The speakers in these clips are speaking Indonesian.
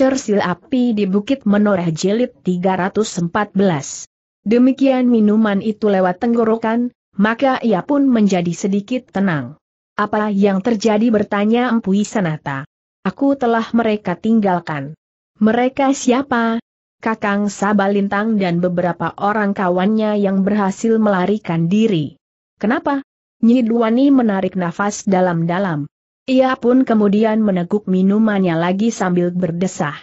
Cersil api di Bukit Menoreh Jelit 314. Demikian minuman itu lewat tenggorokan, maka ia pun menjadi sedikit tenang. Apa yang terjadi bertanya Empui Sanata. Aku telah mereka tinggalkan. Mereka siapa? Kakang Sabalintang dan beberapa orang kawannya yang berhasil melarikan diri. Kenapa? Nyidwani menarik nafas dalam-dalam. Ia pun kemudian meneguk minumannya lagi sambil berdesah.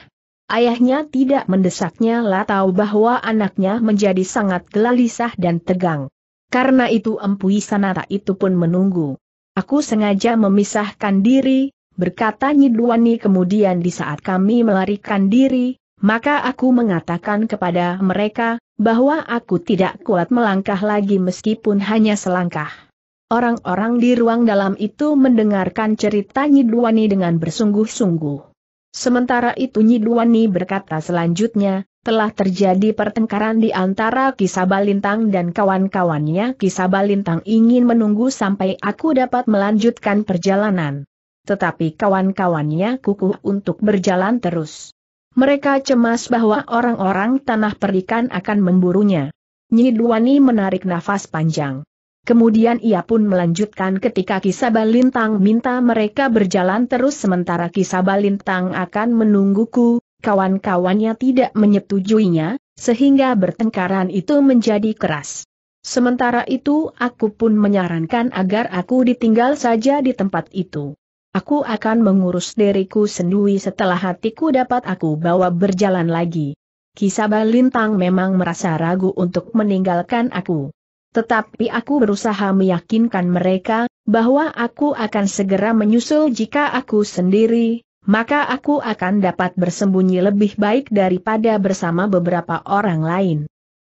Ayahnya tidak mendesaknya lah tahu bahwa anaknya menjadi sangat gelisah dan tegang. Karena itu Empu sanata itu pun menunggu. Aku sengaja memisahkan diri, berkata Nyidwani kemudian di saat kami melarikan diri, maka aku mengatakan kepada mereka, bahwa aku tidak kuat melangkah lagi meskipun hanya selangkah. Orang-orang di ruang dalam itu mendengarkan cerita Nyidwani dengan bersungguh-sungguh. Sementara itu Nyidwani berkata selanjutnya, telah terjadi pertengkaran di antara Kisabalintang dan kawan-kawannya. Kisabalintang ingin menunggu sampai aku dapat melanjutkan perjalanan. Tetapi kawan-kawannya kukuh untuk berjalan terus. Mereka cemas bahwa orang-orang tanah perikan akan memburunya. Nyidwani menarik nafas panjang. Kemudian ia pun melanjutkan ketika Lintang minta mereka berjalan terus sementara Lintang akan menungguku, kawan-kawannya tidak menyetujuinya, sehingga bertengkaran itu menjadi keras. Sementara itu aku pun menyarankan agar aku ditinggal saja di tempat itu. Aku akan mengurus diriku sendiri setelah hatiku dapat aku bawa berjalan lagi. Kisaba Lintang memang merasa ragu untuk meninggalkan aku. Tetapi aku berusaha meyakinkan mereka, bahwa aku akan segera menyusul jika aku sendiri, maka aku akan dapat bersembunyi lebih baik daripada bersama beberapa orang lain.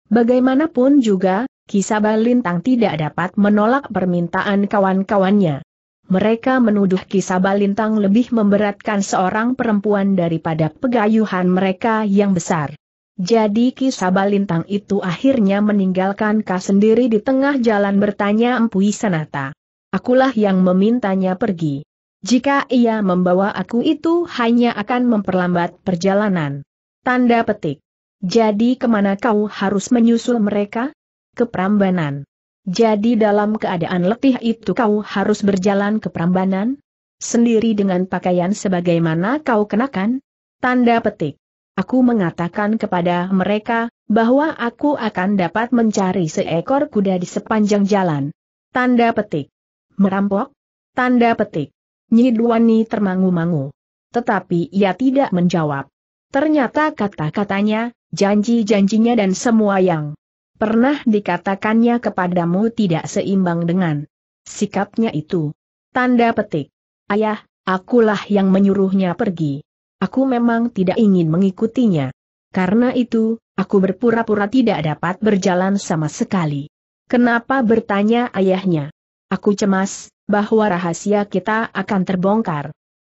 Bagaimanapun juga, kisah balintang tidak dapat menolak permintaan kawan-kawannya. Mereka menuduh kisah balintang lebih memberatkan seorang perempuan daripada pegayuhan mereka yang besar. Jadi kisah balintang itu akhirnya meninggalkan Ka sendiri di tengah jalan bertanya Empui Sanata. Akulah yang memintanya pergi. Jika ia membawa aku itu hanya akan memperlambat perjalanan. Tanda petik. Jadi kemana kau harus menyusul mereka? Ke Prambanan. Jadi dalam keadaan letih itu kau harus berjalan ke Prambanan? Sendiri dengan pakaian sebagaimana kau kenakan? Tanda petik. Aku mengatakan kepada mereka, bahwa aku akan dapat mencari seekor kuda di sepanjang jalan. Tanda petik. Merampok? Tanda petik. Nyiduani termangu-mangu. Tetapi ia tidak menjawab. Ternyata kata-katanya, janji-janjinya dan semua yang pernah dikatakannya kepadamu tidak seimbang dengan sikapnya itu. Tanda petik. Ayah, akulah yang menyuruhnya pergi aku memang tidak ingin mengikutinya. Karena itu, aku berpura-pura tidak dapat berjalan sama sekali. Kenapa bertanya ayahnya? Aku cemas, bahwa rahasia kita akan terbongkar.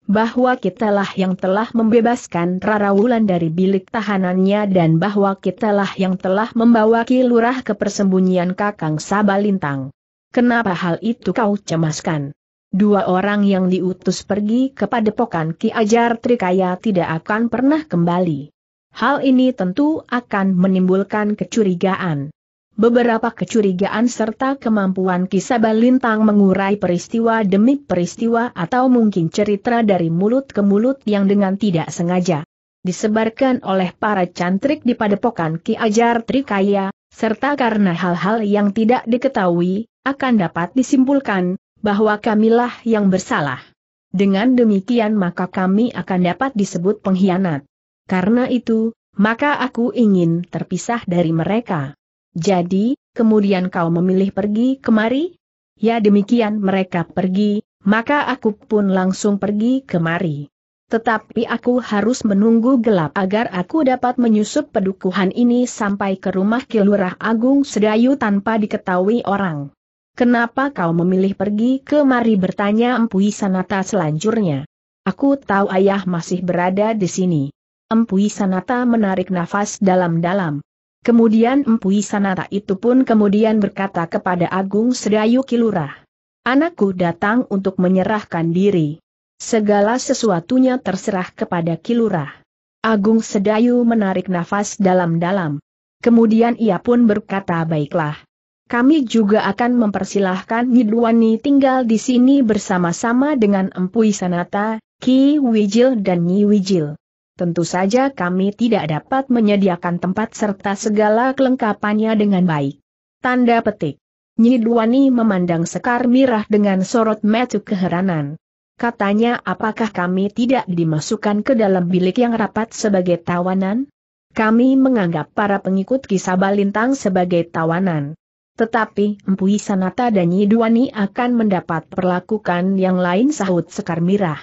Bahwa kitalah yang telah membebaskan Rara Wulan dari bilik tahanannya dan bahwa kitalah yang telah membawa kilurah ke persembunyian Kakang Sabalintang. Kenapa hal itu kau cemaskan? Dua orang yang diutus pergi kepada Pokan Ki Ajar Trikaya tidak akan pernah kembali. Hal ini tentu akan menimbulkan kecurigaan. Beberapa kecurigaan serta kemampuan Ki Lintang mengurai peristiwa demi peristiwa atau mungkin cerita dari mulut ke mulut yang dengan tidak sengaja disebarkan oleh para cantrik di padepokan Ki Ajar Trikaya, serta karena hal-hal yang tidak diketahui, akan dapat disimpulkan, bahwa kamilah yang bersalah. Dengan demikian maka kami akan dapat disebut pengkhianat. Karena itu, maka aku ingin terpisah dari mereka. Jadi, kemudian kau memilih pergi kemari? Ya demikian mereka pergi, maka aku pun langsung pergi kemari. Tetapi aku harus menunggu gelap agar aku dapat menyusup pedukuhan ini sampai ke rumah Kilurah Agung Sedayu tanpa diketahui orang. Kenapa kau memilih pergi kemari bertanya Empu Sanata selanjutnya? Aku tahu ayah masih berada di sini. Empu Sanata menarik nafas dalam-dalam. Kemudian Empu Sanata itu pun kemudian berkata kepada Agung Sedayu Kilurah. Anakku datang untuk menyerahkan diri. Segala sesuatunya terserah kepada Kilurah. Agung Sedayu menarik nafas dalam-dalam. Kemudian ia pun berkata baiklah. Kami juga akan mempersilahkan Yidwani tinggal di sini bersama-sama dengan Empui Sanata, Ki Wijil dan Nyi Wijil. Tentu saja kami tidak dapat menyediakan tempat serta segala kelengkapannya dengan baik. Tanda petik. Nyidwani memandang Sekar Mirah dengan sorot metu keheranan. Katanya apakah kami tidak dimasukkan ke dalam bilik yang rapat sebagai tawanan? Kami menganggap para pengikut kisah balintang sebagai tawanan. Tetapi Empu Sanata dan Yiduani akan mendapat perlakukan yang lain sahut Sekar Mirah.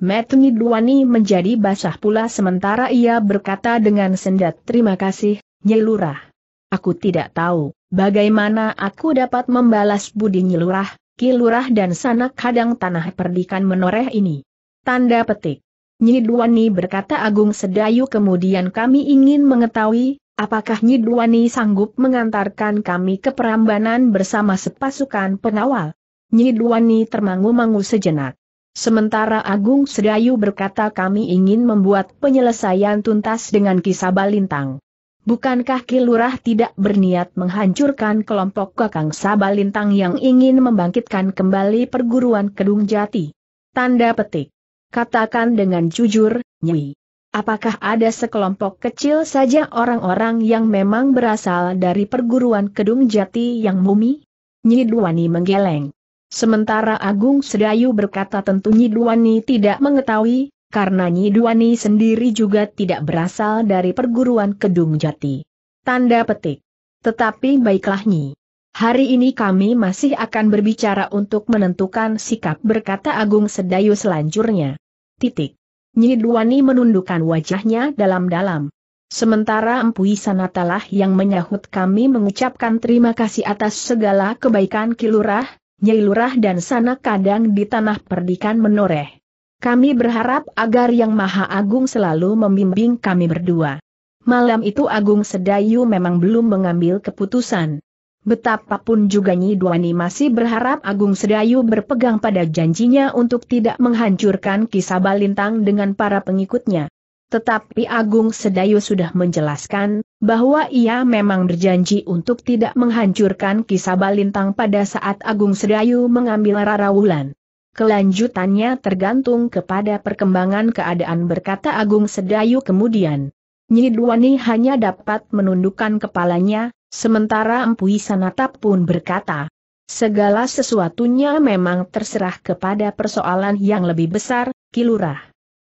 Met Yiduani menjadi basah pula sementara ia berkata dengan sendat terima kasih, Nyelurah. Aku tidak tahu, bagaimana aku dapat membalas budi Nyelurah, Kilurah dan sanak kadang tanah perdikan menoreh ini. Tanda petik. Nyiduani berkata Agung Sedayu kemudian kami ingin mengetahui, apakah Nyidwani sanggup mengantarkan kami ke Perambanan bersama sepasukan pengawal? Nyidwani termangu-mangu sejenak. Sementara Agung Sedayu berkata kami ingin membuat penyelesaian tuntas dengan kisah Balintang. Bukankah Kilurah tidak berniat menghancurkan kelompok Kakang Sabalintang yang ingin membangkitkan kembali perguruan Kedung Jati? Tanda petik. Katakan dengan jujur, Nyi. Apakah ada sekelompok kecil saja orang-orang yang memang berasal dari perguruan Kedung Jati yang mumi? Nyidwani menggeleng. Sementara Agung Sedayu berkata tentu Nyidwani tidak mengetahui, karena Nyidwani sendiri juga tidak berasal dari perguruan Kedung Jati. Tanda petik. Tetapi baiklah Nyi. Hari ini kami masih akan berbicara untuk menentukan sikap berkata Agung Sedayu selanjutnya. Titik. Nyiduani menundukkan wajahnya dalam-dalam. Sementara Empui Sanatalah yang menyahut kami mengucapkan terima kasih atas segala kebaikan Kilurah, Nyai Lurah dan sanak kadang di tanah perdikan menoreh. Kami berharap agar Yang Maha Agung selalu membimbing kami berdua. Malam itu Agung Sedayu memang belum mengambil keputusan. Betapapun juga Nyi Duani masih berharap Agung Sedayu berpegang pada janjinya untuk tidak menghancurkan kisah Balintang dengan para pengikutnya. Tetapi Agung Sedayu sudah menjelaskan bahwa ia memang berjanji untuk tidak menghancurkan kisah Balintang pada saat Agung Sedayu mengambil Rarawulan. Kelanjutannya tergantung kepada perkembangan keadaan berkata Agung Sedayu kemudian. Nyi Duani hanya dapat menundukkan kepalanya, Sementara Empui Sanatap pun berkata, segala sesuatunya memang terserah kepada persoalan yang lebih besar, Kilurah.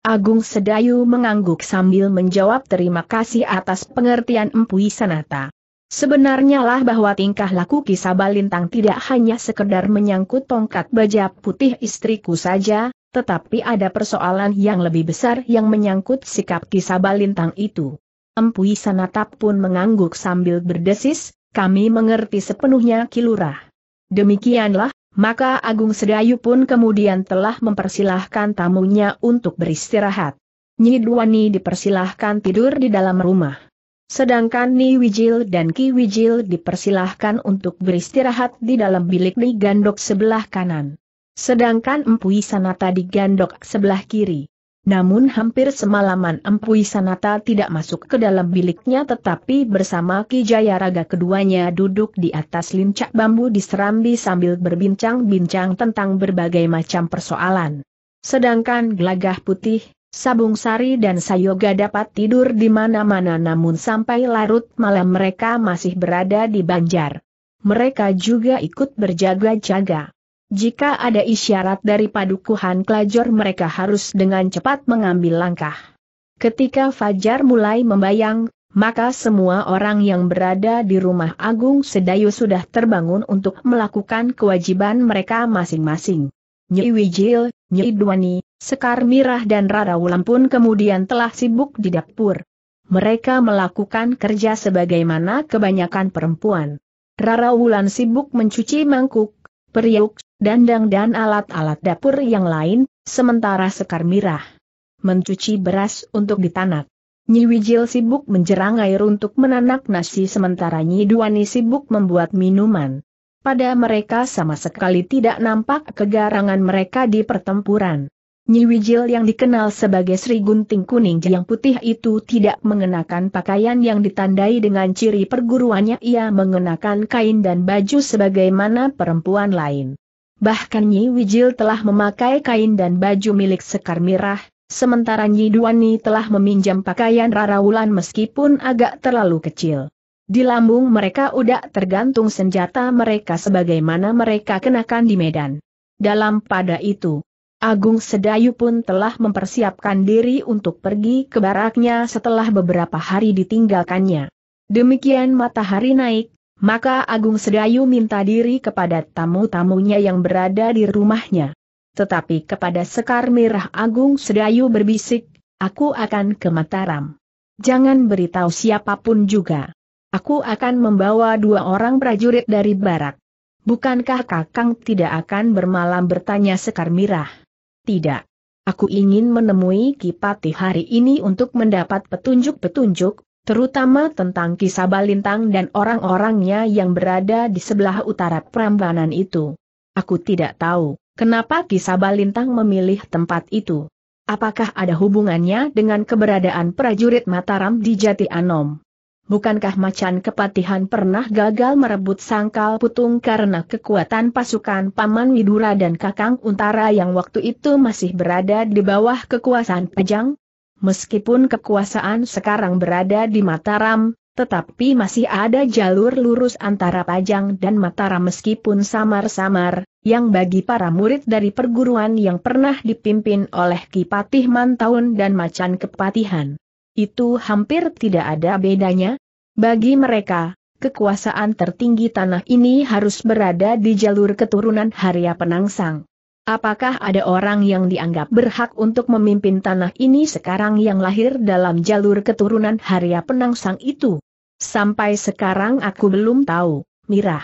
Agung Sedayu mengangguk sambil menjawab terima kasih atas pengertian Empui Sanata. Sebenarnya lah bahwa tingkah laku Kisabalintang tidak hanya sekedar menyangkut tongkat baja putih istriku saja, tetapi ada persoalan yang lebih besar yang menyangkut sikap Kisabalintang itu. Empui Sanatap pun mengangguk sambil berdesis, kami mengerti sepenuhnya kilurah. Demikianlah, maka Agung Sedayu pun kemudian telah mempersilahkan tamunya untuk beristirahat. Nyi dipersilahkan tidur di dalam rumah. Sedangkan Ni Wijil dan Ki Wijil dipersilahkan untuk beristirahat di dalam bilik di gandok sebelah kanan. Sedangkan Empu Sanata di gandok sebelah kiri. Namun hampir semalaman Empui Sanata tidak masuk ke dalam biliknya tetapi bersama Ki Jayaraga keduanya duduk di atas lincak bambu di serambi sambil berbincang-bincang tentang berbagai macam persoalan. Sedangkan gelagah putih, Sabung Sari dan Sayoga dapat tidur di mana-mana namun sampai larut malam mereka masih berada di Banjar. Mereka juga ikut berjaga-jaga. Jika ada isyarat dari padukuhan klajor, mereka harus dengan cepat mengambil langkah. Ketika Fajar mulai membayang, maka semua orang yang berada di rumah Agung Sedayu sudah terbangun untuk melakukan kewajiban mereka masing-masing. Nyi Wijil, Nyi Dwani, Sekar Mirah dan Rara Wulan pun kemudian telah sibuk di dapur. Mereka melakukan kerja sebagaimana kebanyakan perempuan. Rara Wulan sibuk mencuci mangkuk, periuk, dandang dan alat-alat dapur yang lain, sementara Sekar Mirah mencuci beras untuk ditanak. Nyi Wijil sibuk menjerang air untuk menanak nasi sementara Nyi Duani sibuk membuat minuman. Pada mereka sama sekali tidak nampak kegarangan mereka di pertempuran. Nyi Wijil yang dikenal sebagai Sri Gunting Kuning yang putih itu tidak mengenakan pakaian yang ditandai dengan ciri perguruannya ia mengenakan kain dan baju sebagaimana perempuan lain. Bahkan Nyi Wijil telah memakai kain dan baju milik Sekar Mirah, sementara Nyi Duani telah meminjam pakaian Rara Wulan meskipun agak terlalu kecil. Di lambung mereka udah tergantung senjata mereka sebagaimana mereka kenakan di medan. Dalam pada itu, Agung Sedayu pun telah mempersiapkan diri untuk pergi ke baraknya setelah beberapa hari ditinggalkannya. Demikian matahari naik, maka Agung Sedayu minta diri kepada tamu-tamunya yang berada di rumahnya. Tetapi kepada Sekar Mirah Agung Sedayu berbisik, aku akan ke Mataram. Jangan beritahu siapapun juga. Aku akan membawa dua orang prajurit dari barak. Bukankah kakang tidak akan bermalam bertanya Sekar Mirah? Tidak. Aku ingin menemui Kipati hari ini untuk mendapat petunjuk-petunjuk, terutama tentang kisah Balintang dan orang-orangnya yang berada di sebelah utara Prambanan itu. Aku tidak tahu, kenapa kisah Balintang memilih tempat itu. Apakah ada hubungannya dengan keberadaan prajurit Mataram di Jati Anom? bukankah macan kepatihan pernah gagal merebut sangkal putung karena kekuatan pasukan Paman Widura dan Kakang Untara yang waktu itu masih berada di bawah kekuasaan Pejang? Meskipun kekuasaan sekarang berada di Mataram, tetapi masih ada jalur lurus antara Pajang dan Mataram meskipun samar-samar, yang bagi para murid dari perguruan yang pernah dipimpin oleh Kipatih Mantaun dan Macan Kepatihan. Itu hampir tidak ada bedanya. Bagi mereka, kekuasaan tertinggi tanah ini harus berada di jalur keturunan Harya Penangsang. Apakah ada orang yang dianggap berhak untuk memimpin tanah ini sekarang yang lahir dalam jalur keturunan Harya Penangsang itu? Sampai sekarang aku belum tahu, Mirah.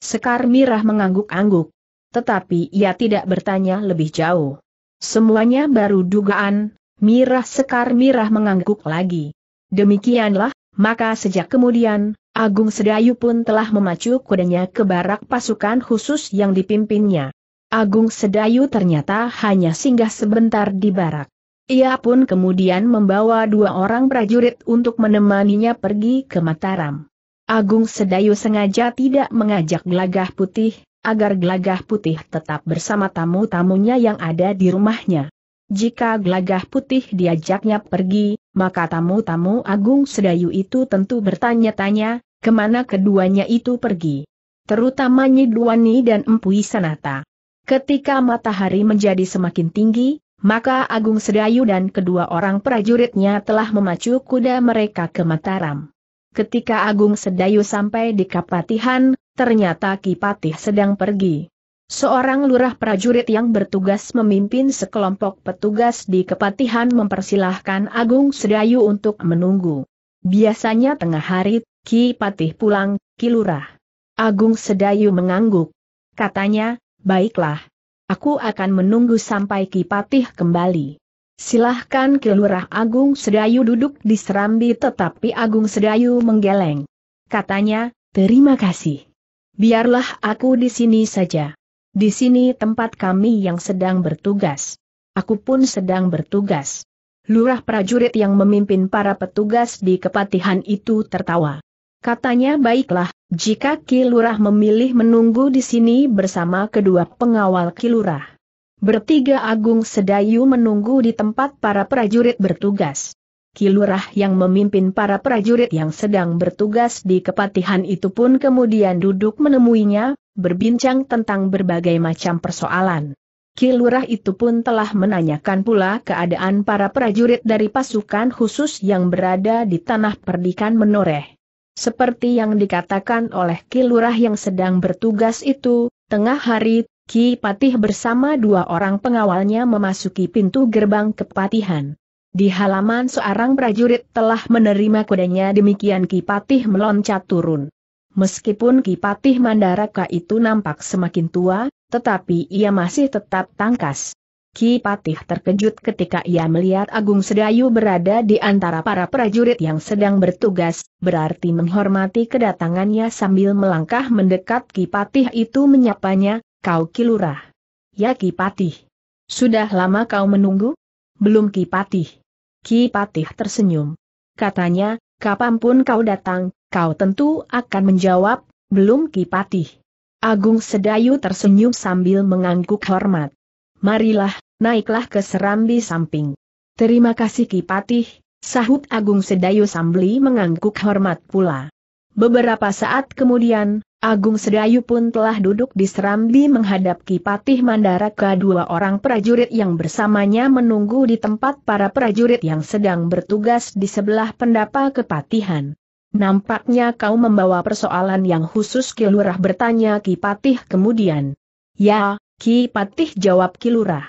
Sekar Mirah mengangguk-angguk. Tetapi ia tidak bertanya lebih jauh. Semuanya baru dugaan, Mirah Sekar Mirah mengangguk lagi. Demikianlah, maka sejak kemudian, Agung Sedayu pun telah memacu kudanya ke barak pasukan khusus yang dipimpinnya. Agung Sedayu ternyata hanya singgah sebentar di barak. Ia pun kemudian membawa dua orang prajurit untuk menemaninya pergi ke Mataram. Agung Sedayu sengaja tidak mengajak gelagah putih, agar gelagah putih tetap bersama tamu-tamunya yang ada di rumahnya. Jika gelagah putih diajaknya pergi, maka tamu-tamu Agung Sedayu itu tentu bertanya-tanya, kemana keduanya itu pergi. Terutama Nyidwani dan Empu Sanata. Ketika matahari menjadi semakin tinggi, maka Agung Sedayu dan kedua orang prajuritnya telah memacu kuda mereka ke Mataram. Ketika Agung Sedayu sampai di Kapatihan, ternyata Kipatih sedang pergi. Seorang lurah prajurit yang bertugas memimpin sekelompok petugas di kepatihan mempersilahkan Agung Sedayu untuk menunggu. Biasanya tengah hari, Ki Patih pulang, Ki Lurah. Agung Sedayu mengangguk. Katanya, baiklah. Aku akan menunggu sampai Ki Patih kembali. Silahkan Ki Lurah Agung Sedayu duduk di serambi tetapi Agung Sedayu menggeleng. Katanya, terima kasih. Biarlah aku di sini saja. Di sini tempat kami yang sedang bertugas. Aku pun sedang bertugas. Lurah prajurit yang memimpin para petugas di kepatihan itu tertawa. Katanya baiklah, jika Kilurah memilih menunggu di sini bersama kedua pengawal Kilurah. Bertiga Agung Sedayu menunggu di tempat para prajurit bertugas. Kilurah yang memimpin para prajurit yang sedang bertugas di kepatihan itu pun kemudian duduk menemuinya, berbincang tentang berbagai macam persoalan. Kilurah itu pun telah menanyakan pula keadaan para prajurit dari pasukan khusus yang berada di tanah perdikan menoreh. Seperti yang dikatakan oleh Kilurah yang sedang bertugas itu, tengah hari, Ki Patih bersama dua orang pengawalnya memasuki pintu gerbang kepatihan. Di halaman seorang prajurit telah menerima kudanya demikian Ki Patih meloncat turun. Meskipun Kipatih Mandaraka itu nampak semakin tua, tetapi ia masih tetap tangkas. Kipatih terkejut ketika ia melihat Agung Sedayu berada di antara para prajurit yang sedang bertugas, berarti menghormati kedatangannya sambil melangkah mendekat Kipatih itu menyapanya, kau kilurah. Ya Kipatih. Sudah lama kau menunggu? Belum Kipatih. Kipatih tersenyum. Katanya, kapanpun kau datang, kau tentu akan menjawab, belum Kipatih. Agung Sedayu tersenyum sambil mengangguk hormat. Marilah, naiklah ke serambi samping. Terima kasih Kipatih, sahut Agung Sedayu sambil mengangguk hormat pula. Beberapa saat kemudian, Agung Sedayu pun telah duduk di serambi menghadap Mandara ke dua orang prajurit yang bersamanya menunggu di tempat para prajurit yang sedang bertugas di sebelah pendapa kepatihan. Nampaknya kau membawa persoalan yang khusus Kilurah bertanya Kipatih kemudian. Ya, Kipatih jawab Kilurah.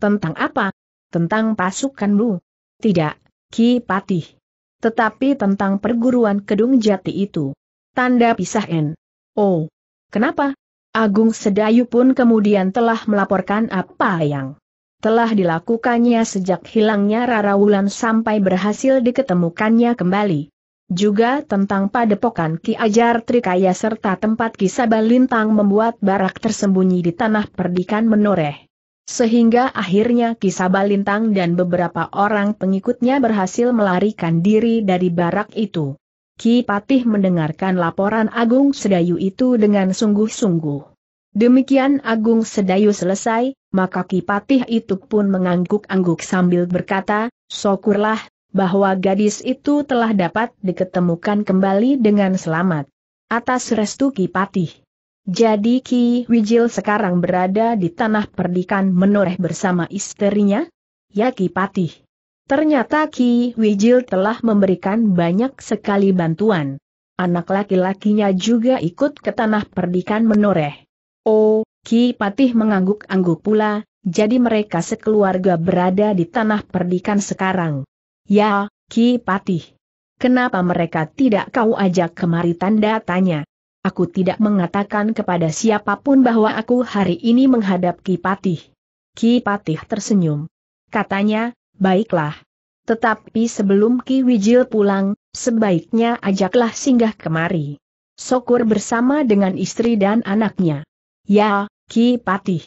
Tentang apa? Tentang pasukanmu? Tidak, Kipatih. Tetapi tentang perguruan Kedung Jati itu. Tanda pisah N. Oh, kenapa? Agung Sedayu pun kemudian telah melaporkan apa yang telah dilakukannya sejak hilangnya Rara Wulan sampai berhasil diketemukannya kembali. Juga tentang padepokan Ki Ajar Trikaya serta tempat Kisaba Lintang membuat barak tersembunyi di tanah perdikan menoreh. Sehingga akhirnya Kisaba Lintang dan beberapa orang pengikutnya berhasil melarikan diri dari barak itu. Ki Patih mendengarkan laporan Agung Sedayu itu dengan sungguh-sungguh. Demikian Agung Sedayu selesai, maka Ki Patih itu pun mengangguk-angguk sambil berkata, Syukurlah, bahwa gadis itu telah dapat diketemukan kembali dengan selamat. Atas restu Ki Patih. Jadi Ki Wijil sekarang berada di tanah perdikan menoreh bersama istrinya? Ya Ki Patih. Ternyata Ki Wijil telah memberikan banyak sekali bantuan. Anak laki-lakinya juga ikut ke tanah perdikan menoreh. Oh, Ki Patih mengangguk-angguk pula, jadi mereka sekeluarga berada di tanah perdikan sekarang. Ya, Ki Patih. Kenapa mereka tidak kau ajak kemari tanda tanya? Aku tidak mengatakan kepada siapapun bahwa aku hari ini menghadap Ki Patih. Ki Patih tersenyum. Katanya, baiklah. Tetapi sebelum Ki Wijil pulang, sebaiknya ajaklah singgah kemari. Sokur bersama dengan istri dan anaknya. Ya, Ki Patih.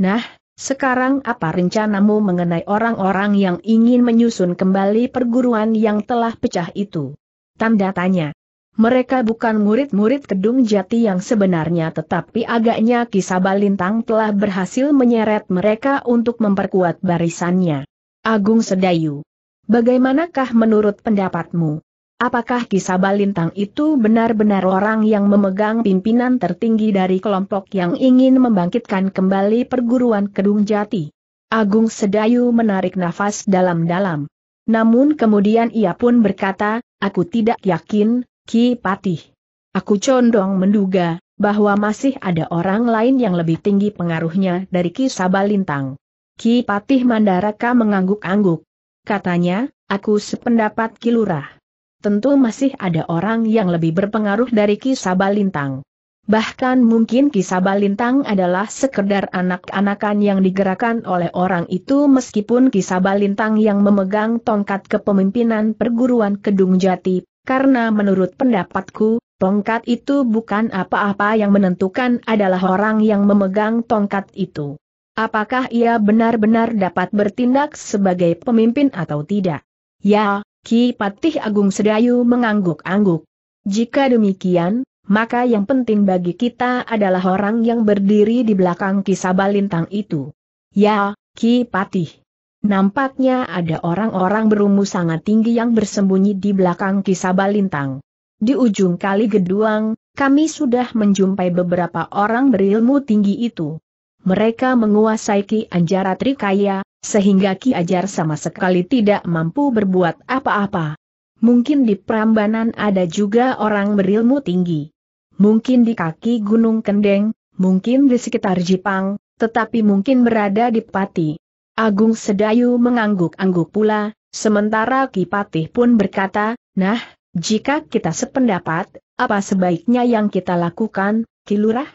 Nah, sekarang apa rencanamu mengenai orang-orang yang ingin menyusun kembali perguruan yang telah pecah itu? Tanda tanya. Mereka bukan murid-murid Kedung Jati yang sebenarnya tetapi agaknya Kisah Balintang telah berhasil menyeret mereka untuk memperkuat barisannya. Agung Sedayu. Bagaimanakah menurut pendapatmu? Apakah kisah Balintang itu benar-benar orang yang memegang pimpinan tertinggi dari kelompok yang ingin membangkitkan kembali perguruan Kedung Jati? Agung Sedayu menarik nafas dalam-dalam. Namun kemudian ia pun berkata, aku tidak yakin, Ki Patih. Aku condong menduga, bahwa masih ada orang lain yang lebih tinggi pengaruhnya dari Ki Sabalintang. Ki Patih Mandaraka mengangguk-angguk. Katanya, aku sependapat Kilurah. Tentu masih ada orang yang lebih berpengaruh dari Ki Sabalintang. Bahkan mungkin Ki Sabalintang adalah sekedar anak-anakan yang digerakkan oleh orang itu meskipun Ki Sabalintang yang memegang tongkat kepemimpinan perguruan Kedung Jati, karena menurut pendapatku, tongkat itu bukan apa-apa yang menentukan adalah orang yang memegang tongkat itu. Apakah ia benar-benar dapat bertindak sebagai pemimpin atau tidak? Ya, Ki Patih Agung Sedayu mengangguk-angguk. Jika demikian, maka yang penting bagi kita adalah orang yang berdiri di belakang kisah Sabalintang itu. Ya, Ki Patih. Nampaknya ada orang-orang berumur sangat tinggi yang bersembunyi di belakang kisah Sabalintang. Di ujung kali geduang, kami sudah menjumpai beberapa orang berilmu tinggi itu mereka menguasai Ki Anjara Trikaya, sehingga Ki Ajar sama sekali tidak mampu berbuat apa-apa. Mungkin di Prambanan ada juga orang berilmu tinggi. Mungkin di kaki Gunung Kendeng, mungkin di sekitar Jipang, tetapi mungkin berada di Pati. Agung Sedayu mengangguk-angguk pula, sementara Ki Patih pun berkata, Nah, jika kita sependapat, apa sebaiknya yang kita lakukan, Ki Lurah?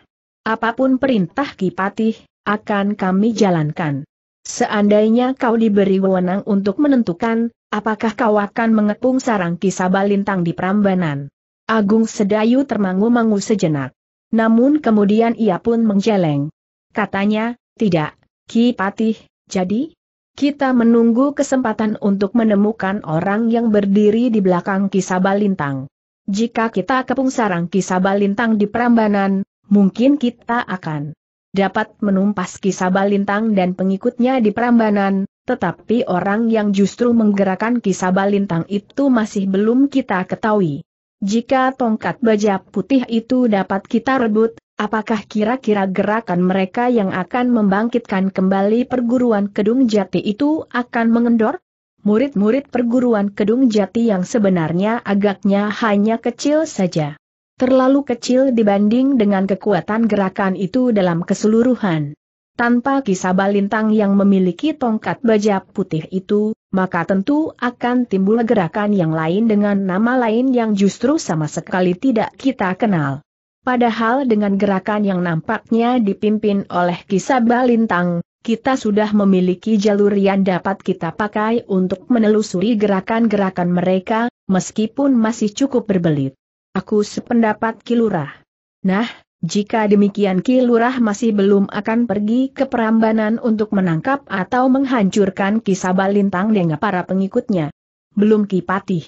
Apapun perintah Kipatih, akan kami jalankan. Seandainya kau diberi wewenang untuk menentukan, apakah kau akan mengepung sarang Kisabalintang di Prambanan? Agung Sedayu termangu-mangu sejenak. Namun kemudian ia pun menjeleng. Katanya, tidak, Ki Patih, jadi? Kita menunggu kesempatan untuk menemukan orang yang berdiri di belakang Kisabalintang. Jika kita kepung sarang Kisabalintang di Prambanan, mungkin kita akan dapat menumpas kisah Balintang dan pengikutnya di Prambanan, tetapi orang yang justru menggerakkan kisah Balintang itu masih belum kita ketahui. Jika tongkat baja putih itu dapat kita rebut, apakah kira-kira gerakan mereka yang akan membangkitkan kembali perguruan Kedung Jati itu akan mengendor? Murid-murid perguruan Kedung Jati yang sebenarnya agaknya hanya kecil saja terlalu kecil dibanding dengan kekuatan gerakan itu dalam keseluruhan. Tanpa kisah balintang yang memiliki tongkat baja putih itu, maka tentu akan timbul gerakan yang lain dengan nama lain yang justru sama sekali tidak kita kenal. Padahal dengan gerakan yang nampaknya dipimpin oleh kisah balintang, kita sudah memiliki jalur yang dapat kita pakai untuk menelusuri gerakan-gerakan mereka, meskipun masih cukup berbelit. Aku sependapat Kilurah. Nah, jika demikian Kilurah masih belum akan pergi ke Perambanan untuk menangkap atau menghancurkan Kisaba Lintang dengan para pengikutnya. Belum Kipatih.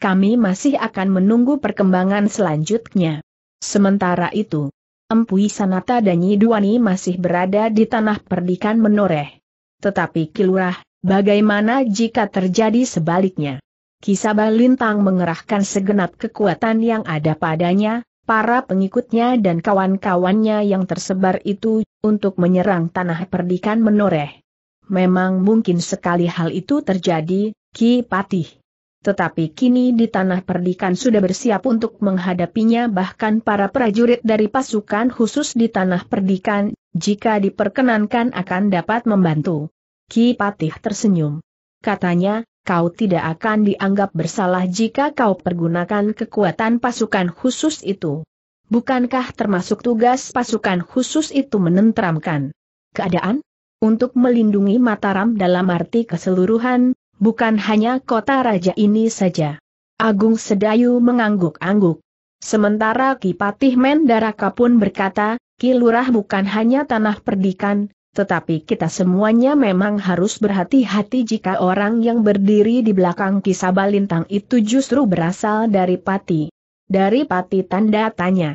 Kami masih akan menunggu perkembangan selanjutnya. Sementara itu, Empui Sanata dan Nyiduani masih berada di tanah perdikan menoreh. Tetapi Kilurah, bagaimana jika terjadi sebaliknya? Kisaba Lintang mengerahkan segenap kekuatan yang ada padanya, para pengikutnya dan kawan-kawannya yang tersebar itu, untuk menyerang tanah perdikan menoreh. Memang mungkin sekali hal itu terjadi, Ki Patih. Tetapi kini di tanah perdikan sudah bersiap untuk menghadapinya bahkan para prajurit dari pasukan khusus di tanah perdikan, jika diperkenankan akan dapat membantu. Ki Patih tersenyum. Katanya, kau tidak akan dianggap bersalah jika kau pergunakan kekuatan pasukan khusus itu. Bukankah termasuk tugas pasukan khusus itu menenteramkan keadaan? Untuk melindungi Mataram dalam arti keseluruhan, bukan hanya kota raja ini saja. Agung Sedayu mengangguk-angguk. Sementara Ki Patih Mendaraka pun berkata, Kilurah bukan hanya tanah perdikan, tetapi kita semuanya memang harus berhati-hati jika orang yang berdiri di belakang kisah balintang itu justru berasal dari pati. Dari pati tanda tanya.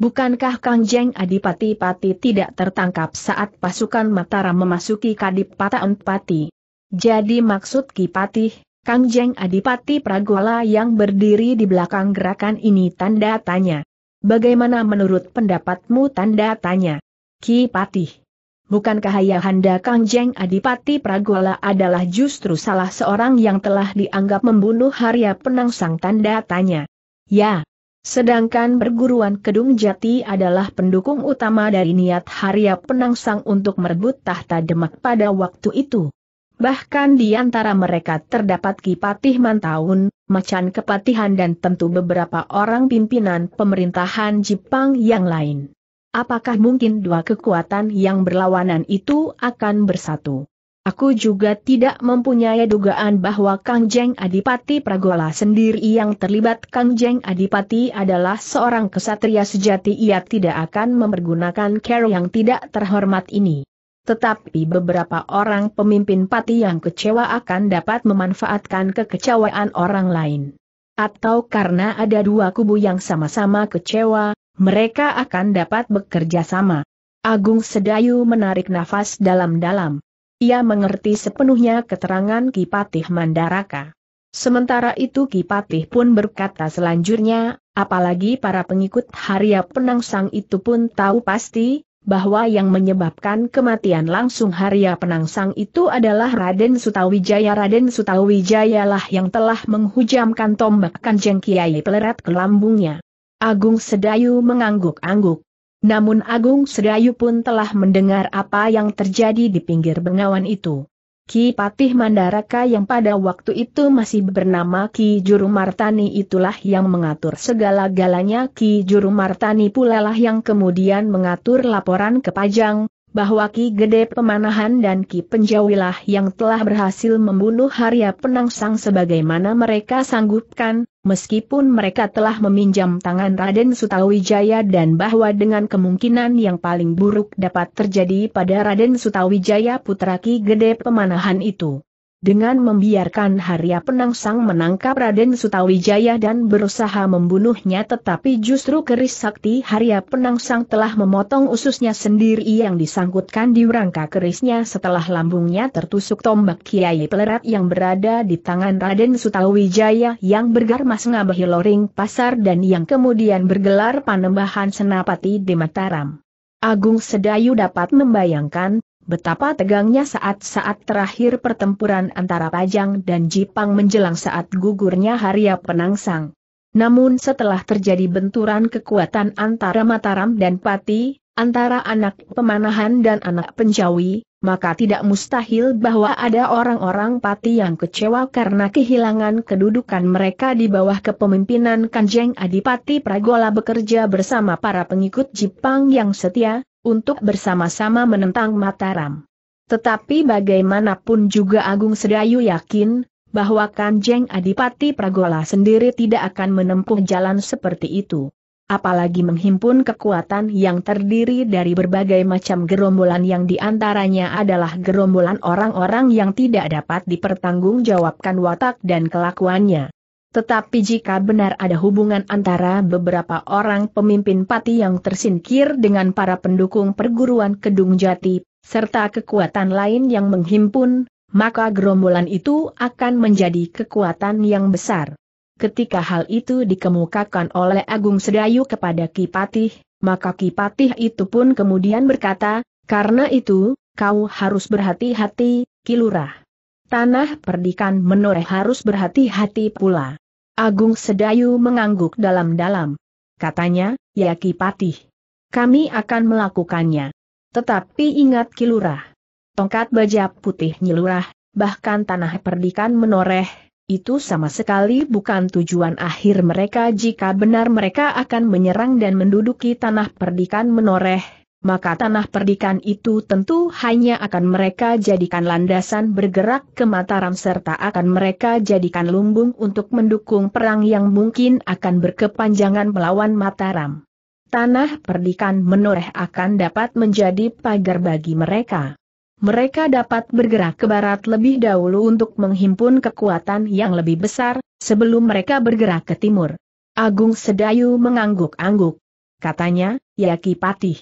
Bukankah Kang Jeng Adipati-Pati tidak tertangkap saat pasukan Mataram memasuki kadipataan Pati? Jadi maksud Ki Patih, Kang Jeng Adipati Pragola yang berdiri di belakang gerakan ini tanda tanya. Bagaimana menurut pendapatmu tanda tanya? Ki Patih. Bukankah Yahanda Kangjeng Adipati Pragola adalah justru salah seorang yang telah dianggap membunuh Harya Penangsang tanda tanya? Ya. Sedangkan perguruan Kedung Jati adalah pendukung utama dari niat Harya Penangsang untuk merebut tahta Demak pada waktu itu. Bahkan di antara mereka terdapat Kipatih Mantaun, Macan Kepatihan dan tentu beberapa orang pimpinan pemerintahan Jepang yang lain. Apakah mungkin dua kekuatan yang berlawanan itu akan bersatu? Aku juga tidak mempunyai dugaan bahwa Kang Jeng Adipati Pragola sendiri yang terlibat Kang Jeng Adipati adalah seorang kesatria sejati ia tidak akan mempergunakan care yang tidak terhormat ini. Tetapi beberapa orang pemimpin pati yang kecewa akan dapat memanfaatkan kekecewaan orang lain. Atau karena ada dua kubu yang sama-sama kecewa, mereka akan dapat bekerja sama. Agung Sedayu menarik nafas dalam-dalam. Ia mengerti sepenuhnya keterangan Kipatih Mandaraka. Sementara itu Kipatih pun berkata selanjutnya, apalagi para pengikut Harya Penangsang itu pun tahu pasti, bahwa yang menyebabkan kematian langsung Harya Penangsang itu adalah Raden Sutawijaya. Raden Sutawijaya lah yang telah menghujamkan tombak kanjeng Kiai pelerat ke lambungnya. Agung Sedayu mengangguk-angguk. Namun Agung Sedayu pun telah mendengar apa yang terjadi di pinggir bengawan itu. Ki Patih Mandaraka yang pada waktu itu masih bernama Ki Juru Martani itulah yang mengatur segala-galanya Ki Juru Martani pulalah yang kemudian mengatur laporan ke Pajang, bahwa Ki Gede Pemanahan dan Ki Penjawilah yang telah berhasil membunuh Harya Penangsang sebagaimana mereka sanggupkan, meskipun mereka telah meminjam tangan Raden Sutawijaya dan bahwa dengan kemungkinan yang paling buruk dapat terjadi pada Raden Sutawijaya putra Ki Gede Pemanahan itu dengan membiarkan Harya Penangsang menangkap Raden Sutawijaya dan berusaha membunuhnya tetapi justru keris sakti Harya Penangsang telah memotong ususnya sendiri yang disangkutkan di rangka kerisnya setelah lambungnya tertusuk tombak Kiai Pelerat yang berada di tangan Raden Sutawijaya yang bergarmas ngabahi loring pasar dan yang kemudian bergelar panembahan senapati di Mataram. Agung Sedayu dapat membayangkan betapa tegangnya saat-saat terakhir pertempuran antara Pajang dan Jipang menjelang saat gugurnya Haria Penangsang. Namun setelah terjadi benturan kekuatan antara Mataram dan Pati, antara anak pemanahan dan anak penjawi, maka tidak mustahil bahwa ada orang-orang pati yang kecewa karena kehilangan kedudukan mereka di bawah kepemimpinan Kanjeng Adipati Pragola bekerja bersama para pengikut Jipang yang setia, untuk bersama-sama menentang Mataram. Tetapi bagaimanapun juga Agung Sedayu yakin, bahwa Kanjeng Adipati Pragola sendiri tidak akan menempuh jalan seperti itu. Apalagi menghimpun kekuatan yang terdiri dari berbagai macam gerombolan yang diantaranya adalah gerombolan orang-orang yang tidak dapat dipertanggungjawabkan watak dan kelakuannya. Tetapi jika benar ada hubungan antara beberapa orang pemimpin pati yang tersingkir dengan para pendukung perguruan Kedung Jati, serta kekuatan lain yang menghimpun, maka gerombolan itu akan menjadi kekuatan yang besar. Ketika hal itu dikemukakan oleh Agung Sedayu kepada Kipatih, maka Kipatih itu pun kemudian berkata, karena itu, kau harus berhati-hati, Kilurah. Tanah perdikan menoreh harus berhati-hati pula. Agung Sedayu mengangguk dalam-dalam. Katanya, ya Patih. Kami akan melakukannya. Tetapi ingat Kilurah. Tongkat baja putih nyilurah, bahkan tanah perdikan menoreh, itu sama sekali bukan tujuan akhir mereka jika benar mereka akan menyerang dan menduduki tanah perdikan menoreh, maka tanah perdikan itu tentu hanya akan mereka jadikan landasan bergerak ke Mataram serta akan mereka jadikan lumbung untuk mendukung perang yang mungkin akan berkepanjangan melawan Mataram. Tanah perdikan menoreh akan dapat menjadi pagar bagi mereka. Mereka dapat bergerak ke barat lebih dahulu untuk menghimpun kekuatan yang lebih besar, sebelum mereka bergerak ke timur. Agung Sedayu mengangguk-angguk. Katanya, Yaki Patih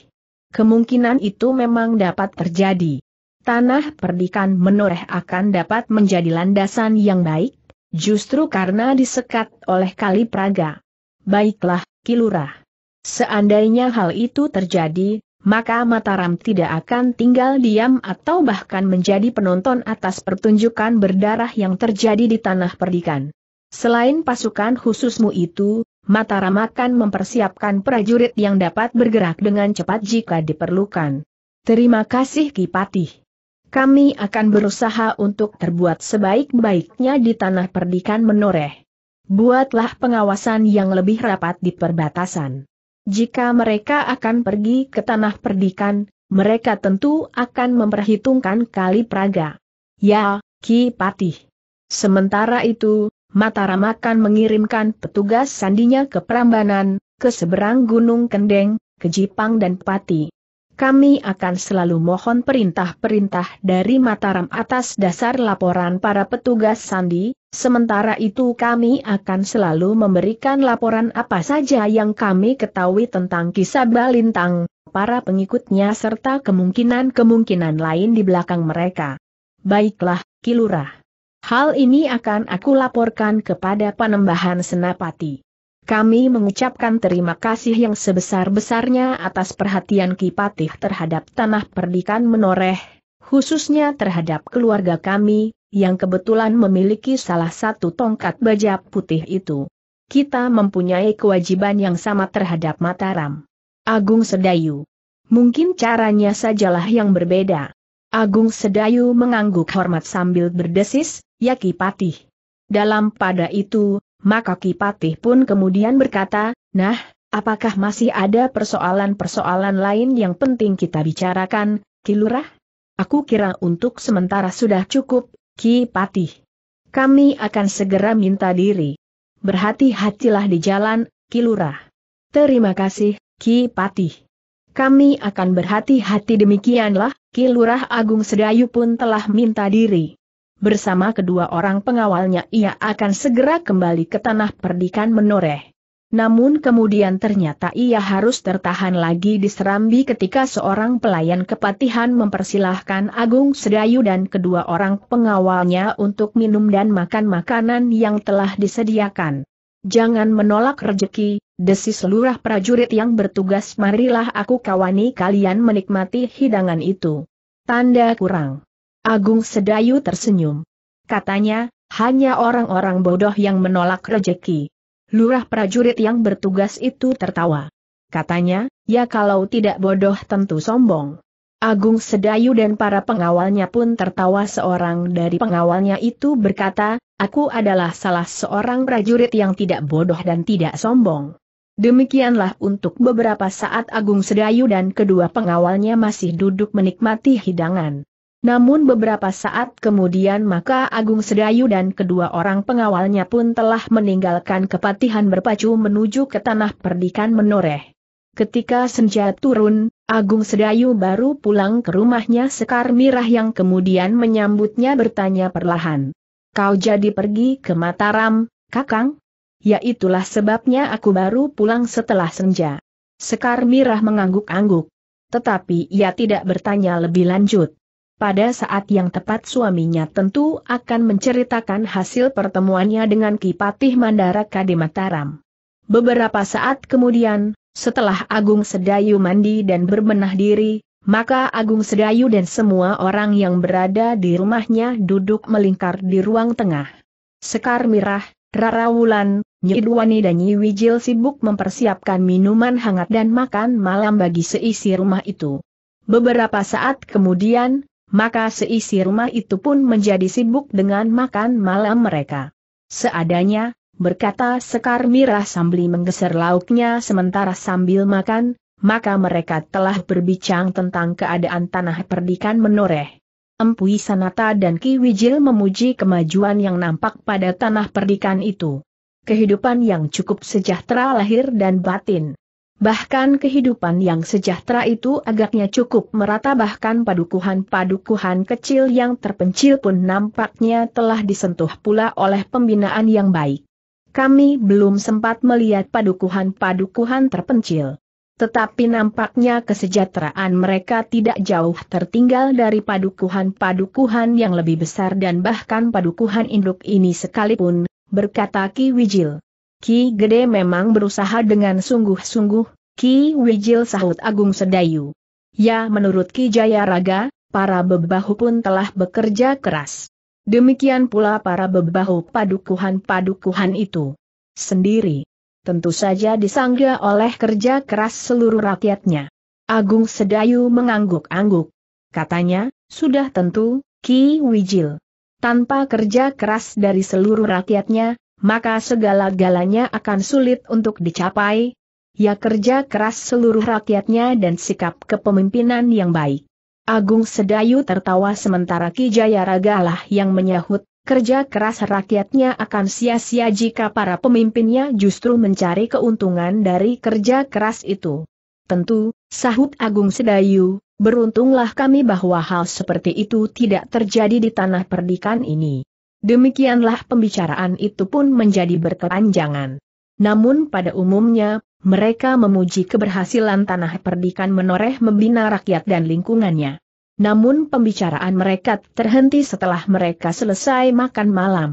Kemungkinan itu memang dapat terjadi. Tanah perdikan menoreh akan dapat menjadi landasan yang baik, justru karena disekat oleh kali Praga. Baiklah, Kilurah. Seandainya hal itu terjadi, maka Mataram tidak akan tinggal diam atau bahkan menjadi penonton atas pertunjukan berdarah yang terjadi di tanah perdikan. Selain pasukan khususmu itu, Mataram akan mempersiapkan prajurit yang dapat bergerak dengan cepat jika diperlukan. Terima kasih Ki Patih. Kami akan berusaha untuk terbuat sebaik-baiknya di tanah perdikan menoreh. Buatlah pengawasan yang lebih rapat di perbatasan. Jika mereka akan pergi ke tanah perdikan, mereka tentu akan memperhitungkan kali Praga. Ya, Ki Patih. Sementara itu, Mataram akan mengirimkan petugas sandinya ke Prambanan, ke seberang Gunung Kendeng, ke Jipang dan Pati. Kami akan selalu mohon perintah-perintah dari Mataram atas dasar laporan para petugas sandi, sementara itu kami akan selalu memberikan laporan apa saja yang kami ketahui tentang kisah Balintang, para pengikutnya serta kemungkinan-kemungkinan lain di belakang mereka. Baiklah, Kilurah. Hal ini akan aku laporkan kepada Panembahan Senapati. Kami mengucapkan terima kasih yang sebesar-besarnya atas perhatian Kipatih terhadap tanah perdikan menoreh, khususnya terhadap keluarga kami, yang kebetulan memiliki salah satu tongkat baja putih itu. Kita mempunyai kewajiban yang sama terhadap Mataram. Agung Sedayu. Mungkin caranya sajalah yang berbeda. Agung Sedayu mengangguk hormat sambil berdesis, ya Kipatih. Dalam pada itu, maka Kipatih pun kemudian berkata, nah, apakah masih ada persoalan-persoalan lain yang penting kita bicarakan, Kilurah? Aku kira untuk sementara sudah cukup, Kipatih. Kami akan segera minta diri. Berhati-hatilah di jalan, Kilurah. Terima kasih, Kipatih. Kami akan berhati-hati demikianlah, Kilurah Agung Sedayu pun telah minta diri. Bersama kedua orang pengawalnya ia akan segera kembali ke tanah perdikan menoreh. Namun kemudian ternyata ia harus tertahan lagi di Serambi ketika seorang pelayan kepatihan mempersilahkan Agung Sedayu dan kedua orang pengawalnya untuk minum dan makan makanan yang telah disediakan. Jangan menolak rejeki, Desi seluruh prajurit yang bertugas marilah aku kawani kalian menikmati hidangan itu. Tanda kurang. Agung Sedayu tersenyum. Katanya, hanya orang-orang bodoh yang menolak rejeki. Lurah prajurit yang bertugas itu tertawa. Katanya, ya kalau tidak bodoh tentu sombong. Agung Sedayu dan para pengawalnya pun tertawa seorang dari pengawalnya itu berkata, aku adalah salah seorang prajurit yang tidak bodoh dan tidak sombong. Demikianlah untuk beberapa saat Agung Sedayu dan kedua pengawalnya masih duduk menikmati hidangan. Namun beberapa saat kemudian maka Agung Sedayu dan kedua orang pengawalnya pun telah meninggalkan kepatihan berpacu menuju ke tanah perdikan menoreh. Ketika senja turun, Agung Sedayu baru pulang ke rumahnya Sekar Mirah yang kemudian menyambutnya bertanya perlahan. Kau jadi pergi ke Mataram, Kakang? Yaitulah sebabnya aku baru pulang setelah senja. Sekar Mirah mengangguk-angguk. Tetapi ia tidak bertanya lebih lanjut. Pada saat yang tepat suaminya tentu akan menceritakan hasil pertemuannya dengan Kipatih Mandara di Beberapa saat kemudian, setelah Agung Sedayu mandi dan berbenah diri, maka Agung Sedayu dan semua orang yang berada di rumahnya duduk melingkar di ruang tengah. Sekar Mirah, Rara Wulan, Nyiduani dan Wijil sibuk mempersiapkan minuman hangat dan makan malam bagi seisi rumah itu. Beberapa saat kemudian, maka seisi rumah itu pun menjadi sibuk dengan makan malam mereka. Seadanya, berkata Sekar Mirah sambil menggeser lauknya sementara sambil makan, maka mereka telah berbicang tentang keadaan tanah perdikan menoreh. Empui Sanata dan Ki Wijil memuji kemajuan yang nampak pada tanah perdikan itu kehidupan yang cukup sejahtera lahir dan batin. Bahkan kehidupan yang sejahtera itu agaknya cukup merata bahkan padukuhan-padukuhan kecil yang terpencil pun nampaknya telah disentuh pula oleh pembinaan yang baik. Kami belum sempat melihat padukuhan-padukuhan terpencil. Tetapi nampaknya kesejahteraan mereka tidak jauh tertinggal dari padukuhan-padukuhan yang lebih besar dan bahkan padukuhan induk ini sekalipun, berkata Ki Wijil. Ki Gede memang berusaha dengan sungguh-sungguh, Ki Wijil sahut Agung Sedayu. Ya menurut Ki Jayaraga, para bebahu pun telah bekerja keras. Demikian pula para bebahu padukuhan-padukuhan itu sendiri. Tentu saja disangga oleh kerja keras seluruh rakyatnya. Agung Sedayu mengangguk-angguk. Katanya, sudah tentu, Ki Wijil tanpa kerja keras dari seluruh rakyatnya, maka segala-galanya akan sulit untuk dicapai, ya kerja keras seluruh rakyatnya dan sikap kepemimpinan yang baik. Agung Sedayu tertawa sementara Ki Jayaragalah yang menyahut, kerja keras rakyatnya akan sia-sia jika para pemimpinnya justru mencari keuntungan dari kerja keras itu. Tentu, sahut Agung Sedayu, Beruntunglah kami bahwa hal seperti itu tidak terjadi di tanah perdikan ini. Demikianlah pembicaraan itu pun menjadi berkepanjangan. Namun pada umumnya, mereka memuji keberhasilan tanah perdikan menoreh membina rakyat dan lingkungannya. Namun pembicaraan mereka terhenti setelah mereka selesai makan malam.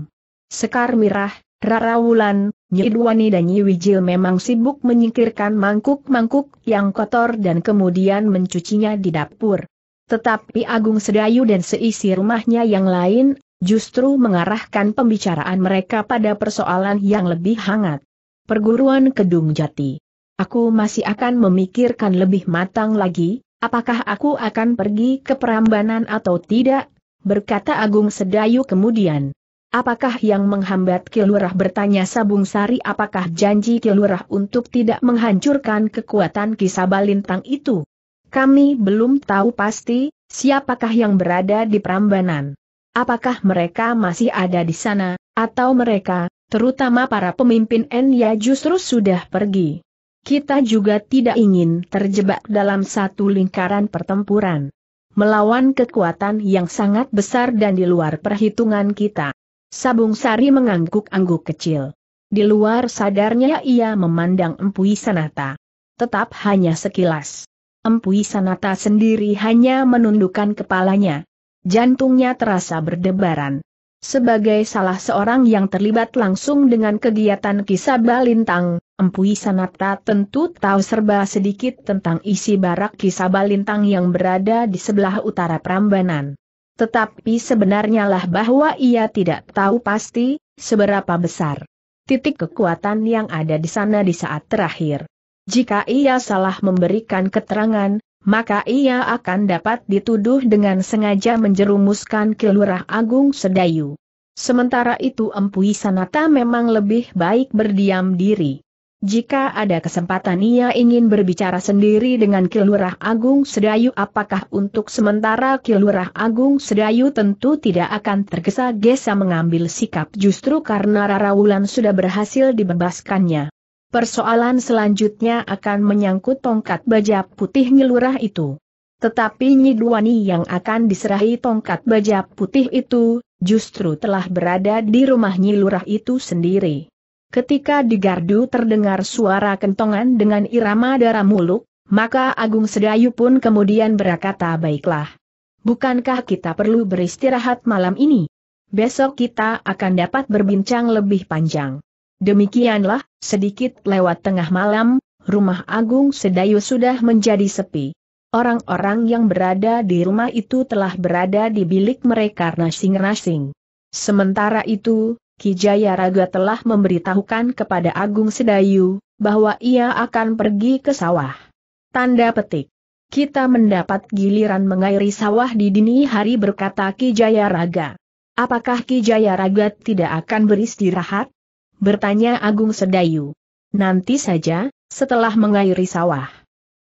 Sekar Mirah, Rara Wulan, Nyidwani dan Nyiwijil memang sibuk menyingkirkan mangkuk-mangkuk yang kotor dan kemudian mencucinya di dapur. Tetapi Agung Sedayu dan seisi rumahnya yang lain, justru mengarahkan pembicaraan mereka pada persoalan yang lebih hangat. Perguruan Kedung Jati. Aku masih akan memikirkan lebih matang lagi, apakah aku akan pergi ke Perambanan atau tidak, berkata Agung Sedayu kemudian. Apakah yang menghambat Kilurah bertanya Sabung Sari apakah janji Kilurah untuk tidak menghancurkan kekuatan kisah balintang itu? Kami belum tahu pasti, siapakah yang berada di Prambanan. Apakah mereka masih ada di sana, atau mereka, terutama para pemimpin Enya justru sudah pergi. Kita juga tidak ingin terjebak dalam satu lingkaran pertempuran. Melawan kekuatan yang sangat besar dan di luar perhitungan kita. Sabung Sari mengangguk-angguk kecil. Di luar sadarnya ia memandang Empui Sanata. Tetap hanya sekilas. Empui Sanata sendiri hanya menundukkan kepalanya. Jantungnya terasa berdebaran. Sebagai salah seorang yang terlibat langsung dengan kegiatan kisah Balintang, Empui Sanata tentu tahu serba sedikit tentang isi barak kisah Balintang yang berada di sebelah utara Prambanan. Tetapi sebenarnya lah bahwa ia tidak tahu pasti, seberapa besar titik kekuatan yang ada di sana di saat terakhir. Jika ia salah memberikan keterangan, maka ia akan dapat dituduh dengan sengaja menjerumuskan Kelurahan Agung Sedayu. Sementara itu Empu Sanata memang lebih baik berdiam diri. Jika ada kesempatan ia ingin berbicara sendiri dengan Kilurah Agung Sedayu apakah untuk sementara Kilurah Agung Sedayu tentu tidak akan tergesa-gesa mengambil sikap justru karena Rara Wulan sudah berhasil dibebaskannya. Persoalan selanjutnya akan menyangkut tongkat baja putih Ngilurah itu. Tetapi Nyidwani yang akan diserahi tongkat baja putih itu, justru telah berada di rumah Nyilurah itu sendiri. Ketika di gardu terdengar suara kentongan dengan irama darah muluk, maka Agung Sedayu pun kemudian berkata baiklah. Bukankah kita perlu beristirahat malam ini? Besok kita akan dapat berbincang lebih panjang. Demikianlah, sedikit lewat tengah malam, rumah Agung Sedayu sudah menjadi sepi. Orang-orang yang berada di rumah itu telah berada di bilik mereka nasing-nasing. Sementara itu, Kijaya Raga telah memberitahukan kepada Agung Sedayu, bahwa ia akan pergi ke sawah. Tanda petik. Kita mendapat giliran mengairi sawah di dini hari berkata Kijaya Raga. Apakah Kijaya Raga tidak akan beristirahat? Bertanya Agung Sedayu. Nanti saja, setelah mengairi sawah.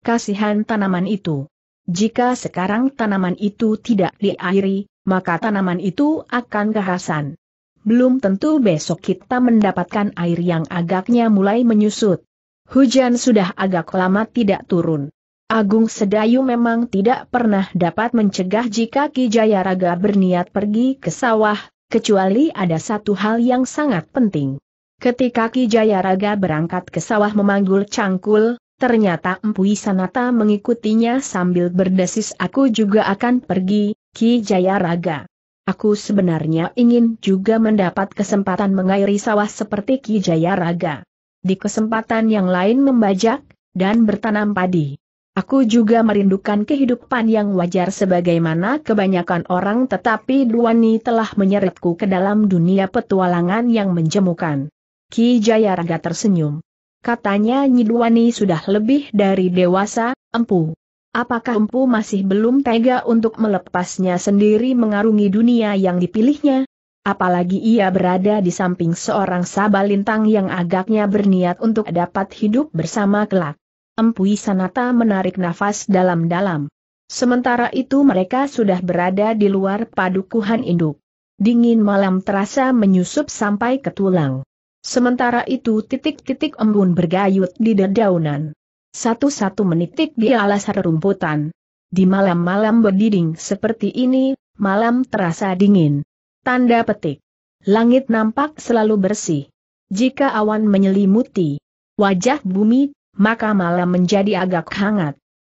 Kasihan tanaman itu. Jika sekarang tanaman itu tidak diairi, maka tanaman itu akan kehasan belum tentu besok kita mendapatkan air yang agaknya mulai menyusut. Hujan sudah agak lama tidak turun. Agung Sedayu memang tidak pernah dapat mencegah jika Ki Jayaraga berniat pergi ke sawah, kecuali ada satu hal yang sangat penting. Ketika Ki Jayaraga berangkat ke sawah memanggul cangkul, Ternyata Empu Sanata mengikutinya sambil berdesis aku juga akan pergi, Ki Jayaraga. Aku sebenarnya ingin juga mendapat kesempatan mengairi sawah seperti Ki Jaya Raga. Di kesempatan yang lain membajak, dan bertanam padi. Aku juga merindukan kehidupan yang wajar sebagaimana kebanyakan orang tetapi Duwani telah menyeretku ke dalam dunia petualangan yang menjemukan. Ki Jayaraga tersenyum. Katanya Nyiduani sudah lebih dari dewasa, empu. Apakah Empu masih belum tega untuk melepasnya sendiri mengarungi dunia yang dipilihnya? Apalagi ia berada di samping seorang sabalintang yang agaknya berniat untuk dapat hidup bersama kelak. Empu Sanata menarik nafas dalam-dalam. Sementara itu mereka sudah berada di luar padukuhan induk. Dingin malam terasa menyusup sampai ke tulang. Sementara itu titik-titik embun bergayut di dedaunan satu-satu menitik di alas rerumputan. Di malam-malam berdiding seperti ini, malam terasa dingin. Tanda petik. Langit nampak selalu bersih. Jika awan menyelimuti wajah bumi, maka malam menjadi agak hangat.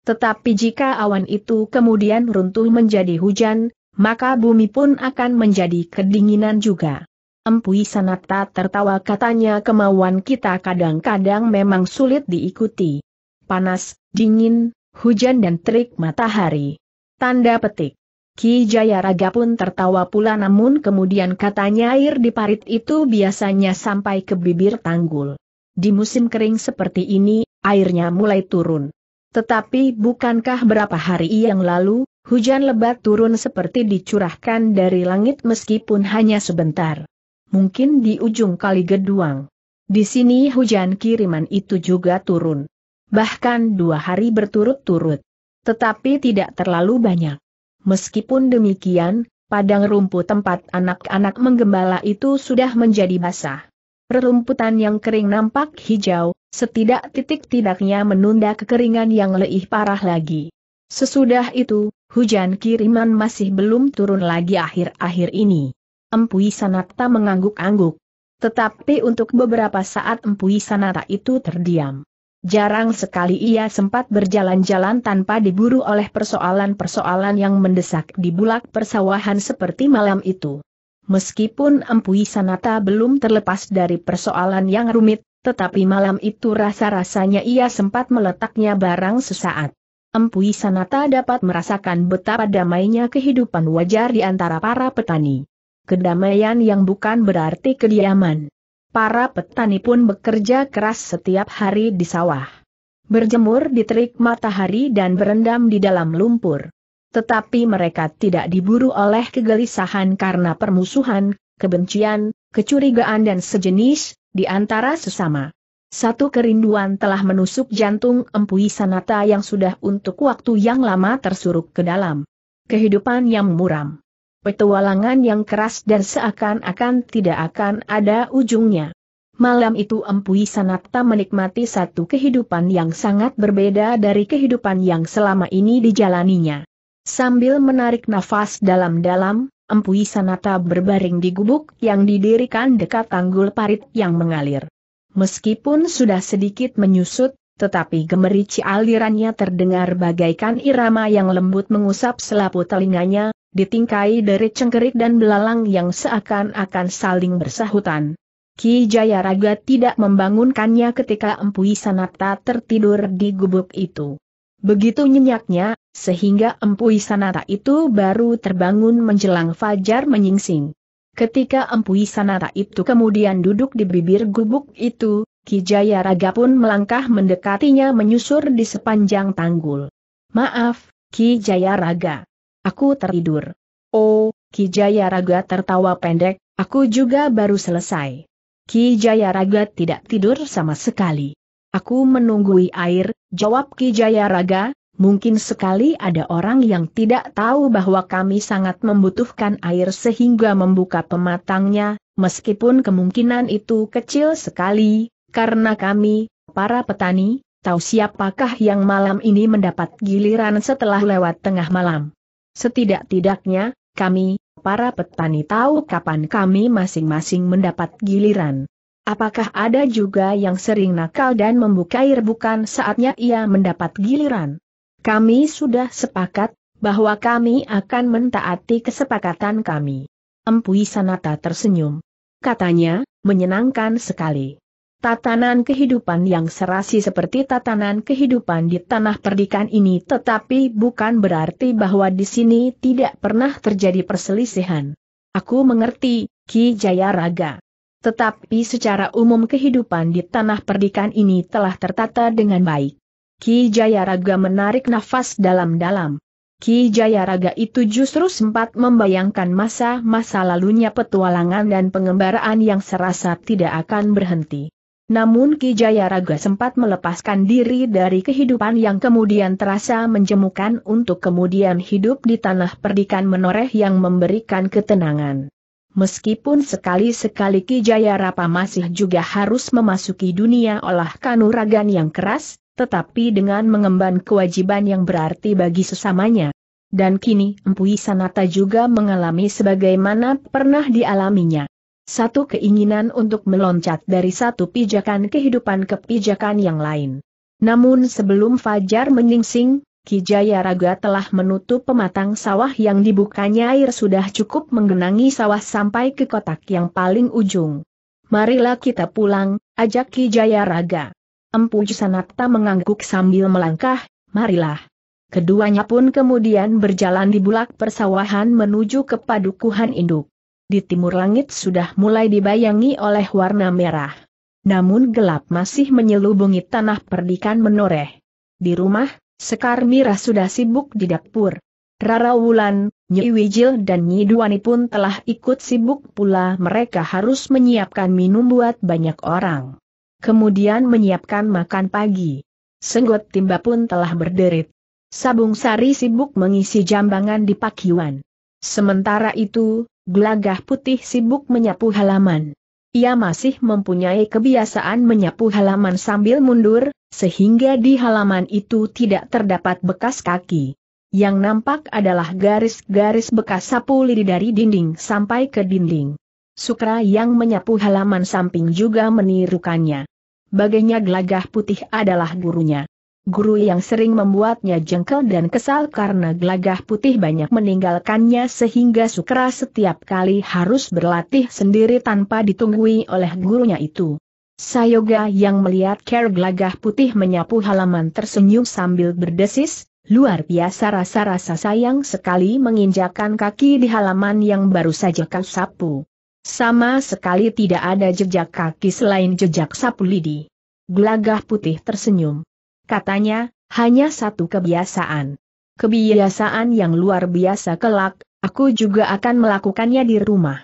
Tetapi jika awan itu kemudian runtuh menjadi hujan, maka bumi pun akan menjadi kedinginan juga. Empui Sanata tertawa katanya kemauan kita kadang-kadang memang sulit diikuti panas, dingin, hujan dan terik matahari. Tanda petik. Ki Jayaraga pun tertawa pula namun kemudian katanya air di parit itu biasanya sampai ke bibir tanggul. Di musim kering seperti ini, airnya mulai turun. Tetapi bukankah berapa hari yang lalu, hujan lebat turun seperti dicurahkan dari langit meskipun hanya sebentar. Mungkin di ujung kali geduang. Di sini hujan kiriman itu juga turun bahkan dua hari berturut-turut. Tetapi tidak terlalu banyak. Meskipun demikian, padang rumput tempat anak-anak menggembala itu sudah menjadi basah. Rerumputan yang kering nampak hijau, setidak titik-tidaknya menunda kekeringan yang lebih parah lagi. Sesudah itu, hujan kiriman masih belum turun lagi akhir-akhir ini. Empui Sanata mengangguk-angguk. Tetapi untuk beberapa saat Empui Sanata itu terdiam. Jarang sekali ia sempat berjalan-jalan tanpa diburu oleh persoalan-persoalan yang mendesak di bulak persawahan seperti malam itu. Meskipun Empuy Sanata belum terlepas dari persoalan yang rumit, tetapi malam itu rasa-rasanya ia sempat meletaknya barang sesaat. Empuy Sanata dapat merasakan betapa damainya kehidupan wajar di antara para petani. Kedamaian yang bukan berarti kediaman. Para petani pun bekerja keras setiap hari di sawah. Berjemur di terik matahari dan berendam di dalam lumpur. Tetapi mereka tidak diburu oleh kegelisahan karena permusuhan, kebencian, kecurigaan dan sejenis, di antara sesama. Satu kerinduan telah menusuk jantung empui sanata yang sudah untuk waktu yang lama tersuruk ke dalam. Kehidupan yang muram petualangan yang keras dan seakan-akan tidak akan ada ujungnya. Malam itu Empuy Sanata menikmati satu kehidupan yang sangat berbeda dari kehidupan yang selama ini dijalaninya. Sambil menarik nafas dalam-dalam, Empuy Sanata berbaring di gubuk yang didirikan dekat tanggul parit yang mengalir. Meskipun sudah sedikit menyusut, tetapi gemerici alirannya terdengar bagaikan irama yang lembut mengusap selaput telinganya, ditingkai dari cengkerik dan belalang yang seakan-akan saling bersahutan. Ki Jayaraga tidak membangunkannya ketika Empu Sanata tertidur di gubuk itu. Begitu nyenyaknya, sehingga Empu Sanata itu baru terbangun menjelang fajar menyingsing. Ketika Empu Sanata itu kemudian duduk di bibir gubuk itu, Ki Jayaraga pun melangkah mendekatinya menyusur di sepanjang tanggul. Maaf, Ki Jayaraga. Aku tertidur. Oh, Ki Jaya Raga tertawa pendek, aku juga baru selesai. Ki Jaya Raga tidak tidur sama sekali. Aku menunggui air, jawab Ki Jaya Raga. mungkin sekali ada orang yang tidak tahu bahwa kami sangat membutuhkan air sehingga membuka pematangnya, meskipun kemungkinan itu kecil sekali, karena kami, para petani, tahu siapakah yang malam ini mendapat giliran setelah lewat tengah malam. Setidak-tidaknya, kami, para petani tahu kapan kami masing-masing mendapat giliran. Apakah ada juga yang sering nakal dan membuka air bukan saatnya ia mendapat giliran? Kami sudah sepakat, bahwa kami akan mentaati kesepakatan kami. Empuisanata tersenyum. Katanya, menyenangkan sekali tatanan kehidupan yang serasi seperti tatanan kehidupan di tanah perdikan ini tetapi bukan berarti bahwa di sini tidak pernah terjadi perselisihan. Aku mengerti, Ki Jayaraga. Tetapi secara umum kehidupan di tanah perdikan ini telah tertata dengan baik. Ki Jayaraga menarik nafas dalam-dalam. Ki Jayaraga itu justru sempat membayangkan masa-masa lalunya petualangan dan pengembaraan yang serasa tidak akan berhenti. Namun Ki Jayaraga sempat melepaskan diri dari kehidupan yang kemudian terasa menjemukan untuk kemudian hidup di tanah perdikan menoreh yang memberikan ketenangan. Meskipun sekali-sekali Ki Jayarapa masih juga harus memasuki dunia olah kanuragan yang keras, tetapi dengan mengemban kewajiban yang berarti bagi sesamanya. Dan kini Empu Sanata juga mengalami sebagaimana pernah dialaminya. Satu keinginan untuk meloncat dari satu pijakan kehidupan ke pijakan yang lain. Namun sebelum Fajar menyingsing, Kijaya Raga telah menutup pematang sawah yang dibukanya air sudah cukup menggenangi sawah sampai ke kotak yang paling ujung. Marilah kita pulang, ajak Kijaya Raga. Empu Jusanakta mengangguk sambil melangkah, marilah. Keduanya pun kemudian berjalan di bulak persawahan menuju ke padukuhan induk di timur langit sudah mulai dibayangi oleh warna merah. Namun gelap masih menyelubungi tanah perdikan menoreh. Di rumah, Sekar Mira sudah sibuk di dapur. Rara Wulan, Nyi Wijil dan Nyi Duwani pun telah ikut sibuk pula mereka harus menyiapkan minum buat banyak orang. Kemudian menyiapkan makan pagi. Senggot timba pun telah berderit. Sabung Sari sibuk mengisi jambangan di pakiwan. Sementara itu, Gelagah putih sibuk menyapu halaman. Ia masih mempunyai kebiasaan menyapu halaman sambil mundur, sehingga di halaman itu tidak terdapat bekas kaki. Yang nampak adalah garis-garis bekas sapu lidi dari dinding sampai ke dinding. Sukra yang menyapu halaman samping juga menirukannya. Bagainya gelagah putih adalah gurunya guru yang sering membuatnya jengkel dan kesal karena gelagah putih banyak meninggalkannya sehingga Sukra setiap kali harus berlatih sendiri tanpa ditunggui oleh gurunya itu. Sayoga yang melihat Ker gelagah putih menyapu halaman tersenyum sambil berdesis, luar biasa rasa-rasa sayang sekali menginjakan kaki di halaman yang baru saja kau sapu. Sama sekali tidak ada jejak kaki selain jejak sapu lidi. Gelagah putih tersenyum. Katanya, hanya satu kebiasaan. Kebiasaan yang luar biasa kelak, aku juga akan melakukannya di rumah.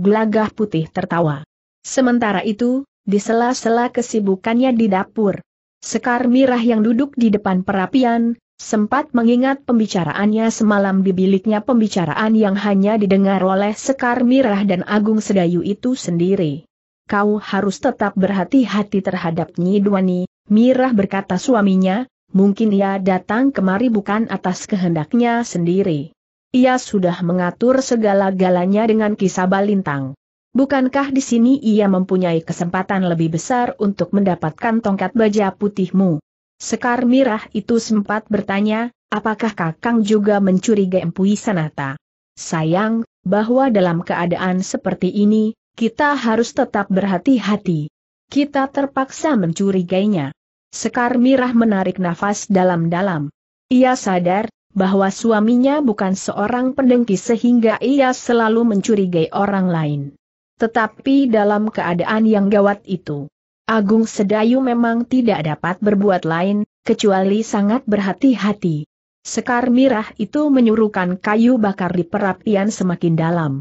Gelagah putih tertawa. Sementara itu, di sela-sela kesibukannya di dapur, Sekar Mirah yang duduk di depan perapian, sempat mengingat pembicaraannya semalam di biliknya pembicaraan yang hanya didengar oleh Sekar Mirah dan Agung Sedayu itu sendiri. Kau harus tetap berhati-hati terhadap Nyi Duani, Mirah berkata suaminya, mungkin ia datang kemari bukan atas kehendaknya sendiri. Ia sudah mengatur segala-galanya dengan kisah balintang. Bukankah di sini ia mempunyai kesempatan lebih besar untuk mendapatkan tongkat baja putihmu? Sekar Mirah itu sempat bertanya, apakah Kakang juga mencurigai Empu Sanata? Sayang, bahwa dalam keadaan seperti ini, kita harus tetap berhati-hati. Kita terpaksa mencurigainya. Sekar Mirah menarik nafas dalam-dalam. Ia sadar, bahwa suaminya bukan seorang pendengki sehingga ia selalu mencurigai orang lain. Tetapi dalam keadaan yang gawat itu, Agung Sedayu memang tidak dapat berbuat lain, kecuali sangat berhati-hati. Sekar mirah itu menyuruhkan kayu bakar di perapian semakin dalam.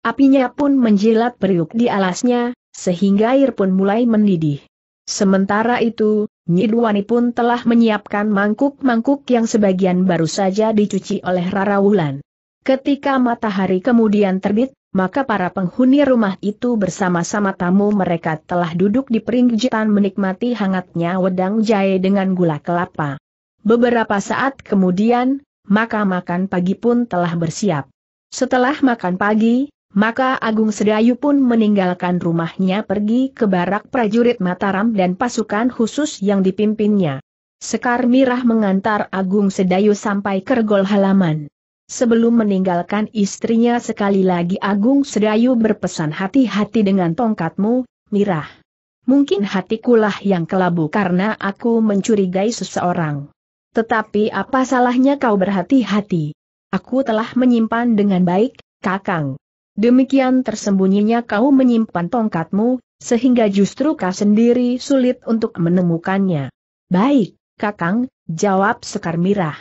Apinya pun menjilat periuk di alasnya, sehingga air pun mulai mendidih. Sementara itu, Nyiduani pun telah menyiapkan mangkuk-mangkuk yang sebagian baru saja dicuci oleh Rara Wulan. Ketika matahari kemudian terbit, maka para penghuni rumah itu bersama-sama tamu mereka telah duduk di peringgitan menikmati hangatnya wedang jahe dengan gula kelapa. Beberapa saat kemudian, maka makan pagi pun telah bersiap. Setelah makan pagi, maka Agung Sedayu pun meninggalkan rumahnya pergi ke barak prajurit Mataram dan pasukan khusus yang dipimpinnya. Sekar Mirah mengantar Agung Sedayu sampai kergol halaman. Sebelum meninggalkan istrinya sekali lagi Agung Sedayu berpesan hati-hati dengan tongkatmu, Mirah. Mungkin hatikulah yang kelabu karena aku mencurigai seseorang. Tetapi apa salahnya kau berhati-hati? Aku telah menyimpan dengan baik, Kakang. Demikian tersembunyinya kau menyimpan tongkatmu, sehingga justru kau sendiri sulit untuk menemukannya. Baik, Kakang, jawab Sekar Mirah.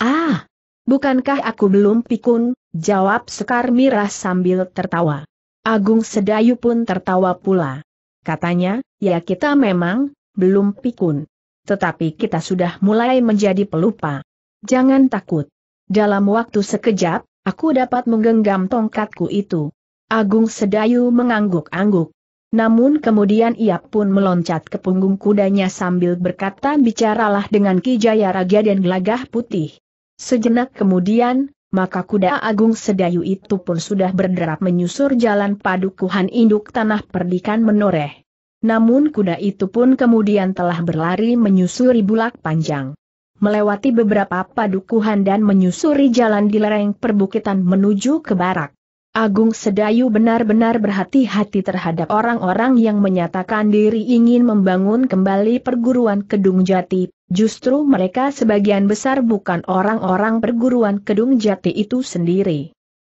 Ah, bukankah aku belum pikun, jawab Sekar Mirah sambil tertawa. Agung Sedayu pun tertawa pula. Katanya, ya kita memang, belum pikun. Tetapi kita sudah mulai menjadi pelupa. Jangan takut. Dalam waktu sekejap, Aku dapat menggenggam tongkatku itu. Agung Sedayu mengangguk-angguk. Namun kemudian ia pun meloncat ke punggung kudanya sambil berkata bicaralah dengan Ki Jaya Raja dan Gelagah Putih. Sejenak kemudian, maka kuda Agung Sedayu itu pun sudah berderap menyusur jalan padukuhan induk tanah perdikan menoreh. Namun kuda itu pun kemudian telah berlari menyusuri bulak panjang melewati beberapa padukuhan dan menyusuri jalan di lereng perbukitan menuju ke barak. Agung Sedayu benar-benar berhati-hati terhadap orang-orang yang menyatakan diri ingin membangun kembali perguruan Kedung Jati, justru mereka sebagian besar bukan orang-orang perguruan Kedung Jati itu sendiri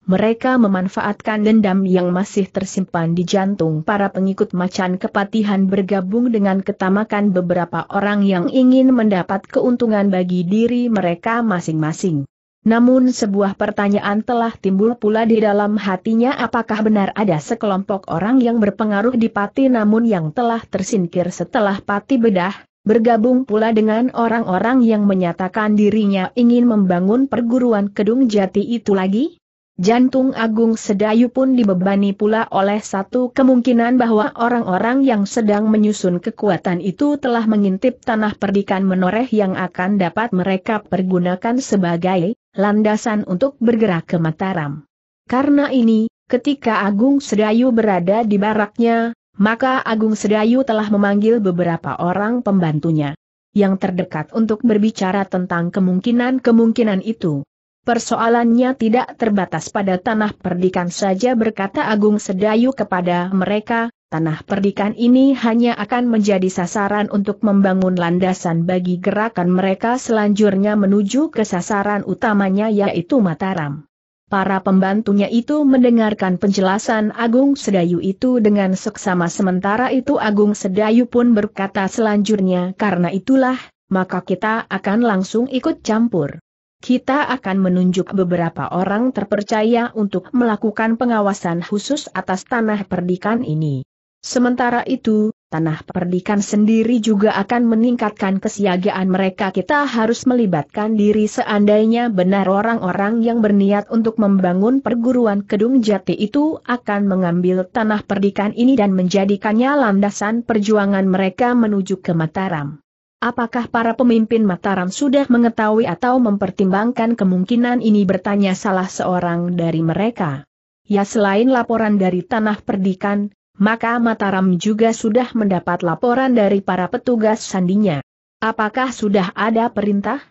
mereka memanfaatkan dendam yang masih tersimpan di jantung para pengikut macan kepatihan bergabung dengan ketamakan beberapa orang yang ingin mendapat keuntungan bagi diri mereka masing-masing. Namun sebuah pertanyaan telah timbul pula di dalam hatinya apakah benar ada sekelompok orang yang berpengaruh di pati namun yang telah tersingkir setelah pati bedah, bergabung pula dengan orang-orang yang menyatakan dirinya ingin membangun perguruan kedung jati itu lagi? Jantung Agung Sedayu pun dibebani pula oleh satu kemungkinan bahwa orang-orang yang sedang menyusun kekuatan itu telah mengintip tanah perdikan menoreh yang akan dapat mereka pergunakan sebagai landasan untuk bergerak ke Mataram. Karena ini, ketika Agung Sedayu berada di baraknya, maka Agung Sedayu telah memanggil beberapa orang pembantunya yang terdekat untuk berbicara tentang kemungkinan-kemungkinan itu. Persoalannya tidak terbatas pada tanah perdikan saja berkata Agung Sedayu kepada mereka, tanah perdikan ini hanya akan menjadi sasaran untuk membangun landasan bagi gerakan mereka selanjutnya menuju ke sasaran utamanya yaitu Mataram. Para pembantunya itu mendengarkan penjelasan Agung Sedayu itu dengan seksama sementara itu Agung Sedayu pun berkata selanjutnya karena itulah, maka kita akan langsung ikut campur kita akan menunjuk beberapa orang terpercaya untuk melakukan pengawasan khusus atas tanah perdikan ini. Sementara itu, tanah perdikan sendiri juga akan meningkatkan kesiagaan mereka. Kita harus melibatkan diri seandainya benar orang-orang yang berniat untuk membangun perguruan Kedung Jati itu akan mengambil tanah perdikan ini dan menjadikannya landasan perjuangan mereka menuju ke Mataram. Apakah para pemimpin Mataram sudah mengetahui atau mempertimbangkan kemungkinan ini bertanya salah seorang dari mereka? Ya selain laporan dari Tanah Perdikan, maka Mataram juga sudah mendapat laporan dari para petugas sandinya. Apakah sudah ada perintah?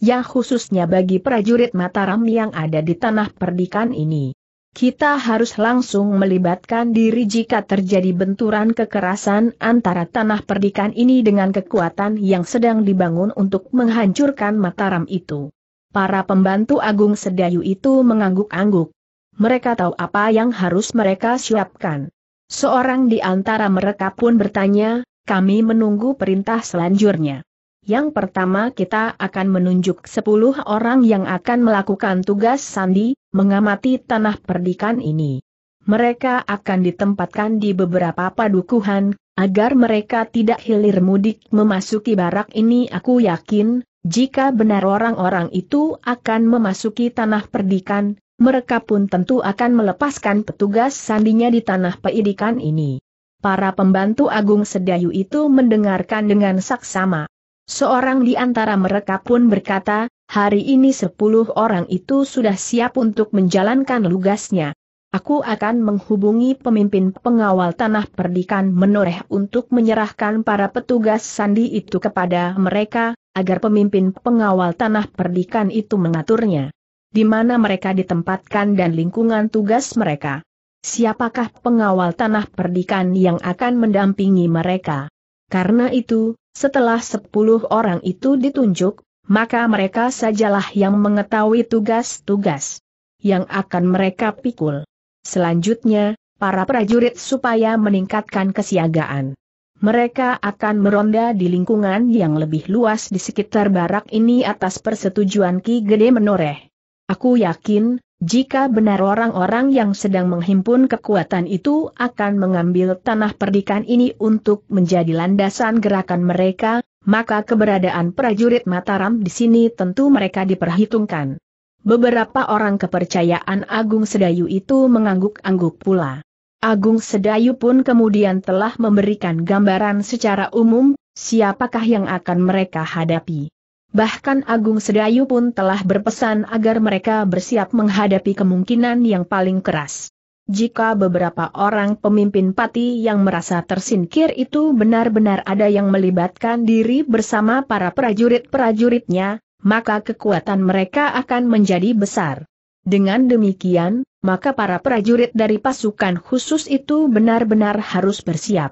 Ya, khususnya bagi prajurit Mataram yang ada di Tanah Perdikan ini. Kita harus langsung melibatkan diri jika terjadi benturan kekerasan antara tanah perdikan ini dengan kekuatan yang sedang dibangun untuk menghancurkan Mataram itu. Para pembantu Agung Sedayu itu mengangguk-angguk. Mereka tahu apa yang harus mereka siapkan. Seorang di antara mereka pun bertanya, kami menunggu perintah selanjutnya. Yang pertama kita akan menunjuk 10 orang yang akan melakukan tugas sandi, mengamati tanah perdikan ini. Mereka akan ditempatkan di beberapa padukuhan, agar mereka tidak hilir mudik memasuki barak ini aku yakin, jika benar orang-orang itu akan memasuki tanah perdikan, mereka pun tentu akan melepaskan petugas sandinya di tanah peidikan ini. Para pembantu Agung Sedayu itu mendengarkan dengan saksama. Seorang di antara mereka pun berkata, hari ini sepuluh orang itu sudah siap untuk menjalankan lugasnya. Aku akan menghubungi pemimpin pengawal tanah perdikan menoreh untuk menyerahkan para petugas sandi itu kepada mereka, agar pemimpin pengawal tanah perdikan itu mengaturnya. Di mana mereka ditempatkan dan lingkungan tugas mereka. Siapakah pengawal tanah perdikan yang akan mendampingi mereka? Karena itu, setelah sepuluh orang itu ditunjuk, maka mereka sajalah yang mengetahui tugas-tugas yang akan mereka pikul. Selanjutnya, para prajurit supaya meningkatkan kesiagaan. Mereka akan meronda di lingkungan yang lebih luas di sekitar barak ini atas persetujuan Ki Gede Menoreh. Aku yakin, jika benar orang-orang yang sedang menghimpun kekuatan itu akan mengambil tanah perdikan ini untuk menjadi landasan gerakan mereka, maka keberadaan prajurit Mataram di sini tentu mereka diperhitungkan. Beberapa orang kepercayaan Agung Sedayu itu mengangguk-angguk pula. Agung Sedayu pun kemudian telah memberikan gambaran secara umum, siapakah yang akan mereka hadapi. Bahkan Agung Sedayu pun telah berpesan agar mereka bersiap menghadapi kemungkinan yang paling keras. Jika beberapa orang pemimpin pati yang merasa tersingkir itu benar-benar ada yang melibatkan diri bersama para prajurit-prajuritnya, maka kekuatan mereka akan menjadi besar. Dengan demikian, maka para prajurit dari pasukan khusus itu benar-benar harus bersiap.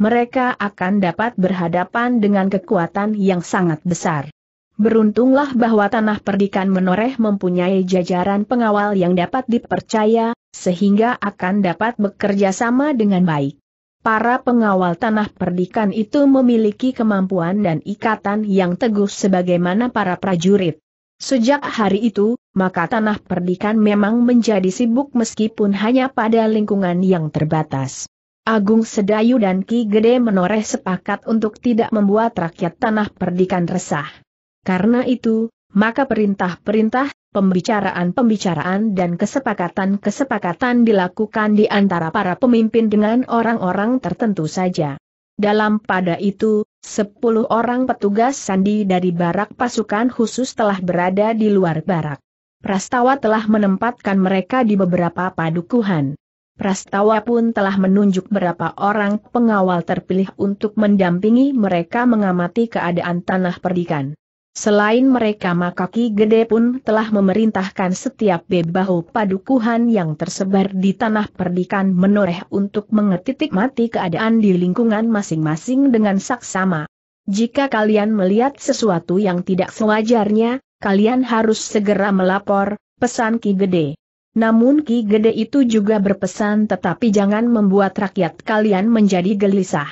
Mereka akan dapat berhadapan dengan kekuatan yang sangat besar. Beruntunglah bahwa tanah perdikan menoreh mempunyai jajaran pengawal yang dapat dipercaya, sehingga akan dapat bekerja sama dengan baik. Para pengawal tanah perdikan itu memiliki kemampuan dan ikatan yang teguh sebagaimana para prajurit. Sejak hari itu, maka tanah perdikan memang menjadi sibuk meskipun hanya pada lingkungan yang terbatas. Agung Sedayu dan Ki Gede menoreh sepakat untuk tidak membuat rakyat tanah perdikan resah. Karena itu, maka perintah-perintah, pembicaraan-pembicaraan dan kesepakatan-kesepakatan dilakukan di antara para pemimpin dengan orang-orang tertentu saja. Dalam pada itu, sepuluh orang petugas sandi dari barak pasukan khusus telah berada di luar barak. Prastawa telah menempatkan mereka di beberapa padukuhan. Prastawa pun telah menunjuk berapa orang pengawal terpilih untuk mendampingi mereka mengamati keadaan tanah perdikan. Selain mereka maka Ki Gede pun telah memerintahkan setiap bebahu padukuhan yang tersebar di tanah perdikan menoreh untuk mengetitik mati keadaan di lingkungan masing-masing dengan saksama. Jika kalian melihat sesuatu yang tidak sewajarnya, kalian harus segera melapor, pesan Ki Gede. Namun Ki Gede itu juga berpesan tetapi jangan membuat rakyat kalian menjadi gelisah.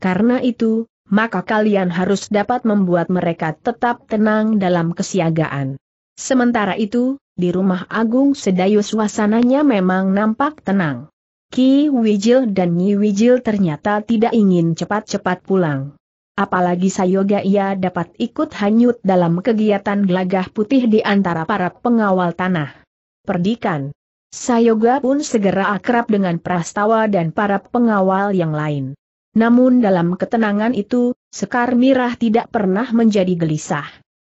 Karena itu, maka kalian harus dapat membuat mereka tetap tenang dalam kesiagaan. Sementara itu, di rumah Agung Sedayu suasananya memang nampak tenang. Ki Wijil dan Nyi Wijil ternyata tidak ingin cepat-cepat pulang. Apalagi Sayoga ia dapat ikut hanyut dalam kegiatan gelagah putih di antara para pengawal tanah. Perdikan. Sayoga pun segera akrab dengan prastawa dan para pengawal yang lain. Namun dalam ketenangan itu, Sekar Mirah tidak pernah menjadi gelisah.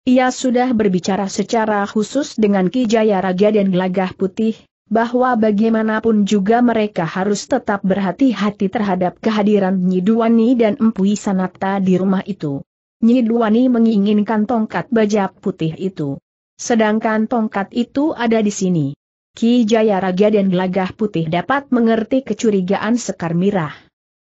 Ia sudah berbicara secara khusus dengan Ki Jaya Raja dan Gelagah Putih, bahwa bagaimanapun juga mereka harus tetap berhati-hati terhadap kehadiran Nyidwani dan Empui Sanata di rumah itu. Nyidwani menginginkan tongkat baja putih itu. Sedangkan tongkat itu ada di sini. Ki Jaya Raja dan Gelagah Putih dapat mengerti kecurigaan Sekar Mirah.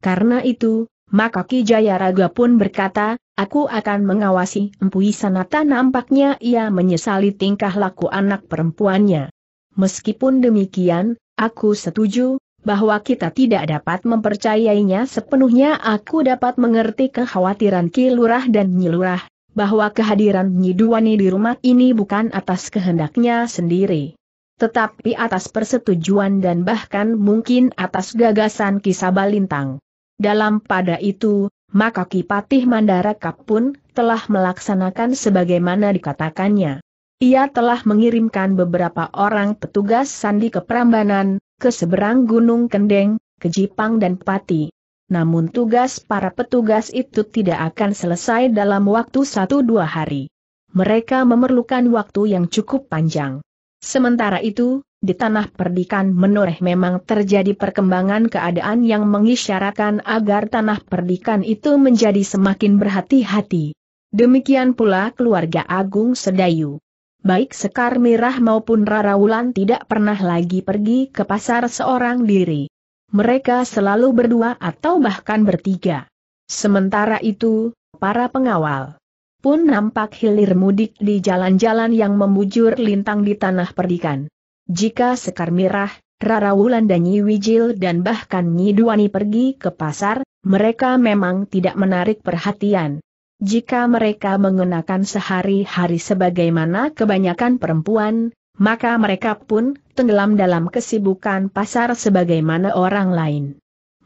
Karena itu, maka Ki Jayaraga pun berkata, aku akan mengawasi Empu Isanata nampaknya ia menyesali tingkah laku anak perempuannya. Meskipun demikian, aku setuju, bahwa kita tidak dapat mempercayainya sepenuhnya aku dapat mengerti kekhawatiran Ki Lurah dan Nyi bahwa kehadiran Nyi Duwani di rumah ini bukan atas kehendaknya sendiri. Tetapi atas persetujuan dan bahkan mungkin atas gagasan Ki Sabalintang. Dalam pada itu, maka Kipatih Mandaraka pun telah melaksanakan sebagaimana dikatakannya. Ia telah mengirimkan beberapa orang petugas sandi ke Prambanan, ke seberang Gunung Kendeng, ke Jipang dan Pati. Namun tugas para petugas itu tidak akan selesai dalam waktu satu dua hari. Mereka memerlukan waktu yang cukup panjang. Sementara itu, di tanah perdikan menoreh memang terjadi perkembangan keadaan yang mengisyaratkan agar tanah perdikan itu menjadi semakin berhati-hati. Demikian pula keluarga Agung Sedayu. Baik Sekar Mirah maupun Rara Wulan tidak pernah lagi pergi ke pasar seorang diri. Mereka selalu berdua atau bahkan bertiga. Sementara itu, para pengawal pun nampak hilir mudik di jalan-jalan yang membujur lintang di tanah perdikan. Jika Sekar Mirah, Rara Wulan dan Nyi Wijil dan bahkan Nyi Duani pergi ke pasar, mereka memang tidak menarik perhatian. Jika mereka mengenakan sehari-hari sebagaimana kebanyakan perempuan, maka mereka pun tenggelam dalam kesibukan pasar sebagaimana orang lain.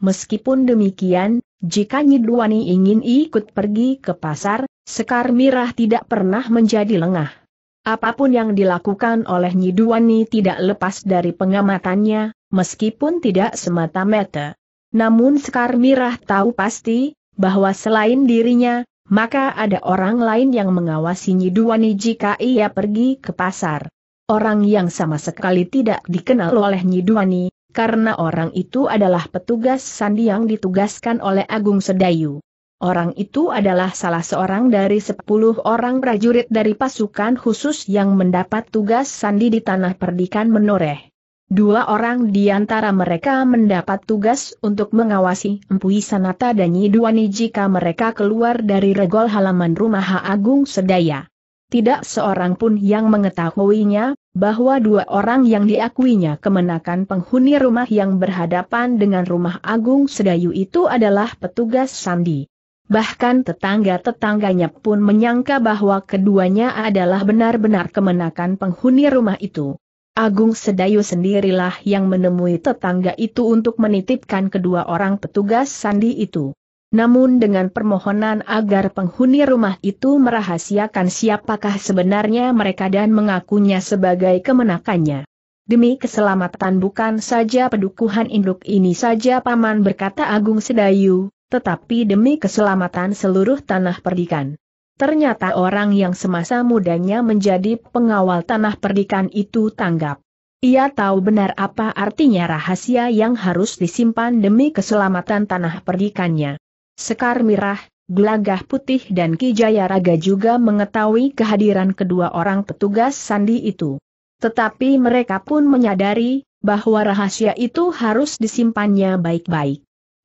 Meskipun demikian, jika Nyidwani ingin ikut pergi ke pasar, Sekar Mirah tidak pernah menjadi lengah. Apapun yang dilakukan oleh Nyiduani tidak lepas dari pengamatannya, meskipun tidak semata-mata. Namun Sekar Mirah tahu pasti, bahwa selain dirinya, maka ada orang lain yang mengawasi Nyiduani jika ia pergi ke pasar. Orang yang sama sekali tidak dikenal oleh Nyiduani, karena orang itu adalah petugas sandi yang ditugaskan oleh Agung Sedayu. Orang itu adalah salah seorang dari sepuluh orang prajurit dari pasukan khusus yang mendapat tugas sandi di tanah perdikan menoreh. Dua orang di antara mereka mendapat tugas untuk mengawasi Empui Sanata dan Yiduani jika mereka keluar dari regol halaman rumah H. Agung Sedaya. Tidak seorang pun yang mengetahuinya, bahwa dua orang yang diakuinya kemenakan penghuni rumah yang berhadapan dengan rumah Agung Sedayu itu adalah petugas Sandi bahkan tetangga-tetangganya pun menyangka bahwa keduanya adalah benar-benar kemenakan penghuni rumah itu. Agung Sedayu sendirilah yang menemui tetangga itu untuk menitipkan kedua orang petugas sandi itu. Namun dengan permohonan agar penghuni rumah itu merahasiakan siapakah sebenarnya mereka dan mengakunya sebagai kemenakannya. Demi keselamatan bukan saja pedukuhan induk ini saja paman berkata Agung Sedayu, tetapi demi keselamatan seluruh tanah perdikan. Ternyata orang yang semasa mudanya menjadi pengawal tanah perdikan itu tanggap. Ia tahu benar apa artinya rahasia yang harus disimpan demi keselamatan tanah perdikannya. Sekar Mirah, glagah Putih dan ki Raga juga mengetahui kehadiran kedua orang petugas sandi itu. Tetapi mereka pun menyadari bahwa rahasia itu harus disimpannya baik-baik.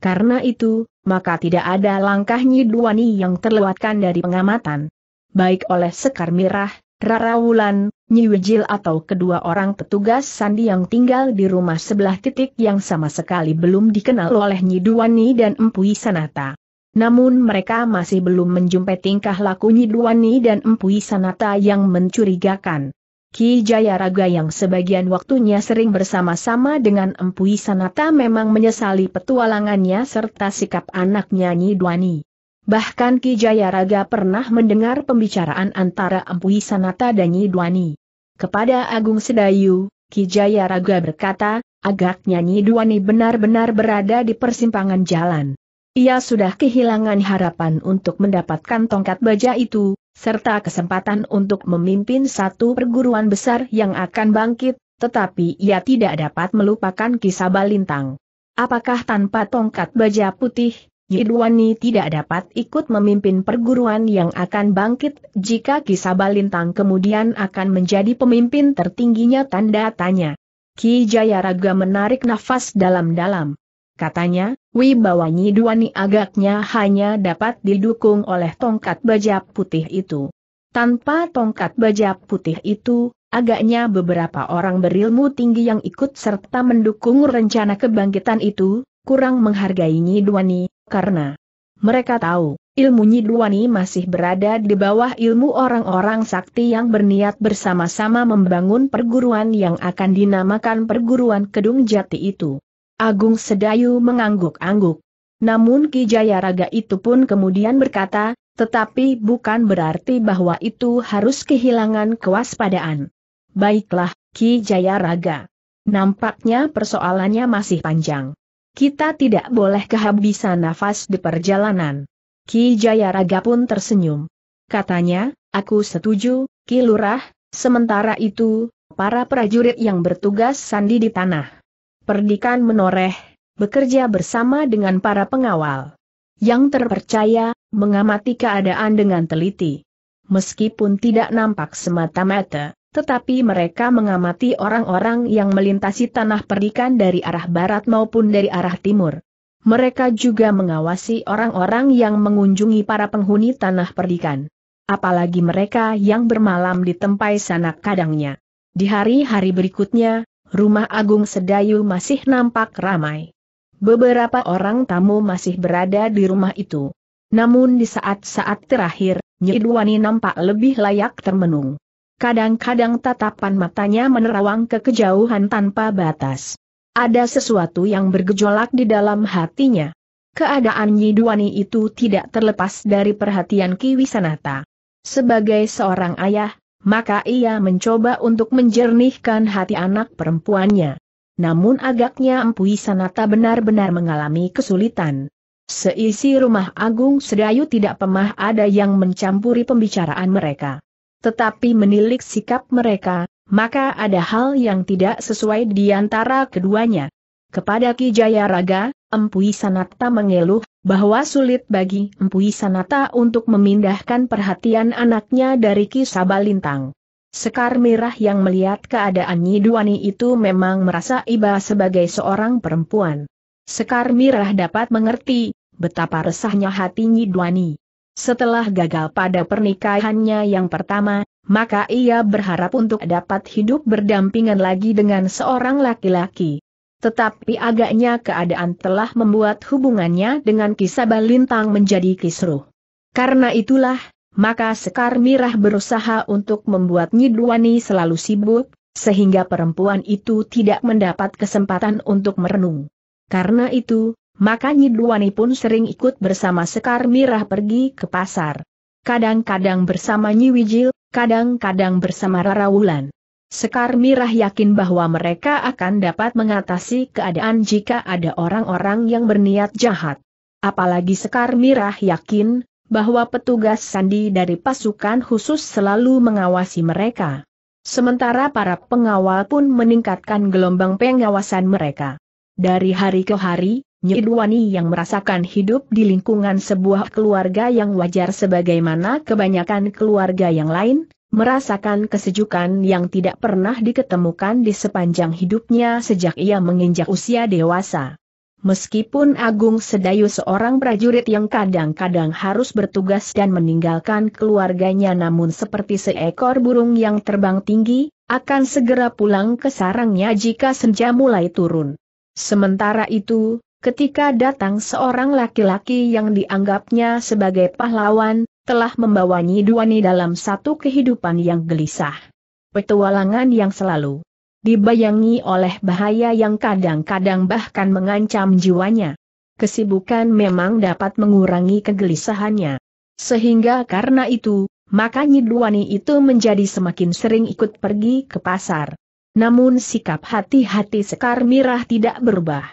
Karena itu, maka tidak ada langkah Nyidwani yang terlewatkan dari pengamatan. Baik oleh Sekar Mirah, Rara Wulan, Nyiwijil atau kedua orang petugas Sandi yang tinggal di rumah sebelah titik yang sama sekali belum dikenal oleh Nyidwani dan Empu Sanata. Namun mereka masih belum menjumpai tingkah laku Nyidwani dan Empu Sanata yang mencurigakan. Ki Raga yang sebagian waktunya sering bersama-sama dengan Empu Sanata memang menyesali petualangannya serta sikap anaknya Nyi Dwani. Bahkan Ki Raga pernah mendengar pembicaraan antara Empu Sanata dan Nyi Dwani. Kepada Agung Sedayu, Ki Raga berkata, agak Nyi Dwani benar-benar berada di persimpangan jalan. Ia sudah kehilangan harapan untuk mendapatkan tongkat baja itu, serta kesempatan untuk memimpin satu perguruan besar yang akan bangkit, tetapi ia tidak dapat melupakan kisah Balintang. Apakah tanpa tongkat baja putih, Yidwani tidak dapat ikut memimpin perguruan yang akan bangkit jika kisah Balintang kemudian akan menjadi pemimpin tertingginya tanda tanya. Ki Jayaraga menarik nafas dalam-dalam. Katanya, wibawa duani agaknya hanya dapat didukung oleh tongkat baja putih itu. Tanpa tongkat baja putih itu, agaknya beberapa orang berilmu tinggi yang ikut serta mendukung rencana kebangkitan itu, kurang menghargai nyidwani, karena mereka tahu, ilmu nyidwani masih berada di bawah ilmu orang-orang sakti yang berniat bersama-sama membangun perguruan yang akan dinamakan perguruan Kedung Jati itu. Agung Sedayu mengangguk-angguk. Namun Ki Jayaraga itu pun kemudian berkata, tetapi bukan berarti bahwa itu harus kehilangan kewaspadaan. Baiklah, Ki Jayaraga. Nampaknya persoalannya masih panjang. Kita tidak boleh kehabisan nafas di perjalanan. Ki Jayaraga pun tersenyum. Katanya, aku setuju, Ki Lurah, sementara itu, para prajurit yang bertugas sandi di tanah. Perdikan menoreh, bekerja bersama dengan para pengawal. Yang terpercaya, mengamati keadaan dengan teliti. Meskipun tidak nampak semata-mata, tetapi mereka mengamati orang-orang yang melintasi tanah perdikan dari arah barat maupun dari arah timur. Mereka juga mengawasi orang-orang yang mengunjungi para penghuni tanah perdikan. Apalagi mereka yang bermalam di tempat sanak kadangnya. Di hari-hari berikutnya, rumah Agung Sedayu masih nampak ramai. Beberapa orang tamu masih berada di rumah itu. Namun di saat-saat terakhir, Nyidwani nampak lebih layak termenung. Kadang-kadang tatapan matanya menerawang ke kejauhan tanpa batas. Ada sesuatu yang bergejolak di dalam hatinya. Keadaan Nyidwani itu tidak terlepas dari perhatian Kiwisanata. Wisanata. Sebagai seorang ayah, maka ia mencoba untuk menjernihkan hati anak perempuannya. Namun agaknya Empu Sanata benar-benar mengalami kesulitan. Seisi rumah Agung Sedayu tidak pernah ada yang mencampuri pembicaraan mereka. Tetapi menilik sikap mereka, maka ada hal yang tidak sesuai di antara keduanya. Kepada Ki Jayaraga, Empuy Sanata mengeluh, bahwa sulit bagi Empuy Sanata untuk memindahkan perhatian anaknya dari Ki Sabalintang. Sekar Mirah yang melihat keadaan Nyiduani itu memang merasa iba sebagai seorang perempuan. Sekar Mirah dapat mengerti, betapa resahnya hati Nyiduani. Setelah gagal pada pernikahannya yang pertama, maka ia berharap untuk dapat hidup berdampingan lagi dengan seorang laki-laki. Tetapi agaknya keadaan telah membuat hubungannya dengan Kisaba Lintang menjadi kisruh. Karena itulah, maka Sekar Mirah berusaha untuk membuat Nyidwani selalu sibuk, sehingga perempuan itu tidak mendapat kesempatan untuk merenung. Karena itu, maka Nyidwani pun sering ikut bersama Sekar Mirah pergi ke pasar. Kadang-kadang bersama Nyiwijil, kadang-kadang bersama Rara Wulan. Sekar Mirah yakin bahwa mereka akan dapat mengatasi keadaan jika ada orang-orang yang berniat jahat. Apalagi Sekar Mirah yakin bahwa petugas sandi dari pasukan khusus selalu mengawasi mereka. Sementara para pengawal pun meningkatkan gelombang pengawasan mereka. Dari hari ke hari, Nyidwani yang merasakan hidup di lingkungan sebuah keluarga yang wajar sebagaimana kebanyakan keluarga yang lain, merasakan kesejukan yang tidak pernah diketemukan di sepanjang hidupnya sejak ia menginjak usia dewasa. Meskipun Agung Sedayu seorang prajurit yang kadang-kadang harus bertugas dan meninggalkan keluarganya namun seperti seekor burung yang terbang tinggi, akan segera pulang ke sarangnya jika senja mulai turun. Sementara itu, ketika datang seorang laki-laki yang dianggapnya sebagai pahlawan, telah membawa Nyiduani dalam satu kehidupan yang gelisah. Petualangan yang selalu dibayangi oleh bahaya yang kadang-kadang bahkan mengancam jiwanya. Kesibukan memang dapat mengurangi kegelisahannya. Sehingga karena itu, maka Nyiduani itu menjadi semakin sering ikut pergi ke pasar. Namun sikap hati-hati Sekar Mirah tidak berubah.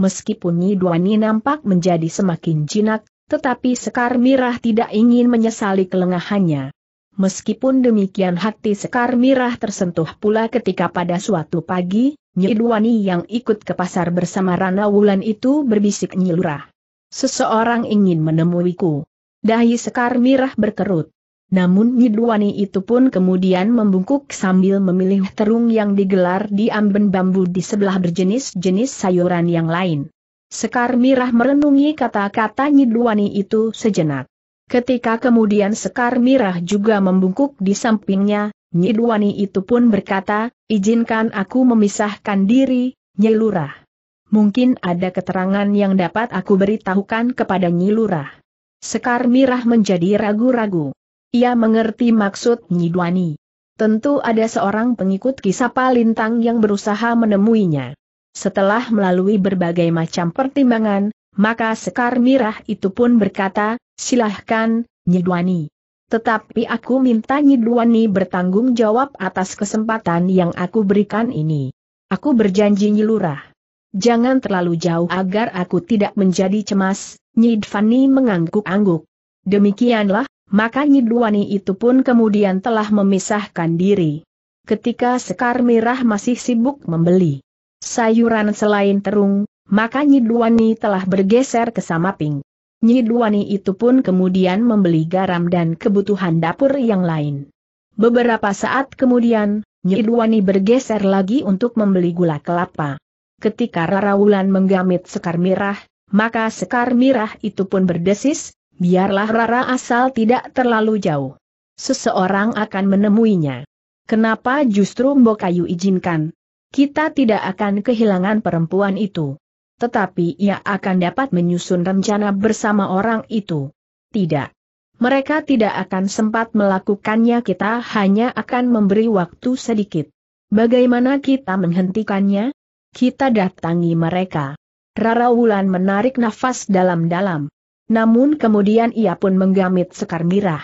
Meskipun Nyiduani nampak menjadi semakin jinak, tetapi Sekar Mirah tidak ingin menyesali kelengahannya. Meskipun demikian hati Sekar Mirah tersentuh pula ketika pada suatu pagi, Nyidwani yang ikut ke pasar bersama Rana Wulan itu berbisik Nyilurah. Seseorang ingin menemuiku. Dahi Sekar Mirah berkerut. Namun Nyidwani itu pun kemudian membungkuk sambil memilih terung yang digelar di amben bambu di sebelah berjenis-jenis sayuran yang lain. Sekar Mirah merenungi kata-kata Nyidwani itu sejenak. Ketika kemudian Sekar Mirah juga membungkuk di sampingnya, Nyidwani itu pun berkata, izinkan aku memisahkan diri, Nyilurah. Mungkin ada keterangan yang dapat aku beritahukan kepada Nyilurah. Sekar Mirah menjadi ragu-ragu. Ia mengerti maksud Nyidwani. Tentu ada seorang pengikut kisah Palintang yang berusaha menemuinya. Setelah melalui berbagai macam pertimbangan, maka Sekar Mirah itu pun berkata, silahkan, Nyidwani. Tetapi aku minta Nyidwani bertanggung jawab atas kesempatan yang aku berikan ini. Aku berjanji Nyilurah. Jangan terlalu jauh agar aku tidak menjadi cemas, Nyidvani mengangguk-angguk. Demikianlah, maka Nyidwani itu pun kemudian telah memisahkan diri. Ketika Sekar Mirah masih sibuk membeli sayuran selain terung, maka Nyidwani telah bergeser ke samping. Nyidwani itu pun kemudian membeli garam dan kebutuhan dapur yang lain. Beberapa saat kemudian, Nyidwani bergeser lagi untuk membeli gula kelapa. Ketika Rarawulan menggamit sekar mirah, maka sekar mirah itu pun berdesis, biarlah Rara asal tidak terlalu jauh. Seseorang akan menemuinya. Kenapa justru Mbok kayu izinkan, kita tidak akan kehilangan perempuan itu. Tetapi ia akan dapat menyusun rencana bersama orang itu. Tidak. Mereka tidak akan sempat melakukannya kita hanya akan memberi waktu sedikit. Bagaimana kita menghentikannya? Kita datangi mereka. Rara Wulan menarik nafas dalam-dalam. Namun kemudian ia pun menggamit sekar mirah.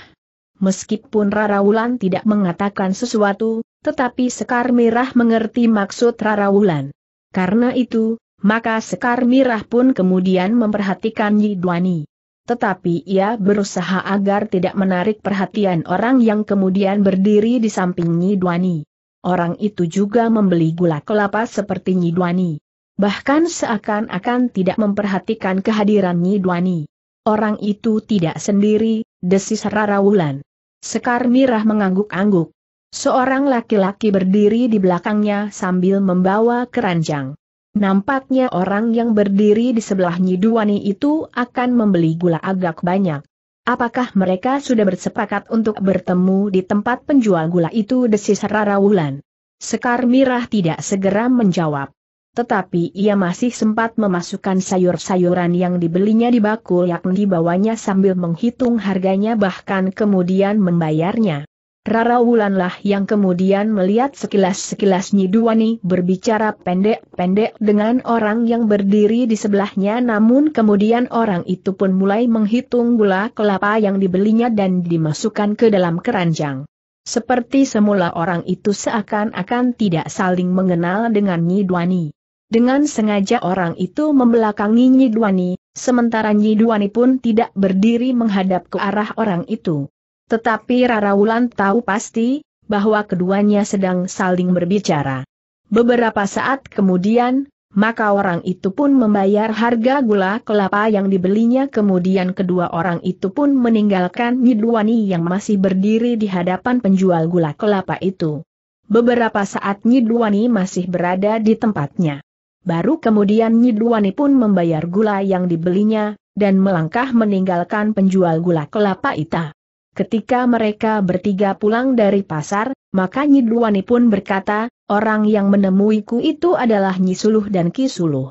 Meskipun Rara Wulan tidak mengatakan sesuatu, tetapi Sekar Mirah mengerti maksud Rara Wulan. Karena itu, maka Sekar Mirah pun kemudian memperhatikan Yidwani. Tetapi ia berusaha agar tidak menarik perhatian orang yang kemudian berdiri di samping Yidwani. Orang itu juga membeli gula kelapa seperti Yidwani. Bahkan seakan-akan tidak memperhatikan kehadiran Yidwani. Orang itu tidak sendiri, desis Rara Wulan. Sekar Mirah mengangguk-angguk. Seorang laki-laki berdiri di belakangnya sambil membawa keranjang. Nampaknya orang yang berdiri di sebelah Nyiduwani itu akan membeli gula agak banyak. Apakah mereka sudah bersepakat untuk bertemu di tempat penjual gula itu desis Rara Wulan? Sekar Mirah tidak segera menjawab. Tetapi ia masih sempat memasukkan sayur-sayuran yang dibelinya di bakul yakni dibawanya sambil menghitung harganya bahkan kemudian membayarnya. Rara Wulanlah yang kemudian melihat sekilas-sekilas Nyiduwani berbicara pendek-pendek dengan orang yang berdiri di sebelahnya namun kemudian orang itu pun mulai menghitung gula kelapa yang dibelinya dan dimasukkan ke dalam keranjang. Seperti semula orang itu seakan-akan tidak saling mengenal dengan Nyiduwani. Dengan sengaja orang itu membelakangi Nyiduwani, sementara Nyiduwani pun tidak berdiri menghadap ke arah orang itu. Tetapi Rara Wulan tahu pasti, bahwa keduanya sedang saling berbicara. Beberapa saat kemudian, maka orang itu pun membayar harga gula kelapa yang dibelinya kemudian kedua orang itu pun meninggalkan Nyidwani yang masih berdiri di hadapan penjual gula kelapa itu. Beberapa saat Nyidwani masih berada di tempatnya. Baru kemudian Nyidwani pun membayar gula yang dibelinya, dan melangkah meninggalkan penjual gula kelapa itu. Ketika mereka bertiga pulang dari pasar, maka Nyidwani pun berkata, orang yang menemuiku itu adalah Nyisuluh dan Kisuluh.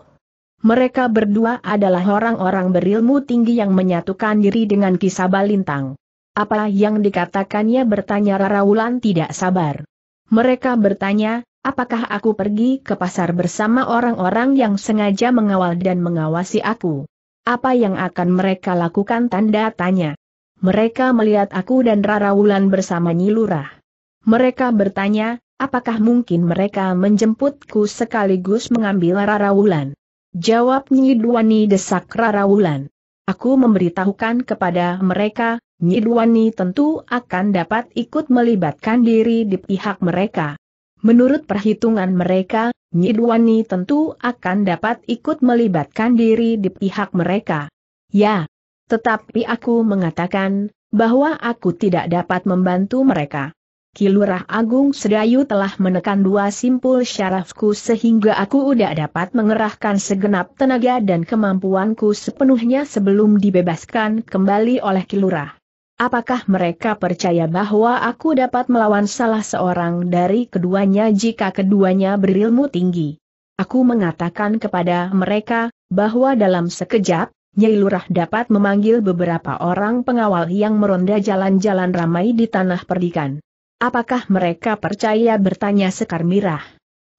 Mereka berdua adalah orang-orang berilmu tinggi yang menyatukan diri dengan Kisabalintang. Apa yang dikatakannya bertanya Wulan tidak sabar. Mereka bertanya, apakah aku pergi ke pasar bersama orang-orang yang sengaja mengawal dan mengawasi aku? Apa yang akan mereka lakukan tanda tanya? Mereka melihat aku dan Rara Wulan bersama Nyilurah. Mereka bertanya, apakah mungkin mereka menjemputku sekaligus mengambil Rara Wulan? Jawab Nyi desak Rara Wulan. Aku memberitahukan kepada mereka, Nyi tentu akan dapat ikut melibatkan diri di pihak mereka. Menurut perhitungan mereka, Nyi tentu akan dapat ikut melibatkan diri di pihak mereka. Ya, tetapi aku mengatakan, bahwa aku tidak dapat membantu mereka. Kilurah Agung Sedayu telah menekan dua simpul syarafku sehingga aku udah dapat mengerahkan segenap tenaga dan kemampuanku sepenuhnya sebelum dibebaskan kembali oleh Kilurah. Apakah mereka percaya bahwa aku dapat melawan salah seorang dari keduanya jika keduanya berilmu tinggi? Aku mengatakan kepada mereka, bahwa dalam sekejap, Nyai Lurah dapat memanggil beberapa orang pengawal yang meronda jalan-jalan ramai di tanah perdikan. Apakah mereka percaya bertanya Sekar Mirah?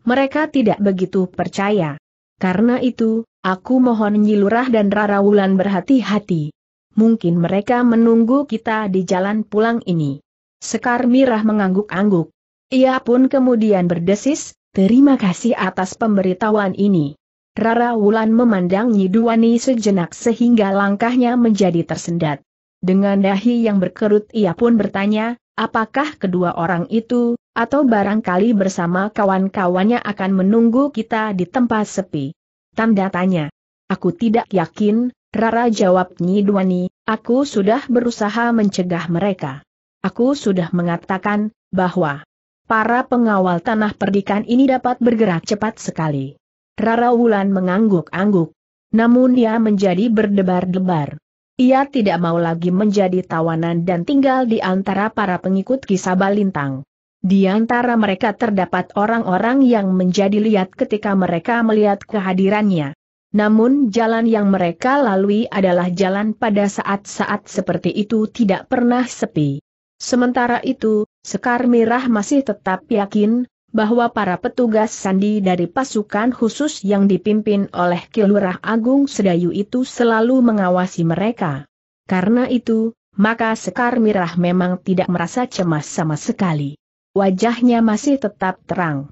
Mereka tidak begitu percaya. Karena itu, aku mohon Nyilurah Lurah dan Rara Wulan berhati-hati. Mungkin mereka menunggu kita di jalan pulang ini. Sekar Mirah mengangguk-angguk. Ia pun kemudian berdesis, terima kasih atas pemberitahuan ini. Rara Wulan memandang Yiduani sejenak sehingga langkahnya menjadi tersendat. Dengan dahi yang berkerut ia pun bertanya, apakah kedua orang itu, atau barangkali bersama kawan-kawannya akan menunggu kita di tempat sepi? Tanda tanya. Aku tidak yakin, Rara jawab Nyiduani, aku sudah berusaha mencegah mereka. Aku sudah mengatakan, bahwa para pengawal tanah perdikan ini dapat bergerak cepat sekali. Rara Wulan mengangguk-angguk. Namun ia menjadi berdebar-debar. Ia tidak mau lagi menjadi tawanan dan tinggal di antara para pengikut kisah balintang. Di antara mereka terdapat orang-orang yang menjadi lihat ketika mereka melihat kehadirannya. Namun jalan yang mereka lalui adalah jalan pada saat-saat seperti itu tidak pernah sepi. Sementara itu, Sekar Mirah masih tetap yakin, bahwa para petugas sandi dari pasukan khusus yang dipimpin oleh Kilurah Agung Sedayu itu selalu mengawasi mereka. Karena itu, maka Sekar Mirah memang tidak merasa cemas sama sekali. Wajahnya masih tetap terang.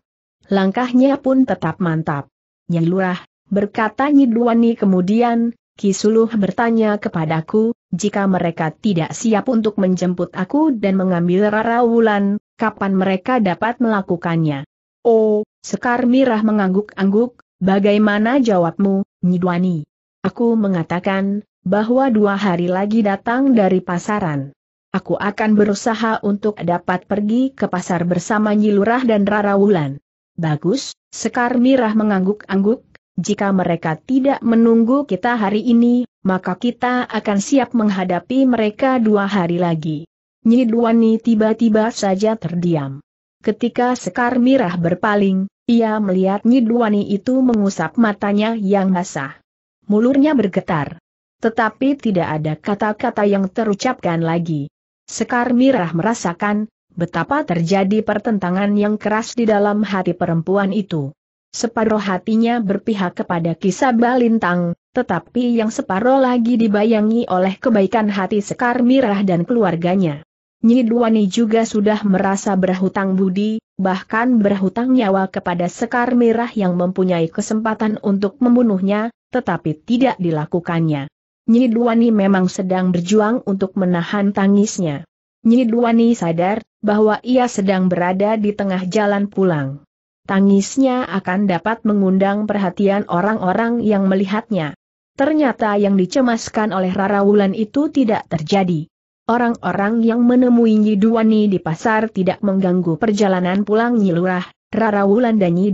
Langkahnya pun tetap mantap. Nyelurah, Lurah, berkata Nyidwani kemudian, Kisuluh bertanya kepadaku, jika mereka tidak siap untuk menjemput aku dan mengambil Rara Wulan, kapan mereka dapat melakukannya? Oh, Sekar Mirah mengangguk-angguk, bagaimana jawabmu, Nyidwani? Aku mengatakan, bahwa dua hari lagi datang dari pasaran. Aku akan berusaha untuk dapat pergi ke pasar bersama Nyilurah dan Rara Wulan. Bagus, Sekar Mirah mengangguk-angguk, jika mereka tidak menunggu kita hari ini, maka kita akan siap menghadapi mereka dua hari lagi. Nyidwani tiba-tiba saja terdiam. Ketika Sekar Mirah berpaling, ia melihat Nyidwani itu mengusap matanya yang basah. Mulurnya bergetar. Tetapi tidak ada kata-kata yang terucapkan lagi. Sekar Mirah merasakan, betapa terjadi pertentangan yang keras di dalam hati perempuan itu. Separuh hatinya berpihak kepada kisah Balintang, tetapi yang separuh lagi dibayangi oleh kebaikan hati Sekar Mirah dan keluarganya. Nyidwani juga sudah merasa berhutang budi, bahkan berhutang nyawa kepada Sekar Merah yang mempunyai kesempatan untuk membunuhnya, tetapi tidak dilakukannya. Nyidwani memang sedang berjuang untuk menahan tangisnya. Nyidwani sadar bahwa ia sedang berada di tengah jalan pulang. Tangisnya akan dapat mengundang perhatian orang-orang yang melihatnya. Ternyata yang dicemaskan oleh Rara Wulan itu tidak terjadi. Orang-orang yang menemui Nyi Duwani di pasar tidak mengganggu perjalanan pulang Nyi Rara Wulan dan Nyi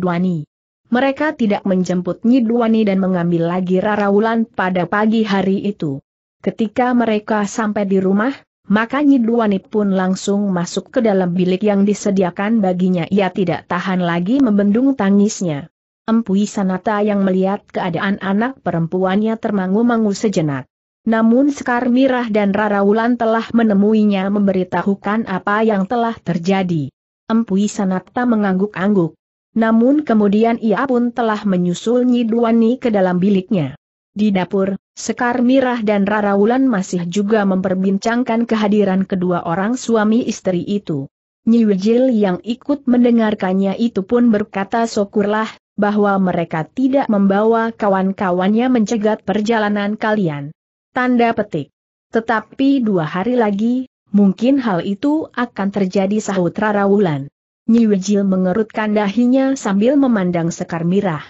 Mereka tidak menjemput Nyi dan mengambil lagi Rara Wulan pada pagi hari itu. Ketika mereka sampai di rumah, maka Nyi pun langsung masuk ke dalam bilik yang disediakan baginya. Ia tidak tahan lagi membendung tangisnya. Empu Sanata yang melihat keadaan anak perempuannya termangu-mangu sejenak. Namun Sekar Mirah dan Rara Wulan telah menemuinya memberitahukan apa yang telah terjadi. Empui Sanatta mengangguk-angguk. Namun kemudian ia pun telah menyusul Nyiduani ke dalam biliknya. Di dapur, Sekar Mirah dan Rara Wulan masih juga memperbincangkan kehadiran kedua orang suami istri itu. Nyiwijil yang ikut mendengarkannya itu pun berkata syukurlah, bahwa mereka tidak membawa kawan-kawannya mencegat perjalanan kalian. Tanda petik. Tetapi dua hari lagi, mungkin hal itu akan terjadi sahut Rara Wulan. Nyiwijil mengerutkan dahinya sambil memandang Sekar Mirah.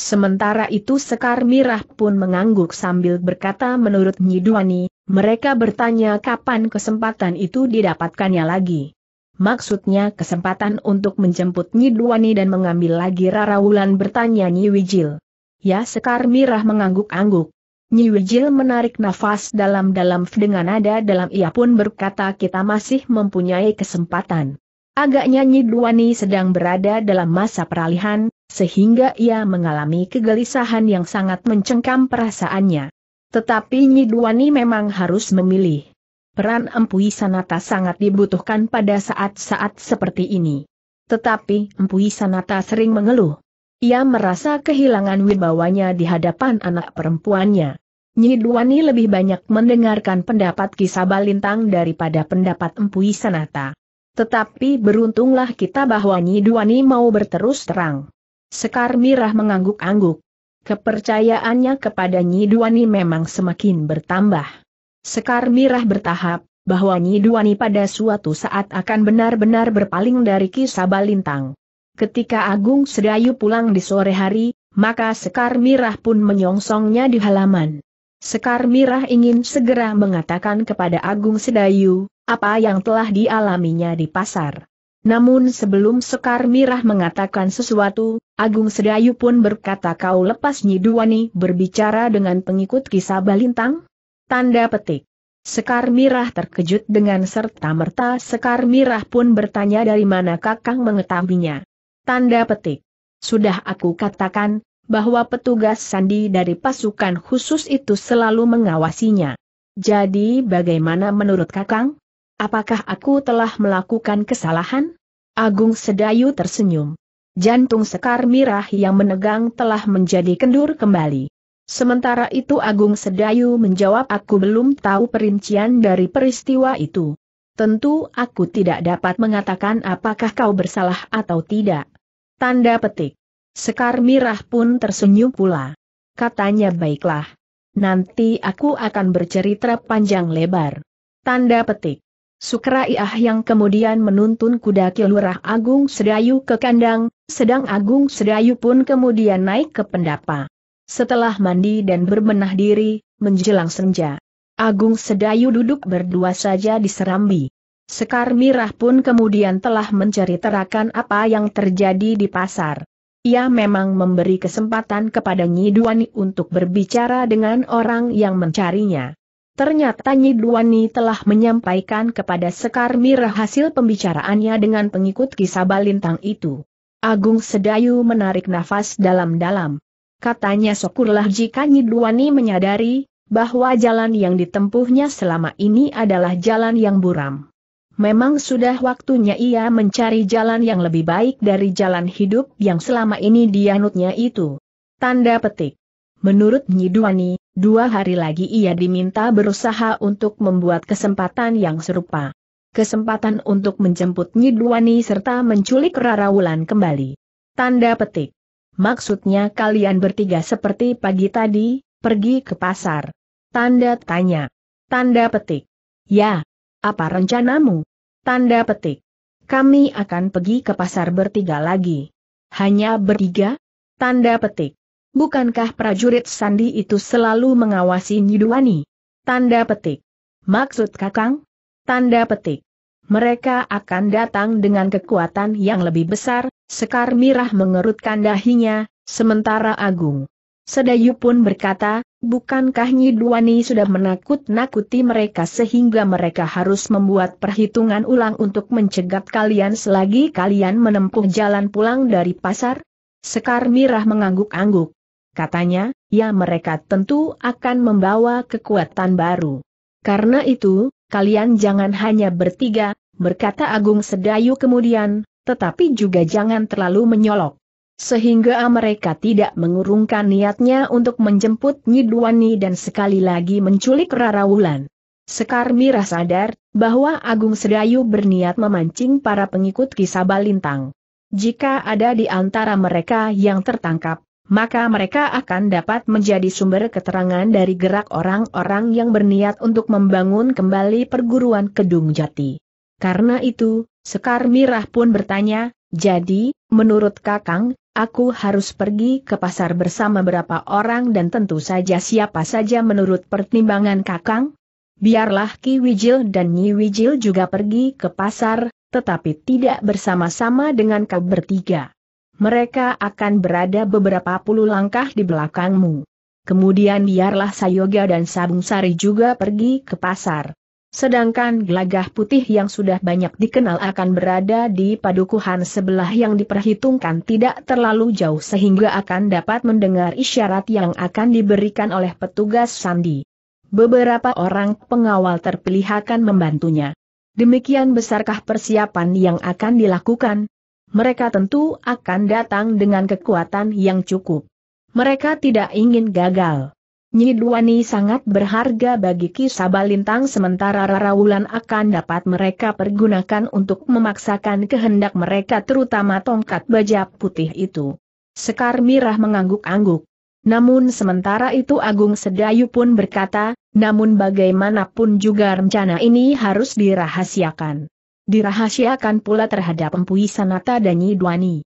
Sementara itu Sekar Mirah pun mengangguk sambil berkata menurut Nyiduani, mereka bertanya kapan kesempatan itu didapatkannya lagi. Maksudnya kesempatan untuk menjemput Nyiduani dan mengambil lagi Rara Wulan bertanya Nyiwijil. Ya Sekar Mirah mengangguk-angguk. Wijil menarik nafas dalam-dalam dengan nada dalam ia pun berkata kita masih mempunyai kesempatan. Agaknya Nyi Duwani sedang berada dalam masa peralihan, sehingga ia mengalami kegelisahan yang sangat mencengkam perasaannya. Tetapi Nyi Duwani memang harus memilih. Peran Empu Sanata sangat dibutuhkan pada saat-saat seperti ini. Tetapi Empu Sanata sering mengeluh. Ia merasa kehilangan wibawanya di hadapan anak perempuannya. Nyiduani lebih banyak mendengarkan pendapat kisah balintang daripada pendapat Empu Sanata. Tetapi beruntunglah kita bahwa Nyiduani mau berterus terang. Sekar Mirah mengangguk-angguk. Kepercayaannya kepada Nyiduani memang semakin bertambah. Sekar Mirah bertahap, bahwa Nyiduani pada suatu saat akan benar-benar berpaling dari kisah Balintang. Ketika Agung Sedayu pulang di sore hari, maka Sekar Mirah pun menyongsongnya di halaman. Sekar Mirah ingin segera mengatakan kepada Agung Sedayu, apa yang telah dialaminya di pasar. Namun sebelum Sekar Mirah mengatakan sesuatu, Agung Sedayu pun berkata kau lepas Nyiduwani berbicara dengan pengikut kisah Balintang? Tanda petik. Sekar Mirah terkejut dengan serta-merta Sekar Mirah pun bertanya dari mana kakang mengetahuinya. Tanda petik. Sudah aku katakan, bahwa petugas sandi dari pasukan khusus itu selalu mengawasinya. Jadi bagaimana menurut Kakang? Apakah aku telah melakukan kesalahan? Agung Sedayu tersenyum. Jantung Sekar Mirah yang menegang telah menjadi kendur kembali. Sementara itu Agung Sedayu menjawab aku belum tahu perincian dari peristiwa itu. Tentu aku tidak dapat mengatakan apakah kau bersalah atau tidak. Tanda petik. Sekar Mirah pun tersenyum pula. Katanya baiklah. Nanti aku akan bercerita panjang lebar. Tanda petik. Sukraiah yang kemudian menuntun kuda Kilurah Agung Sedayu ke kandang, sedang Agung Sedayu pun kemudian naik ke pendapa. Setelah mandi dan berbenah diri, menjelang senja, Agung Sedayu duduk berdua saja di serambi. Sekar Mirah pun kemudian telah menceritakan apa yang terjadi di pasar. Ia memang memberi kesempatan kepada Nyiduani untuk berbicara dengan orang yang mencarinya. Ternyata Nyiduani telah menyampaikan kepada Sekar Mirah hasil pembicaraannya dengan pengikut kisah balintang itu. Agung Sedayu menarik nafas dalam-dalam. Katanya syukurlah jika Nyiduani menyadari bahwa jalan yang ditempuhnya selama ini adalah jalan yang buram. Memang sudah waktunya ia mencari jalan yang lebih baik dari jalan hidup yang selama ini dianutnya itu. Tanda petik. Menurut Nyiduani, dua hari lagi ia diminta berusaha untuk membuat kesempatan yang serupa. Kesempatan untuk menjemput Nyiduani serta menculik Rara Wulan kembali. Tanda petik. Maksudnya kalian bertiga seperti pagi tadi, pergi ke pasar. Tanda tanya. Tanda petik. Ya, apa rencanamu? Tanda petik. Kami akan pergi ke pasar bertiga lagi. Hanya bertiga? Tanda petik. Bukankah prajurit Sandi itu selalu mengawasi Nyiduani? Tanda petik. Maksud Kakang? Tanda petik. Mereka akan datang dengan kekuatan yang lebih besar, Sekar Mirah mengerutkan dahinya, sementara Agung. Sedayu pun berkata, Bukankah Nyi Duwani sudah menakut-nakuti mereka sehingga mereka harus membuat perhitungan ulang untuk mencegat kalian selagi kalian menempuh jalan pulang dari pasar? Sekar Mirah mengangguk-angguk. Katanya, ya mereka tentu akan membawa kekuatan baru. Karena itu, kalian jangan hanya bertiga, berkata Agung Sedayu kemudian, tetapi juga jangan terlalu menyolok sehingga mereka tidak mengurungkan niatnya untuk menjemput Nyidwani dan sekali lagi menculik Rara Wulan. Sekar Mira sadar bahwa Agung Sedayu berniat memancing para pengikut kisah Balintang. Jika ada di antara mereka yang tertangkap, maka mereka akan dapat menjadi sumber keterangan dari gerak orang-orang yang berniat untuk membangun kembali perguruan Kedung Jati. Karena itu, Sekar Mirah pun bertanya, jadi, menurut Kakang, Aku harus pergi ke pasar bersama berapa orang dan tentu saja siapa saja menurut pertimbangan Kakang. Biarlah Ki Wijil dan Nyi Wijil juga pergi ke pasar, tetapi tidak bersama-sama dengan kau bertiga. Mereka akan berada beberapa puluh langkah di belakangmu. Kemudian biarlah Sayoga dan Sabung Sari juga pergi ke pasar. Sedangkan gelagah putih yang sudah banyak dikenal akan berada di padukuhan sebelah yang diperhitungkan tidak terlalu jauh sehingga akan dapat mendengar isyarat yang akan diberikan oleh petugas sandi. Beberapa orang pengawal terpilih akan membantunya. Demikian besarkah persiapan yang akan dilakukan? Mereka tentu akan datang dengan kekuatan yang cukup. Mereka tidak ingin gagal. Nyidwani sangat berharga bagi kisah balintang sementara Rarawulan akan dapat mereka pergunakan untuk memaksakan kehendak mereka terutama tongkat baja putih itu. Sekar Mirah mengangguk-angguk. Namun sementara itu Agung Sedayu pun berkata, namun bagaimanapun juga rencana ini harus dirahasiakan. Dirahasiakan pula terhadap Empuisanata Sanata dan Nyidwani.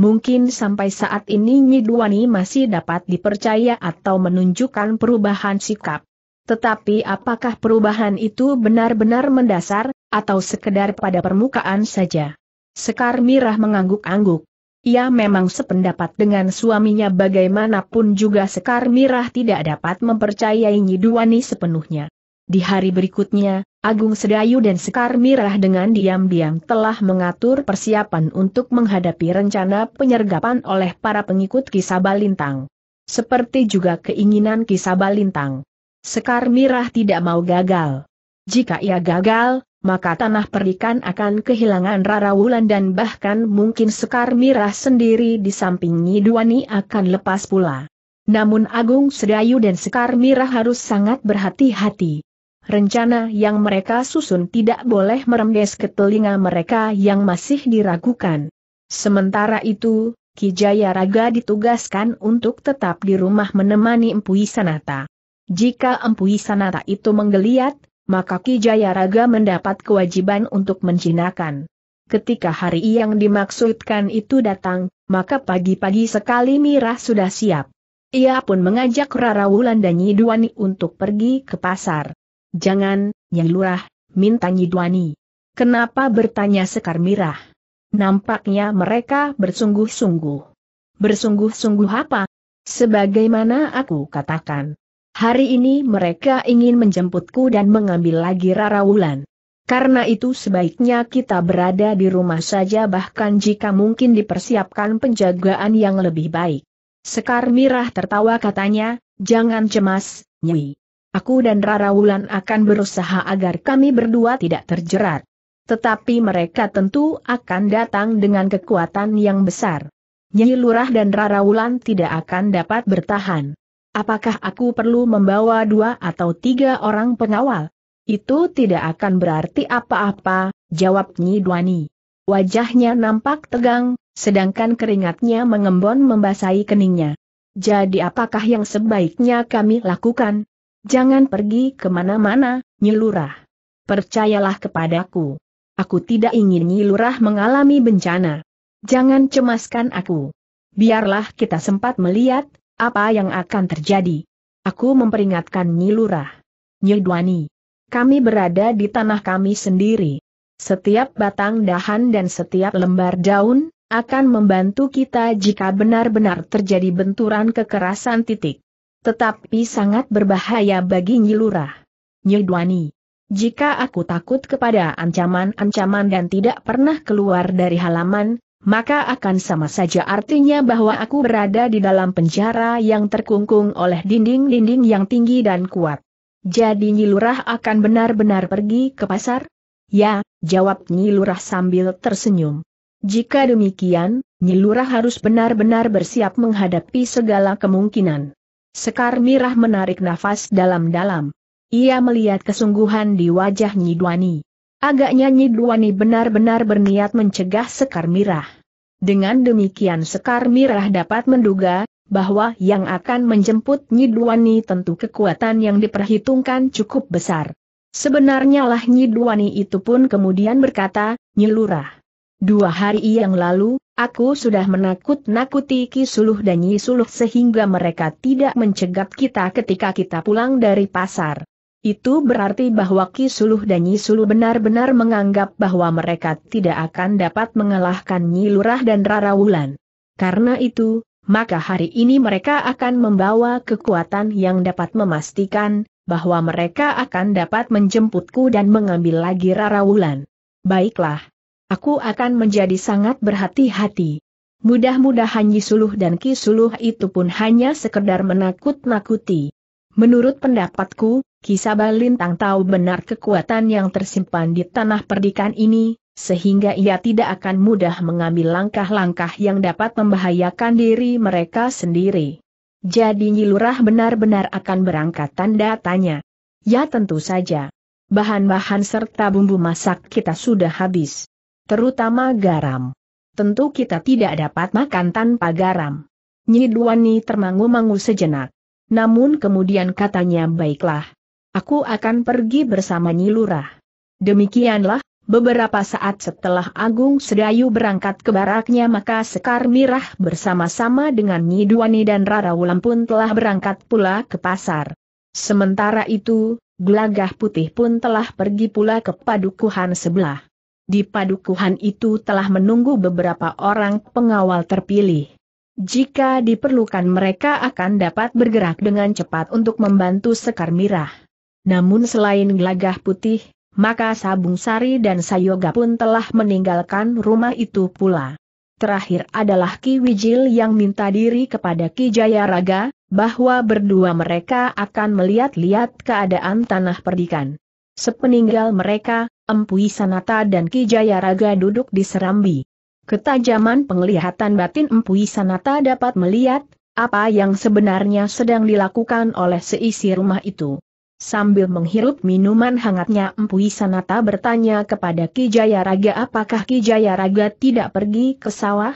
Mungkin sampai saat ini Nyidwani masih dapat dipercaya atau menunjukkan perubahan sikap. Tetapi apakah perubahan itu benar-benar mendasar, atau sekedar pada permukaan saja? Sekar Mirah mengangguk-angguk. Ia memang sependapat dengan suaminya bagaimanapun juga Sekar Mirah tidak dapat mempercayai Nyidwani sepenuhnya. Di hari berikutnya, Agung Sedayu dan Sekar Mirah dengan diam-diam telah mengatur persiapan untuk menghadapi rencana penyergapan oleh para pengikut Kisabalintang. Seperti juga keinginan Kisabalintang. Sekar Mirah tidak mau gagal. Jika ia gagal, maka tanah perikan akan kehilangan Rara Wulan dan bahkan mungkin Sekar Mirah sendiri di samping Nyiduani akan lepas pula. Namun Agung Sedayu dan Sekar Mirah harus sangat berhati-hati rencana yang mereka susun tidak boleh merembes ke telinga mereka yang masih diragukan. Sementara itu, Kijaya Raga ditugaskan untuk tetap di rumah menemani Empu Sanata. Jika Empu Sanata itu menggeliat, maka Kijaya Raga mendapat kewajiban untuk menjinakkan. Ketika hari yang dimaksudkan itu datang, maka pagi-pagi sekali Mirah sudah siap. Ia pun mengajak Rara Wulan dan Yiduani untuk pergi ke pasar. Jangan, Nyai Lurah, minta Nyidwani. Kenapa bertanya Sekar Mirah? Nampaknya mereka bersungguh-sungguh. Bersungguh-sungguh apa? Sebagaimana aku katakan. Hari ini mereka ingin menjemputku dan mengambil lagi Rara Wulan. Karena itu sebaiknya kita berada di rumah saja bahkan jika mungkin dipersiapkan penjagaan yang lebih baik. Sekar Mirah tertawa katanya, jangan cemas, Nyai. Aku dan Rara Wulan akan berusaha agar kami berdua tidak terjerat. Tetapi mereka tentu akan datang dengan kekuatan yang besar. Nyi Lurah dan Rara Wulan tidak akan dapat bertahan. Apakah aku perlu membawa dua atau tiga orang pengawal? Itu tidak akan berarti apa-apa, jawab Nyi Duani. Wajahnya nampak tegang, sedangkan keringatnya mengembon membasahi keningnya. Jadi apakah yang sebaiknya kami lakukan? Jangan pergi kemana-mana, Nyilurah. Percayalah kepadaku. Aku tidak ingin Nyilurah mengalami bencana. Jangan cemaskan aku. Biarlah kita sempat melihat, apa yang akan terjadi. Aku memperingatkan Nyilurah, Nyedwani. Kami berada di tanah kami sendiri. Setiap batang dahan dan setiap lembar daun, akan membantu kita jika benar-benar terjadi benturan kekerasan titik. Tetapi sangat berbahaya bagi Nyilurah. Nyidwani. Jika aku takut kepada ancaman-ancaman dan tidak pernah keluar dari halaman, maka akan sama saja artinya bahwa aku berada di dalam penjara yang terkungkung oleh dinding-dinding yang tinggi dan kuat. Jadi Nyilurah akan benar-benar pergi ke pasar? Ya, jawab Nyilurah sambil tersenyum. Jika demikian, Nyilurah harus benar-benar bersiap menghadapi segala kemungkinan. Sekar Mirah menarik nafas dalam-dalam. Ia melihat kesungguhan di wajah Nyidwani. Agaknya Nyidwani benar-benar berniat mencegah Sekar Mirah. Dengan demikian Sekar Mirah dapat menduga, bahwa yang akan menjemput Nyidwani tentu kekuatan yang diperhitungkan cukup besar. Sebenarnya lah Nyidwani itu pun kemudian berkata, Nyilurah. Dua hari yang lalu, aku sudah menakut-nakuti Ki Suluh dan Nyi Suluh sehingga mereka tidak mencegat kita ketika kita pulang dari pasar. Itu berarti bahwa Ki Suluh dan Nyi Suluh benar-benar menganggap bahwa mereka tidak akan dapat mengalahkan Nyi Lurah dan Rara Wulan. Karena itu, maka hari ini mereka akan membawa kekuatan yang dapat memastikan bahwa mereka akan dapat menjemputku dan mengambil lagi Rara Wulan. Baiklah, Aku akan menjadi sangat berhati-hati. Mudah-mudahan Yisuluh dan Kisuluh itu pun hanya sekedar menakut-nakuti. Menurut pendapatku, Kisaba Lintang tahu benar kekuatan yang tersimpan di tanah perdikan ini, sehingga ia tidak akan mudah mengambil langkah-langkah yang dapat membahayakan diri mereka sendiri. Jadi Nyilurah benar-benar akan berangkat tanda tanya. Ya tentu saja. Bahan-bahan serta bumbu masak kita sudah habis terutama garam. Tentu kita tidak dapat makan tanpa garam. Nyidwani termangu-mangu sejenak. Namun kemudian katanya baiklah. Aku akan pergi bersama Nyilurah. Demikianlah, beberapa saat setelah Agung Sedayu berangkat ke baraknya maka Sekar Mirah bersama-sama dengan Nyidwani dan Rara Wulan pun telah berangkat pula ke pasar. Sementara itu, Glagah Putih pun telah pergi pula ke padukuhan sebelah. Di padukuhan itu telah menunggu beberapa orang pengawal terpilih. Jika diperlukan mereka akan dapat bergerak dengan cepat untuk membantu Sekar Mirah. Namun selain gelagah putih, maka Sabung Sari dan Sayoga pun telah meninggalkan rumah itu pula. Terakhir adalah Ki Wijil yang minta diri kepada Ki Jayaraga, bahwa berdua mereka akan melihat-lihat keadaan tanah perdikan. Sepeninggal mereka, Empui Sanata dan Kijaya Raga duduk di serambi. Ketajaman penglihatan batin Empui Sanata dapat melihat apa yang sebenarnya sedang dilakukan oleh seisi rumah itu. Sambil menghirup minuman hangatnya Empui Sanata bertanya kepada Kijaya Raga apakah Kijaya Raga tidak pergi ke sawah?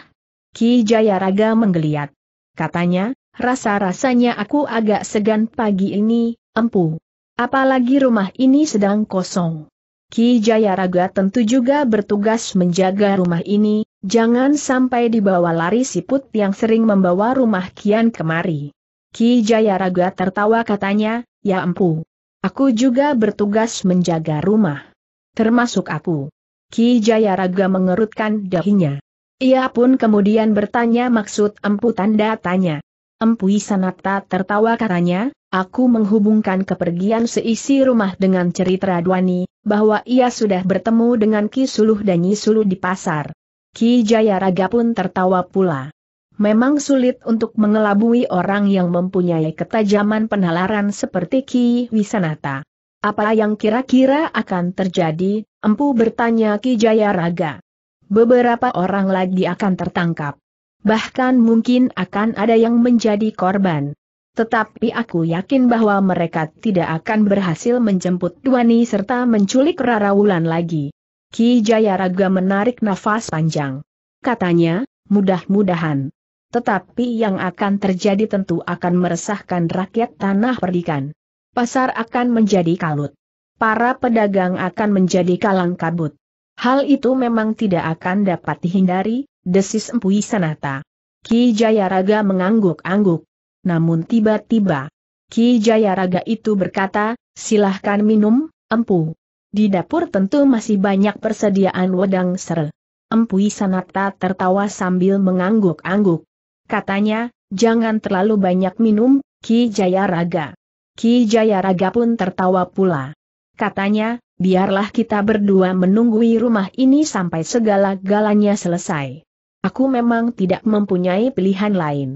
Kijaya Raga menggeliat. Katanya, rasa-rasanya aku agak segan pagi ini, Empu. Apalagi rumah ini sedang kosong. Ki Jayaraga tentu juga bertugas menjaga rumah ini, jangan sampai dibawa lari siput yang sering membawa rumah kian kemari. Ki Jayaraga tertawa katanya, ya empu. Aku juga bertugas menjaga rumah. Termasuk aku. Ki Jayaraga mengerutkan dahinya. Ia pun kemudian bertanya maksud empu tanda tanya. Empu Isanata tertawa katanya, Aku menghubungkan kepergian seisi rumah dengan cerita Radwani, bahwa ia sudah bertemu dengan Ki Suluh dan Nyi Suluh di pasar. Ki Jayaraga pun tertawa pula. Memang sulit untuk mengelabui orang yang mempunyai ketajaman penalaran seperti Ki Wisanata. Apa yang kira-kira akan terjadi, empu bertanya Ki Jayaraga. Beberapa orang lagi akan tertangkap. Bahkan mungkin akan ada yang menjadi korban. Tetapi aku yakin bahwa mereka tidak akan berhasil menjemput Duani serta menculik Rara Wulan lagi. Ki Jayaraga menarik nafas panjang. Katanya, mudah-mudahan. Tetapi yang akan terjadi tentu akan meresahkan rakyat tanah perdikan. Pasar akan menjadi kalut. Para pedagang akan menjadi kalang kabut. Hal itu memang tidak akan dapat dihindari, desis Empu Sanata. Ki Jayaraga mengangguk-angguk namun tiba-tiba, Ki Jayaraga itu berkata, silahkan minum, empu. Di dapur tentu masih banyak persediaan wedang ser. Empu Sanata tertawa sambil mengangguk-angguk. Katanya, jangan terlalu banyak minum, Ki Jayaraga. Ki Jayaraga pun tertawa pula. Katanya, biarlah kita berdua menunggui rumah ini sampai segala galanya selesai. Aku memang tidak mempunyai pilihan lain.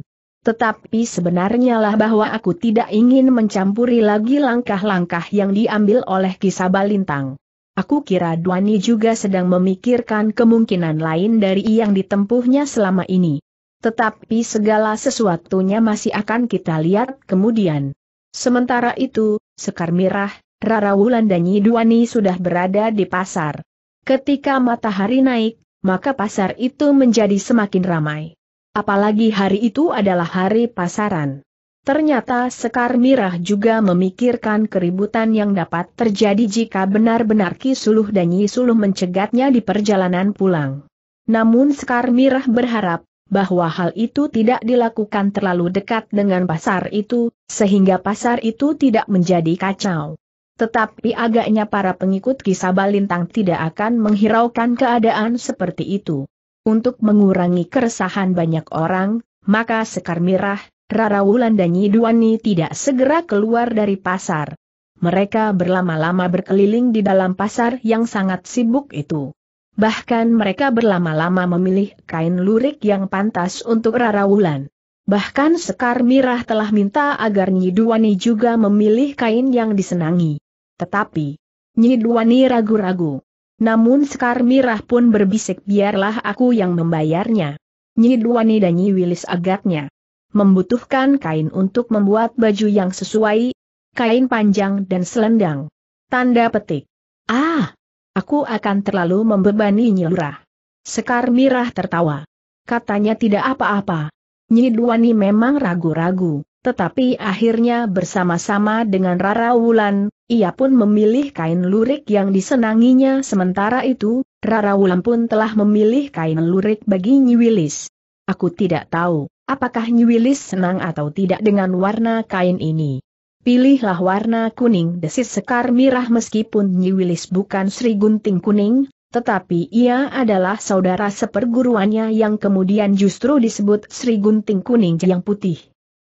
Tetapi sebenarnya lah bahwa aku tidak ingin mencampuri lagi langkah-langkah yang diambil oleh kisah Balintang. Aku kira Duani juga sedang memikirkan kemungkinan lain dari yang ditempuhnya selama ini. Tetapi segala sesuatunya masih akan kita lihat kemudian. Sementara itu, Sekar Mirah, Rara Wulan dan Duani sudah berada di pasar. Ketika matahari naik, maka pasar itu menjadi semakin ramai. Apalagi hari itu adalah hari pasaran. Ternyata Sekar Mirah juga memikirkan keributan yang dapat terjadi jika benar-benar Ki dan Nyi mencegatnya di perjalanan pulang. Namun Sekar Mirah berharap bahwa hal itu tidak dilakukan terlalu dekat dengan pasar itu, sehingga pasar itu tidak menjadi kacau. Tetapi agaknya para pengikut kisah Balintang tidak akan menghiraukan keadaan seperti itu. Untuk mengurangi keresahan banyak orang, maka Sekar Mirah, Rara Wulan dan Nyiduani tidak segera keluar dari pasar. Mereka berlama-lama berkeliling di dalam pasar yang sangat sibuk itu. Bahkan mereka berlama-lama memilih kain lurik yang pantas untuk Rara Wulan. Bahkan Sekar Mirah telah minta agar Nyiduani juga memilih kain yang disenangi. Tetapi, Nyiduani ragu-ragu. Namun Sekar Mirah pun berbisik biarlah aku yang membayarnya. Nyi Duani dan Nyi Wilis agaknya membutuhkan kain untuk membuat baju yang sesuai, kain panjang dan selendang. Tanda petik. Ah, aku akan terlalu membebani Nyi Lurah. Sekar Mirah tertawa. Katanya tidak apa-apa. Nyi memang ragu-ragu. Tetapi akhirnya bersama-sama dengan Rara Wulan, ia pun memilih kain lurik yang disenanginya sementara itu, Rara Wulan pun telah memilih kain lurik bagi Nyiwilis. Aku tidak tahu, apakah Nyiwilis senang atau tidak dengan warna kain ini. Pilihlah warna kuning desis sekar mirah meskipun Nyiwilis bukan Sri Gunting kuning, tetapi ia adalah saudara seperguruannya yang kemudian justru disebut Sri Gunting kuning yang putih.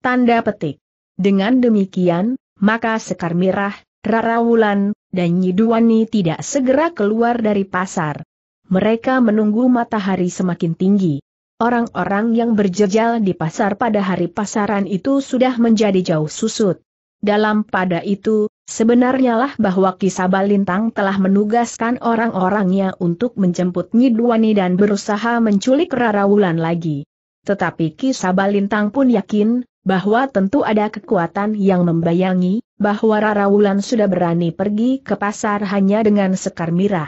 Tanda petik. Dengan demikian, maka Sekar Mirah, Rarawulan, dan Nyiduani tidak segera keluar dari pasar. Mereka menunggu matahari semakin tinggi. Orang-orang yang berjejal di pasar pada hari pasaran itu sudah menjadi jauh susut. Dalam pada itu, sebenarnya lah bahwa Balintang telah menugaskan orang-orangnya untuk menjemput Nyiduani dan berusaha menculik Rarawulan lagi. Tetapi Balintang pun yakin, bahwa tentu ada kekuatan yang membayangi, bahwa Rara Wulan sudah berani pergi ke pasar hanya dengan sekar mirah.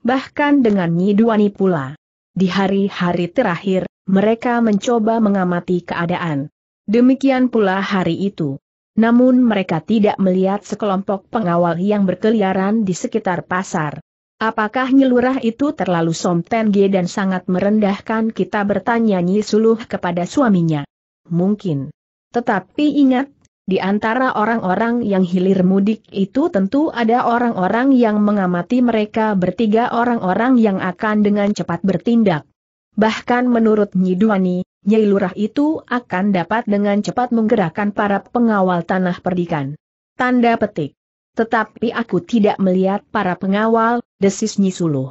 Bahkan dengan Nyiduani pula. Di hari-hari terakhir, mereka mencoba mengamati keadaan. Demikian pula hari itu. Namun mereka tidak melihat sekelompok pengawal yang berkeliaran di sekitar pasar. Apakah nyelurah itu terlalu somtenge dan sangat merendahkan kita bertanya Nyi Suluh kepada suaminya? Mungkin. Tetapi ingat, di antara orang-orang yang hilir mudik itu tentu ada orang-orang yang mengamati mereka bertiga orang-orang yang akan dengan cepat bertindak. Bahkan menurut Nyi Nyiduani, Nyai Lurah itu akan dapat dengan cepat menggerakkan para pengawal tanah perdikan. Tanda petik. Tetapi aku tidak melihat para pengawal, desis Nyi Suluh.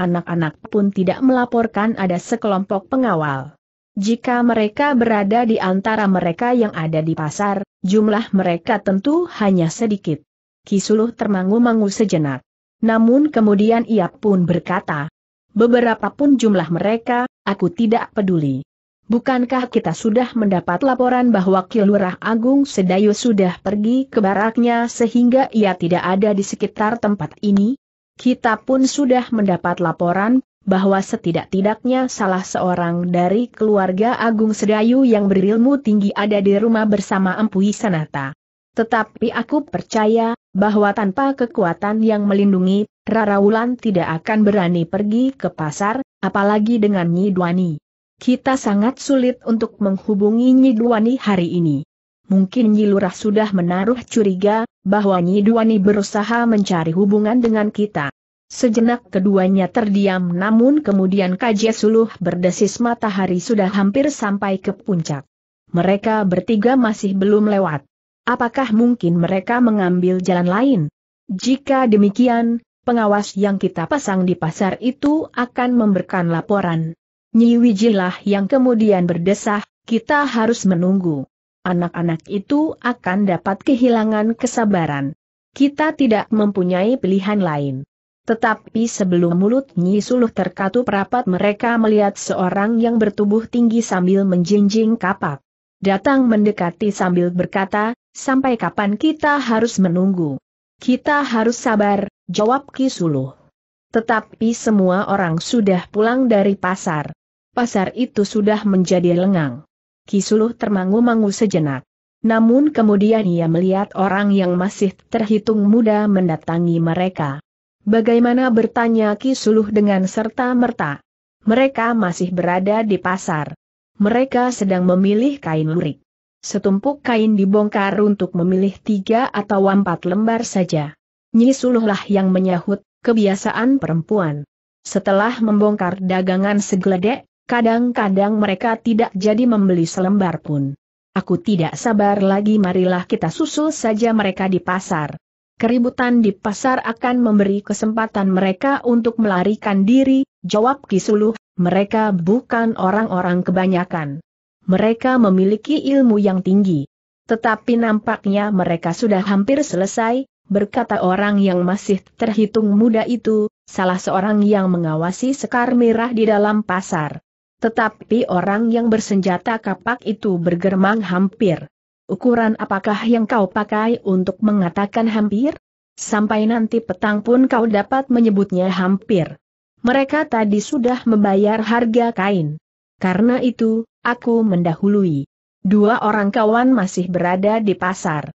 Anak-anak pun tidak melaporkan ada sekelompok pengawal. Jika mereka berada di antara mereka yang ada di pasar, jumlah mereka tentu hanya sedikit. Kisuluh termangu-mangu sejenak. Namun kemudian ia pun berkata, Beberapa pun jumlah mereka, aku tidak peduli. Bukankah kita sudah mendapat laporan bahwa Kilurah Agung Sedayu sudah pergi ke baraknya sehingga ia tidak ada di sekitar tempat ini? Kita pun sudah mendapat laporan bahwa setidak-tidaknya salah seorang dari keluarga Agung Sedayu yang berilmu tinggi ada di rumah bersama Empu Sanata. Tetapi aku percaya, bahwa tanpa kekuatan yang melindungi, Rara Wulan tidak akan berani pergi ke pasar, apalagi dengan Nyi Dwani. Kita sangat sulit untuk menghubungi Nyi Dwani hari ini. Mungkin Nyi Lurah sudah menaruh curiga, bahwa Nyi Dwani berusaha mencari hubungan dengan kita. Sejenak keduanya terdiam namun kemudian KJ Suluh berdesis matahari sudah hampir sampai ke puncak. Mereka bertiga masih belum lewat. Apakah mungkin mereka mengambil jalan lain? Jika demikian, pengawas yang kita pasang di pasar itu akan memberikan laporan. Nyiwijilah yang kemudian berdesah, kita harus menunggu. Anak-anak itu akan dapat kehilangan kesabaran. Kita tidak mempunyai pilihan lain. Tetapi sebelum mulut Nyi Suluh terkatup rapat mereka melihat seorang yang bertubuh tinggi sambil menjinjing kapak. Datang mendekati sambil berkata, sampai kapan kita harus menunggu? Kita harus sabar, jawab Ki Suluh. Tetapi semua orang sudah pulang dari pasar. Pasar itu sudah menjadi lengang. Ki Suluh termangu-mangu sejenak. Namun kemudian ia melihat orang yang masih terhitung muda mendatangi mereka. Bagaimana bertanya Ki Suluh dengan serta-merta? Mereka masih berada di pasar. Mereka sedang memilih kain lurik. Setumpuk kain dibongkar untuk memilih tiga atau empat lembar saja. Nyi Suluhlah yang menyahut, kebiasaan perempuan. Setelah membongkar dagangan segeledek, kadang-kadang mereka tidak jadi membeli selembar pun. Aku tidak sabar lagi marilah kita susul saja mereka di pasar. Keributan di pasar akan memberi kesempatan mereka untuk melarikan diri, jawab Kisuluh, mereka bukan orang-orang kebanyakan. Mereka memiliki ilmu yang tinggi. Tetapi nampaknya mereka sudah hampir selesai, berkata orang yang masih terhitung muda itu, salah seorang yang mengawasi sekar merah di dalam pasar. Tetapi orang yang bersenjata kapak itu bergermang hampir Ukuran apakah yang kau pakai untuk mengatakan hampir? Sampai nanti petang pun kau dapat menyebutnya hampir. Mereka tadi sudah membayar harga kain. Karena itu, aku mendahului. Dua orang kawan masih berada di pasar.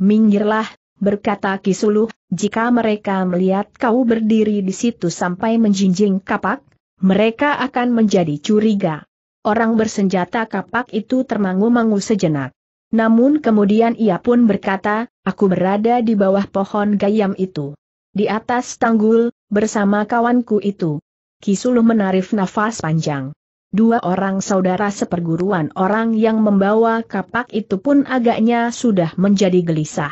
Minggirlah, berkata Kisuluh, jika mereka melihat kau berdiri di situ sampai menjinjing kapak, mereka akan menjadi curiga. Orang bersenjata kapak itu termangu-mangu sejenak. Namun kemudian ia pun berkata, aku berada di bawah pohon gayam itu. Di atas tanggul, bersama kawanku itu. Kisuluh menarif nafas panjang. Dua orang saudara seperguruan orang yang membawa kapak itu pun agaknya sudah menjadi gelisah.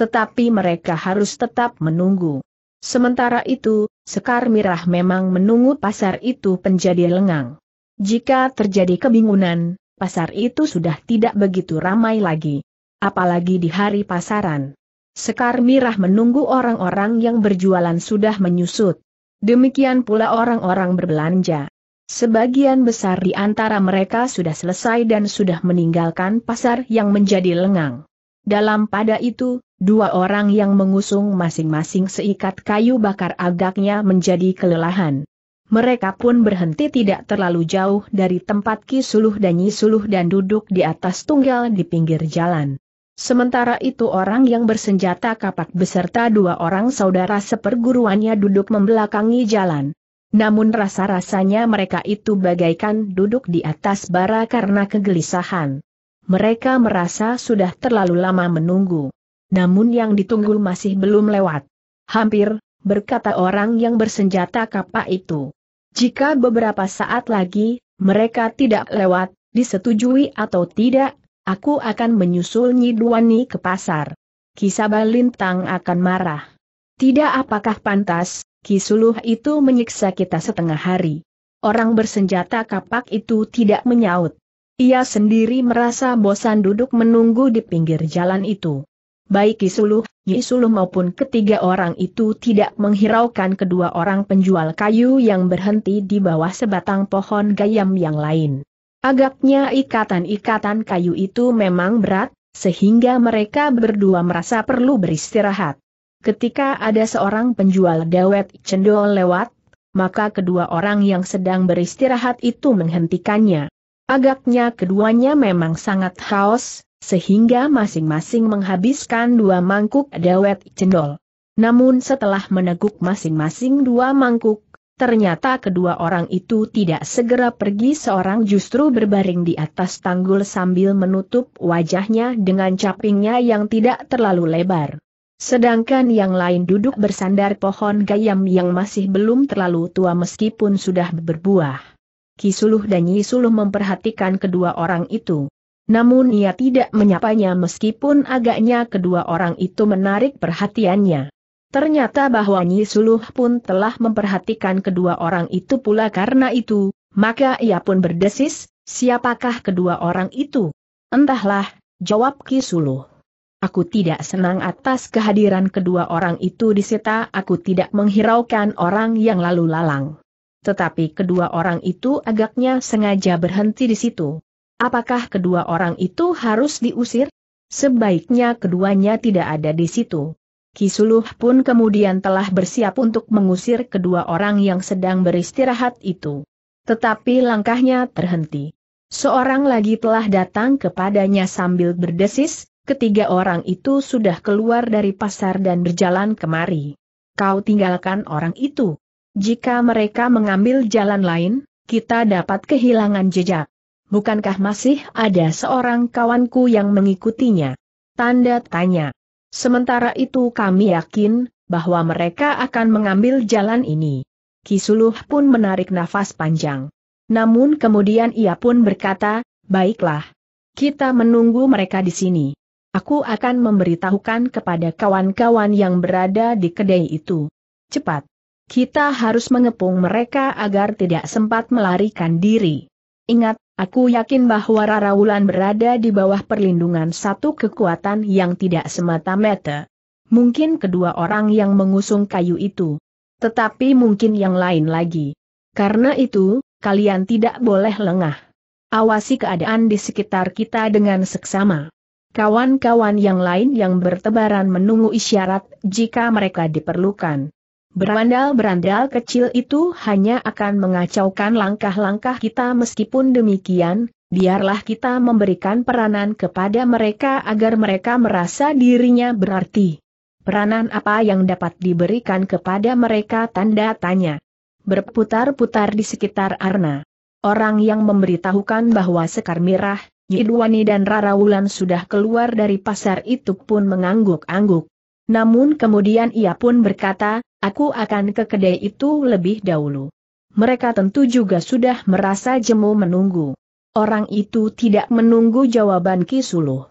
Tetapi mereka harus tetap menunggu. Sementara itu, Sekar Mirah memang menunggu pasar itu menjadi lengang. Jika terjadi kebingungan, pasar itu sudah tidak begitu ramai lagi. Apalagi di hari pasaran. Sekar Mirah menunggu orang-orang yang berjualan sudah menyusut. Demikian pula orang-orang berbelanja. Sebagian besar di antara mereka sudah selesai dan sudah meninggalkan pasar yang menjadi lengang. Dalam pada itu, dua orang yang mengusung masing-masing seikat kayu bakar agaknya menjadi kelelahan mereka pun berhenti tidak terlalu jauh dari tempat Ki Suluh dan Nyi Suluh dan duduk di atas tunggal di pinggir jalan. Sementara itu orang yang bersenjata kapak beserta dua orang saudara seperguruannya duduk membelakangi jalan. Namun rasa-rasanya mereka itu bagaikan duduk di atas bara karena kegelisahan. Mereka merasa sudah terlalu lama menunggu. Namun yang ditunggu masih belum lewat. Hampir, berkata orang yang bersenjata kapak itu. Jika beberapa saat lagi, mereka tidak lewat, disetujui atau tidak, aku akan menyusul Nyiduani ke pasar. Kisaba Lintang akan marah. Tidak apakah pantas, Kisuluh itu menyiksa kita setengah hari. Orang bersenjata kapak itu tidak menyaut. Ia sendiri merasa bosan duduk menunggu di pinggir jalan itu baik Kisuluh, Yisuluh maupun ketiga orang itu tidak menghiraukan kedua orang penjual kayu yang berhenti di bawah sebatang pohon gayam yang lain. Agaknya ikatan-ikatan kayu itu memang berat, sehingga mereka berdua merasa perlu beristirahat. Ketika ada seorang penjual dawet cendol lewat, maka kedua orang yang sedang beristirahat itu menghentikannya. Agaknya keduanya memang sangat haus, sehingga masing-masing menghabiskan dua mangkuk dawet cendol. Namun setelah meneguk masing-masing dua mangkuk, ternyata kedua orang itu tidak segera pergi seorang justru berbaring di atas tanggul sambil menutup wajahnya dengan capingnya yang tidak terlalu lebar. Sedangkan yang lain duduk bersandar pohon gayam yang masih belum terlalu tua meskipun sudah berbuah. Kisuluh dan Yisuluh memperhatikan kedua orang itu. Namun ia tidak menyapanya meskipun agaknya kedua orang itu menarik perhatiannya. Ternyata bahwa Nyi Suluh pun telah memperhatikan kedua orang itu pula karena itu, maka ia pun berdesis, siapakah kedua orang itu? Entahlah, jawab Ki Suluh. Aku tidak senang atas kehadiran kedua orang itu di sita. aku tidak menghiraukan orang yang lalu lalang. Tetapi kedua orang itu agaknya sengaja berhenti di situ. Apakah kedua orang itu harus diusir? Sebaiknya keduanya tidak ada di situ. Kisuluh pun kemudian telah bersiap untuk mengusir kedua orang yang sedang beristirahat itu. Tetapi langkahnya terhenti. Seorang lagi telah datang kepadanya sambil berdesis, ketiga orang itu sudah keluar dari pasar dan berjalan kemari. Kau tinggalkan orang itu. Jika mereka mengambil jalan lain, kita dapat kehilangan jejak bukankah masih ada seorang kawanku yang mengikutinya? Tanda tanya. Sementara itu kami yakin, bahwa mereka akan mengambil jalan ini. Kisuluh pun menarik nafas panjang. Namun kemudian ia pun berkata, baiklah. Kita menunggu mereka di sini. Aku akan memberitahukan kepada kawan-kawan yang berada di kedai itu. Cepat. Kita harus mengepung mereka agar tidak sempat melarikan diri. Ingat, Aku yakin bahwa Rara Wulan berada di bawah perlindungan satu kekuatan yang tidak semata-mata. Mungkin kedua orang yang mengusung kayu itu. Tetapi mungkin yang lain lagi. Karena itu, kalian tidak boleh lengah. Awasi keadaan di sekitar kita dengan seksama. Kawan-kawan yang lain yang bertebaran menunggu isyarat jika mereka diperlukan. Berandal-berandal kecil itu hanya akan mengacaukan langkah-langkah kita meskipun demikian, biarlah kita memberikan peranan kepada mereka agar mereka merasa dirinya berarti. Peranan apa yang dapat diberikan kepada mereka tanda tanya. Berputar-putar di sekitar Arna. Orang yang memberitahukan bahwa Sekar Mirah, Yidwani dan Rara Wulan sudah keluar dari pasar itu pun mengangguk-angguk. Namun kemudian ia pun berkata, aku akan ke kedai itu lebih dahulu. Mereka tentu juga sudah merasa jemu menunggu. Orang itu tidak menunggu jawaban Kisuluh.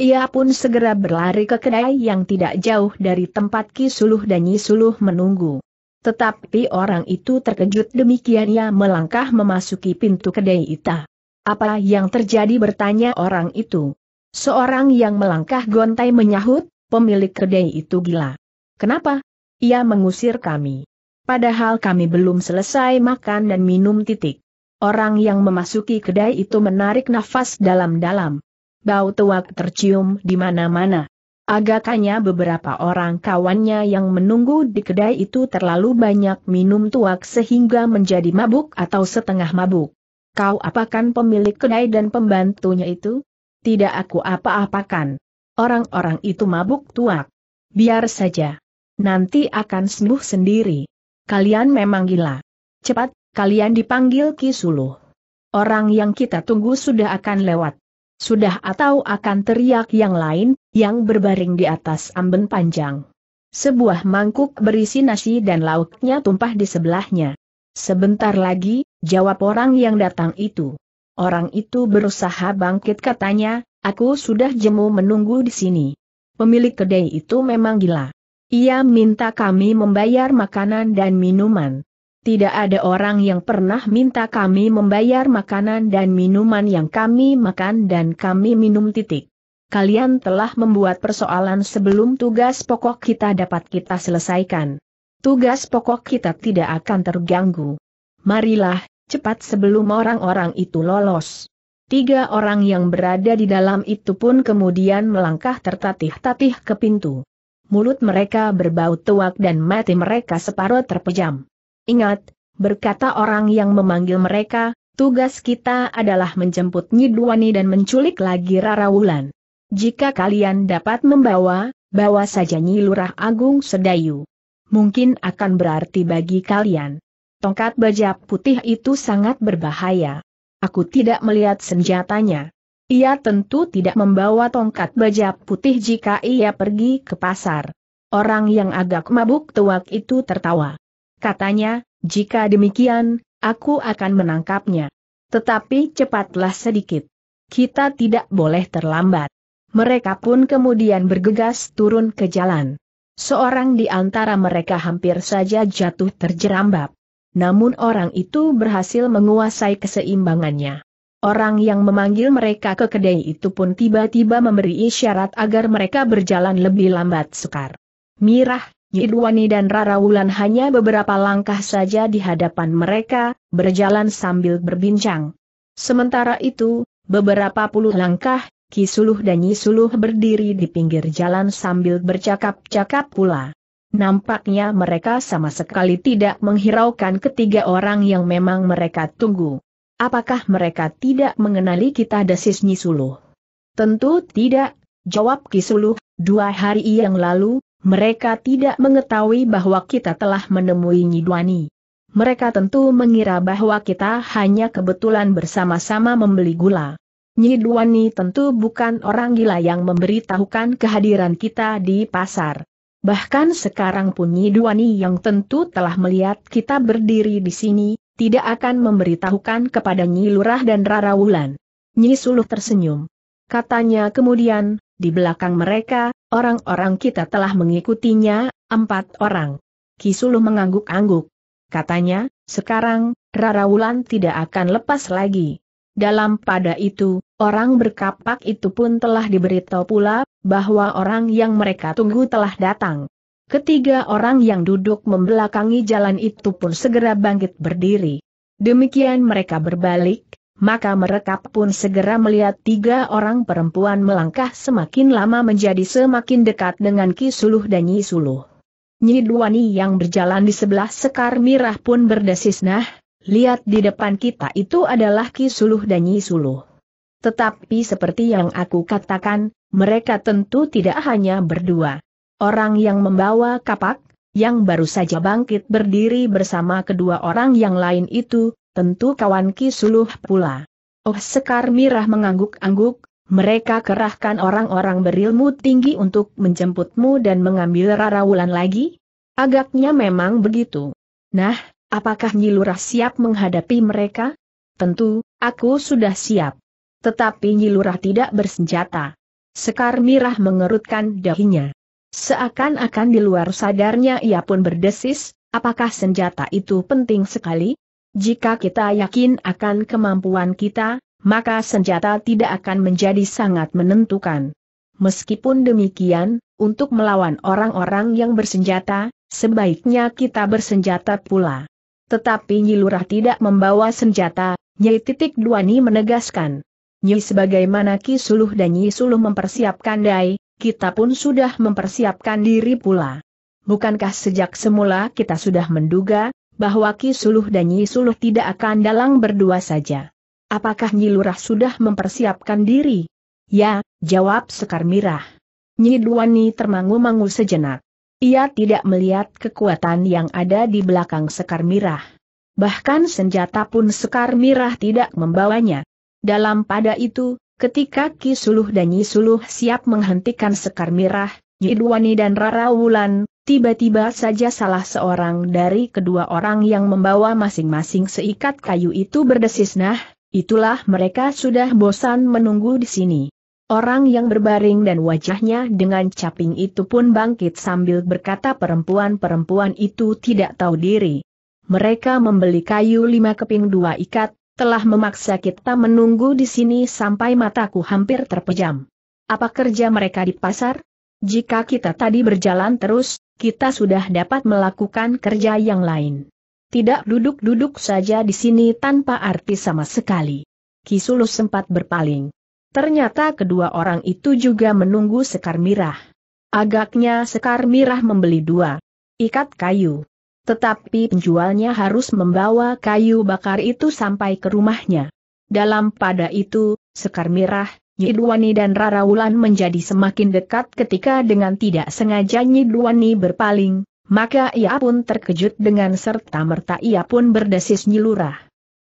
Ia pun segera berlari ke kedai yang tidak jauh dari tempat Kisuluh dan Nyisuluh menunggu. Tetapi orang itu terkejut demikian ia melangkah memasuki pintu kedai Ita. Apa yang terjadi bertanya orang itu. Seorang yang melangkah gontai menyahut, pemilik kedai itu gila. Kenapa? Ia mengusir kami. Padahal kami belum selesai makan dan minum titik. Orang yang memasuki kedai itu menarik nafas dalam-dalam. Bau tuak tercium di mana-mana. Agaknya beberapa orang kawannya yang menunggu di kedai itu terlalu banyak minum tuak sehingga menjadi mabuk atau setengah mabuk. Kau apakan pemilik kedai dan pembantunya itu? Tidak aku apa-apakan orang-orang itu mabuk tuak. Biar saja. Nanti akan sembuh sendiri. Kalian memang gila. Cepat, kalian dipanggil Kisuluh. Orang yang kita tunggu sudah akan lewat. Sudah atau akan teriak yang lain, yang berbaring di atas amben panjang. Sebuah mangkuk berisi nasi dan lauknya tumpah di sebelahnya. Sebentar lagi, jawab orang yang datang itu. Orang itu berusaha bangkit katanya, Aku sudah jemu menunggu di sini. Pemilik kedai itu memang gila. Ia minta kami membayar makanan dan minuman. Tidak ada orang yang pernah minta kami membayar makanan dan minuman yang kami makan dan kami minum titik. Kalian telah membuat persoalan sebelum tugas pokok kita dapat kita selesaikan. Tugas pokok kita tidak akan terganggu. Marilah, cepat sebelum orang-orang itu lolos. Tiga orang yang berada di dalam itu pun kemudian melangkah tertatih-tatih ke pintu. Mulut mereka berbau tuak dan mati mereka separuh terpejam. Ingat, berkata orang yang memanggil mereka, tugas kita adalah menjemput Nyidwani dan menculik lagi Rara Wulan. Jika kalian dapat membawa, bawa saja Nyi Lurah Agung Sedayu. Mungkin akan berarti bagi kalian. Tongkat baja putih itu sangat berbahaya. Aku tidak melihat senjatanya. Ia tentu tidak membawa tongkat baja putih jika ia pergi ke pasar. Orang yang agak mabuk tuak itu tertawa. Katanya, jika demikian, aku akan menangkapnya. Tetapi cepatlah sedikit. Kita tidak boleh terlambat. Mereka pun kemudian bergegas turun ke jalan. Seorang di antara mereka hampir saja jatuh terjerambab namun orang itu berhasil menguasai keseimbangannya. Orang yang memanggil mereka ke kedai itu pun tiba-tiba memberi isyarat agar mereka berjalan lebih lambat sekar. Mirah, Yidwani dan Rara Wulan hanya beberapa langkah saja di hadapan mereka, berjalan sambil berbincang. Sementara itu, beberapa puluh langkah, Kisuluh dan Nyisuluh berdiri di pinggir jalan sambil bercakap-cakap pula. Nampaknya mereka sama sekali tidak menghiraukan ketiga orang yang memang mereka tunggu. Apakah mereka tidak mengenali kita desis Suluh? Tentu tidak, jawab Kisuluh, dua hari yang lalu, mereka tidak mengetahui bahwa kita telah menemui Nyidwani. Mereka tentu mengira bahwa kita hanya kebetulan bersama-sama membeli gula. Nyidwani tentu bukan orang gila yang memberitahukan kehadiran kita di pasar. Bahkan sekarang pun Nyiduani yang tentu telah melihat kita berdiri di sini, tidak akan memberitahukan kepada Nyi Lurah dan Rara Wulan. Nyi Suluh tersenyum. Katanya kemudian, di belakang mereka, orang-orang kita telah mengikutinya, empat orang. Ki Suluh mengangguk-angguk. Katanya, sekarang, Rara Wulan tidak akan lepas lagi. Dalam pada itu, orang berkapak itu pun telah diberitahu pula, bahwa orang yang mereka tunggu telah datang. Ketiga orang yang duduk membelakangi jalan itu pun segera bangkit berdiri. Demikian mereka berbalik, maka mereka pun segera melihat tiga orang perempuan melangkah semakin lama menjadi semakin dekat dengan Ki Suluh dan Nyi Suluh. Nyi yang berjalan di sebelah Sekar Mirah pun berdesis nah, Lihat di depan kita itu adalah Ki dan Nyi Tetapi seperti yang aku katakan, mereka tentu tidak hanya berdua. Orang yang membawa kapak, yang baru saja bangkit berdiri bersama kedua orang yang lain itu, tentu kawan Ki pula. Oh Sekar Mirah mengangguk-angguk, mereka kerahkan orang-orang berilmu tinggi untuk menjemputmu dan mengambil Rara lagi? Agaknya memang begitu. Nah, Apakah Nyilurah siap menghadapi mereka? Tentu, aku sudah siap. Tetapi Nyilurah tidak bersenjata. Sekar Mirah mengerutkan dahinya. Seakan-akan di luar sadarnya ia pun berdesis, apakah senjata itu penting sekali? Jika kita yakin akan kemampuan kita, maka senjata tidak akan menjadi sangat menentukan. Meskipun demikian, untuk melawan orang-orang yang bersenjata, sebaiknya kita bersenjata pula. Tetapi Nyilurah tidak membawa senjata, Nyi titik Duani menegaskan. Nyi sebagaimana Ki Suluh dan Nyi Suluh mempersiapkan dai, kita pun sudah mempersiapkan diri pula. Bukankah sejak semula kita sudah menduga, bahwa Ki Suluh dan Nyi Suluh tidak akan dalang berdua saja? Apakah Nyi Lurah sudah mempersiapkan diri? Ya, jawab Sekar Mirah. Nyi Duani termangu-mangu sejenak. Ia tidak melihat kekuatan yang ada di belakang Sekar Mirah. Bahkan senjata pun Sekar Mirah tidak membawanya. Dalam pada itu, ketika Ki Suluh dan Nyi Suluh siap menghentikan Sekar Mirah, Yidwani dan Rara Wulan, tiba-tiba saja salah seorang dari kedua orang yang membawa masing-masing seikat kayu itu berdesis nah, itulah mereka sudah bosan menunggu di sini. Orang yang berbaring dan wajahnya dengan caping itu pun bangkit sambil berkata perempuan-perempuan itu tidak tahu diri. Mereka membeli kayu lima keping dua ikat, telah memaksa kita menunggu di sini sampai mataku hampir terpejam. Apa kerja mereka di pasar? Jika kita tadi berjalan terus, kita sudah dapat melakukan kerja yang lain. Tidak duduk-duduk saja di sini tanpa arti sama sekali. Kisulus sempat berpaling. Ternyata kedua orang itu juga menunggu Sekar Mirah. Agaknya Sekar Mirah membeli dua ikat kayu. Tetapi penjualnya harus membawa kayu bakar itu sampai ke rumahnya. Dalam pada itu, Sekar Mirah, Yidwani dan Raraulan menjadi semakin dekat ketika dengan tidak sengaja Yidwani berpaling, maka ia pun terkejut dengan serta-merta ia pun berdesis nyelurah.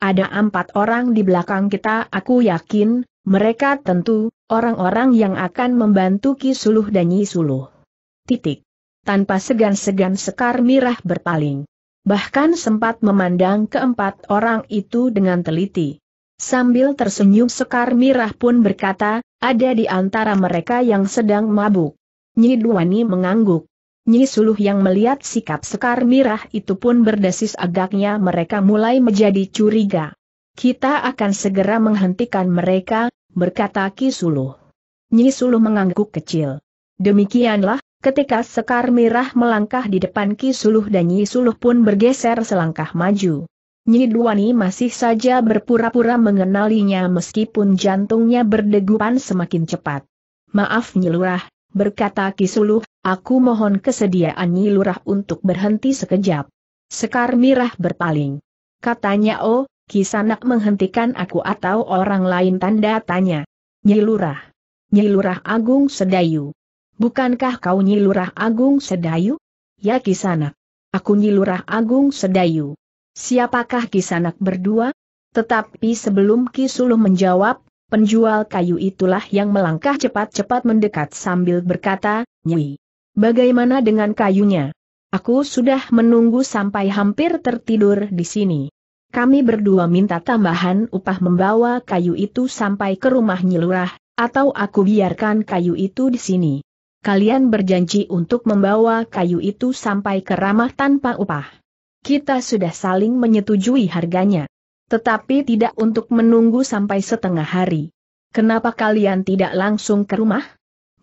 Ada empat orang di belakang kita aku yakin, mereka tentu, orang-orang yang akan membantu Ki Suluh dan Nyi Suluh. Titik. Tanpa segan-segan Sekar Mirah berpaling. Bahkan sempat memandang keempat orang itu dengan teliti. Sambil tersenyum Sekar Mirah pun berkata, ada di antara mereka yang sedang mabuk. Nyi Duwani mengangguk. Nyi Suluh yang melihat sikap Sekar Mirah itu pun berdesis agaknya mereka mulai menjadi curiga. Kita akan segera menghentikan mereka, berkata Ki Suluh. Nyi Suluh mengangguk kecil. Demikianlah, ketika Sekar Mirah melangkah di depan Ki dan Nyi Suluh pun bergeser selangkah maju. Nyi Duwani masih saja berpura-pura mengenalinya meskipun jantungnya berdegupan semakin cepat. Maaf Nyi Lurah, berkata Kisuluh, aku mohon kesediaan Nyi Lurah untuk berhenti sekejap. Sekar Mirah berpaling. Katanya oh, Kisanak menghentikan aku atau orang lain tanda tanya. Nyilurah. Nyilurah Agung Sedayu. Bukankah kau Nyilurah Agung Sedayu? Ya Kisanak. Aku Nyilurah Agung Sedayu. Siapakah Kisanak berdua? Tetapi sebelum Kisuluh menjawab, penjual kayu itulah yang melangkah cepat-cepat mendekat sambil berkata, Nyi. Bagaimana dengan kayunya? Aku sudah menunggu sampai hampir tertidur di sini. Kami berdua minta tambahan upah membawa kayu itu sampai ke rumah nyilurah, atau aku biarkan kayu itu di sini. Kalian berjanji untuk membawa kayu itu sampai ke ramah tanpa upah. Kita sudah saling menyetujui harganya. Tetapi tidak untuk menunggu sampai setengah hari. Kenapa kalian tidak langsung ke rumah?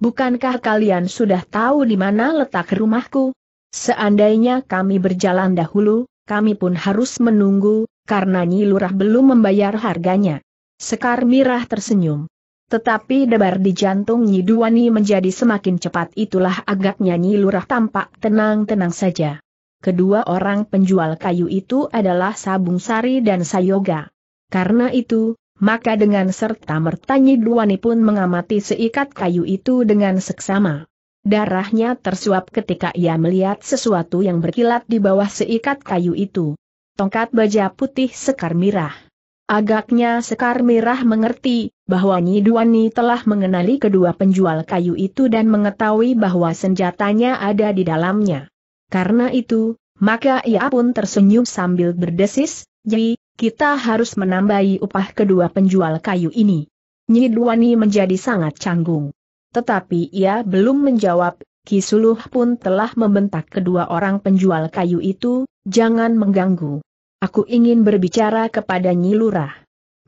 Bukankah kalian sudah tahu di mana letak rumahku? Seandainya kami berjalan dahulu, kami pun harus menunggu, karena Nyi Lurah belum membayar harganya. Sekar Mirah tersenyum. Tetapi debar di jantung Nyi Duwani menjadi semakin cepat itulah agaknya Nyi Lurah tampak tenang-tenang saja. Kedua orang penjual kayu itu adalah Sabung Sari dan Sayoga. Karena itu, maka dengan serta merta Nyi Duwani pun mengamati seikat kayu itu dengan seksama. Darahnya tersuap ketika ia melihat sesuatu yang berkilat di bawah seikat kayu itu tongkat baja putih Sekar Mirah. Agaknya Sekar Mirah mengerti bahwa Nyiduani telah mengenali kedua penjual kayu itu dan mengetahui bahwa senjatanya ada di dalamnya. Karena itu, maka ia pun tersenyum sambil berdesis, jadi, kita harus menambahi upah kedua penjual kayu ini. Nyiduani menjadi sangat canggung. Tetapi ia belum menjawab, Kisuluh pun telah membentak kedua orang penjual kayu itu, jangan mengganggu. Aku ingin berbicara kepada Nyi Lurah.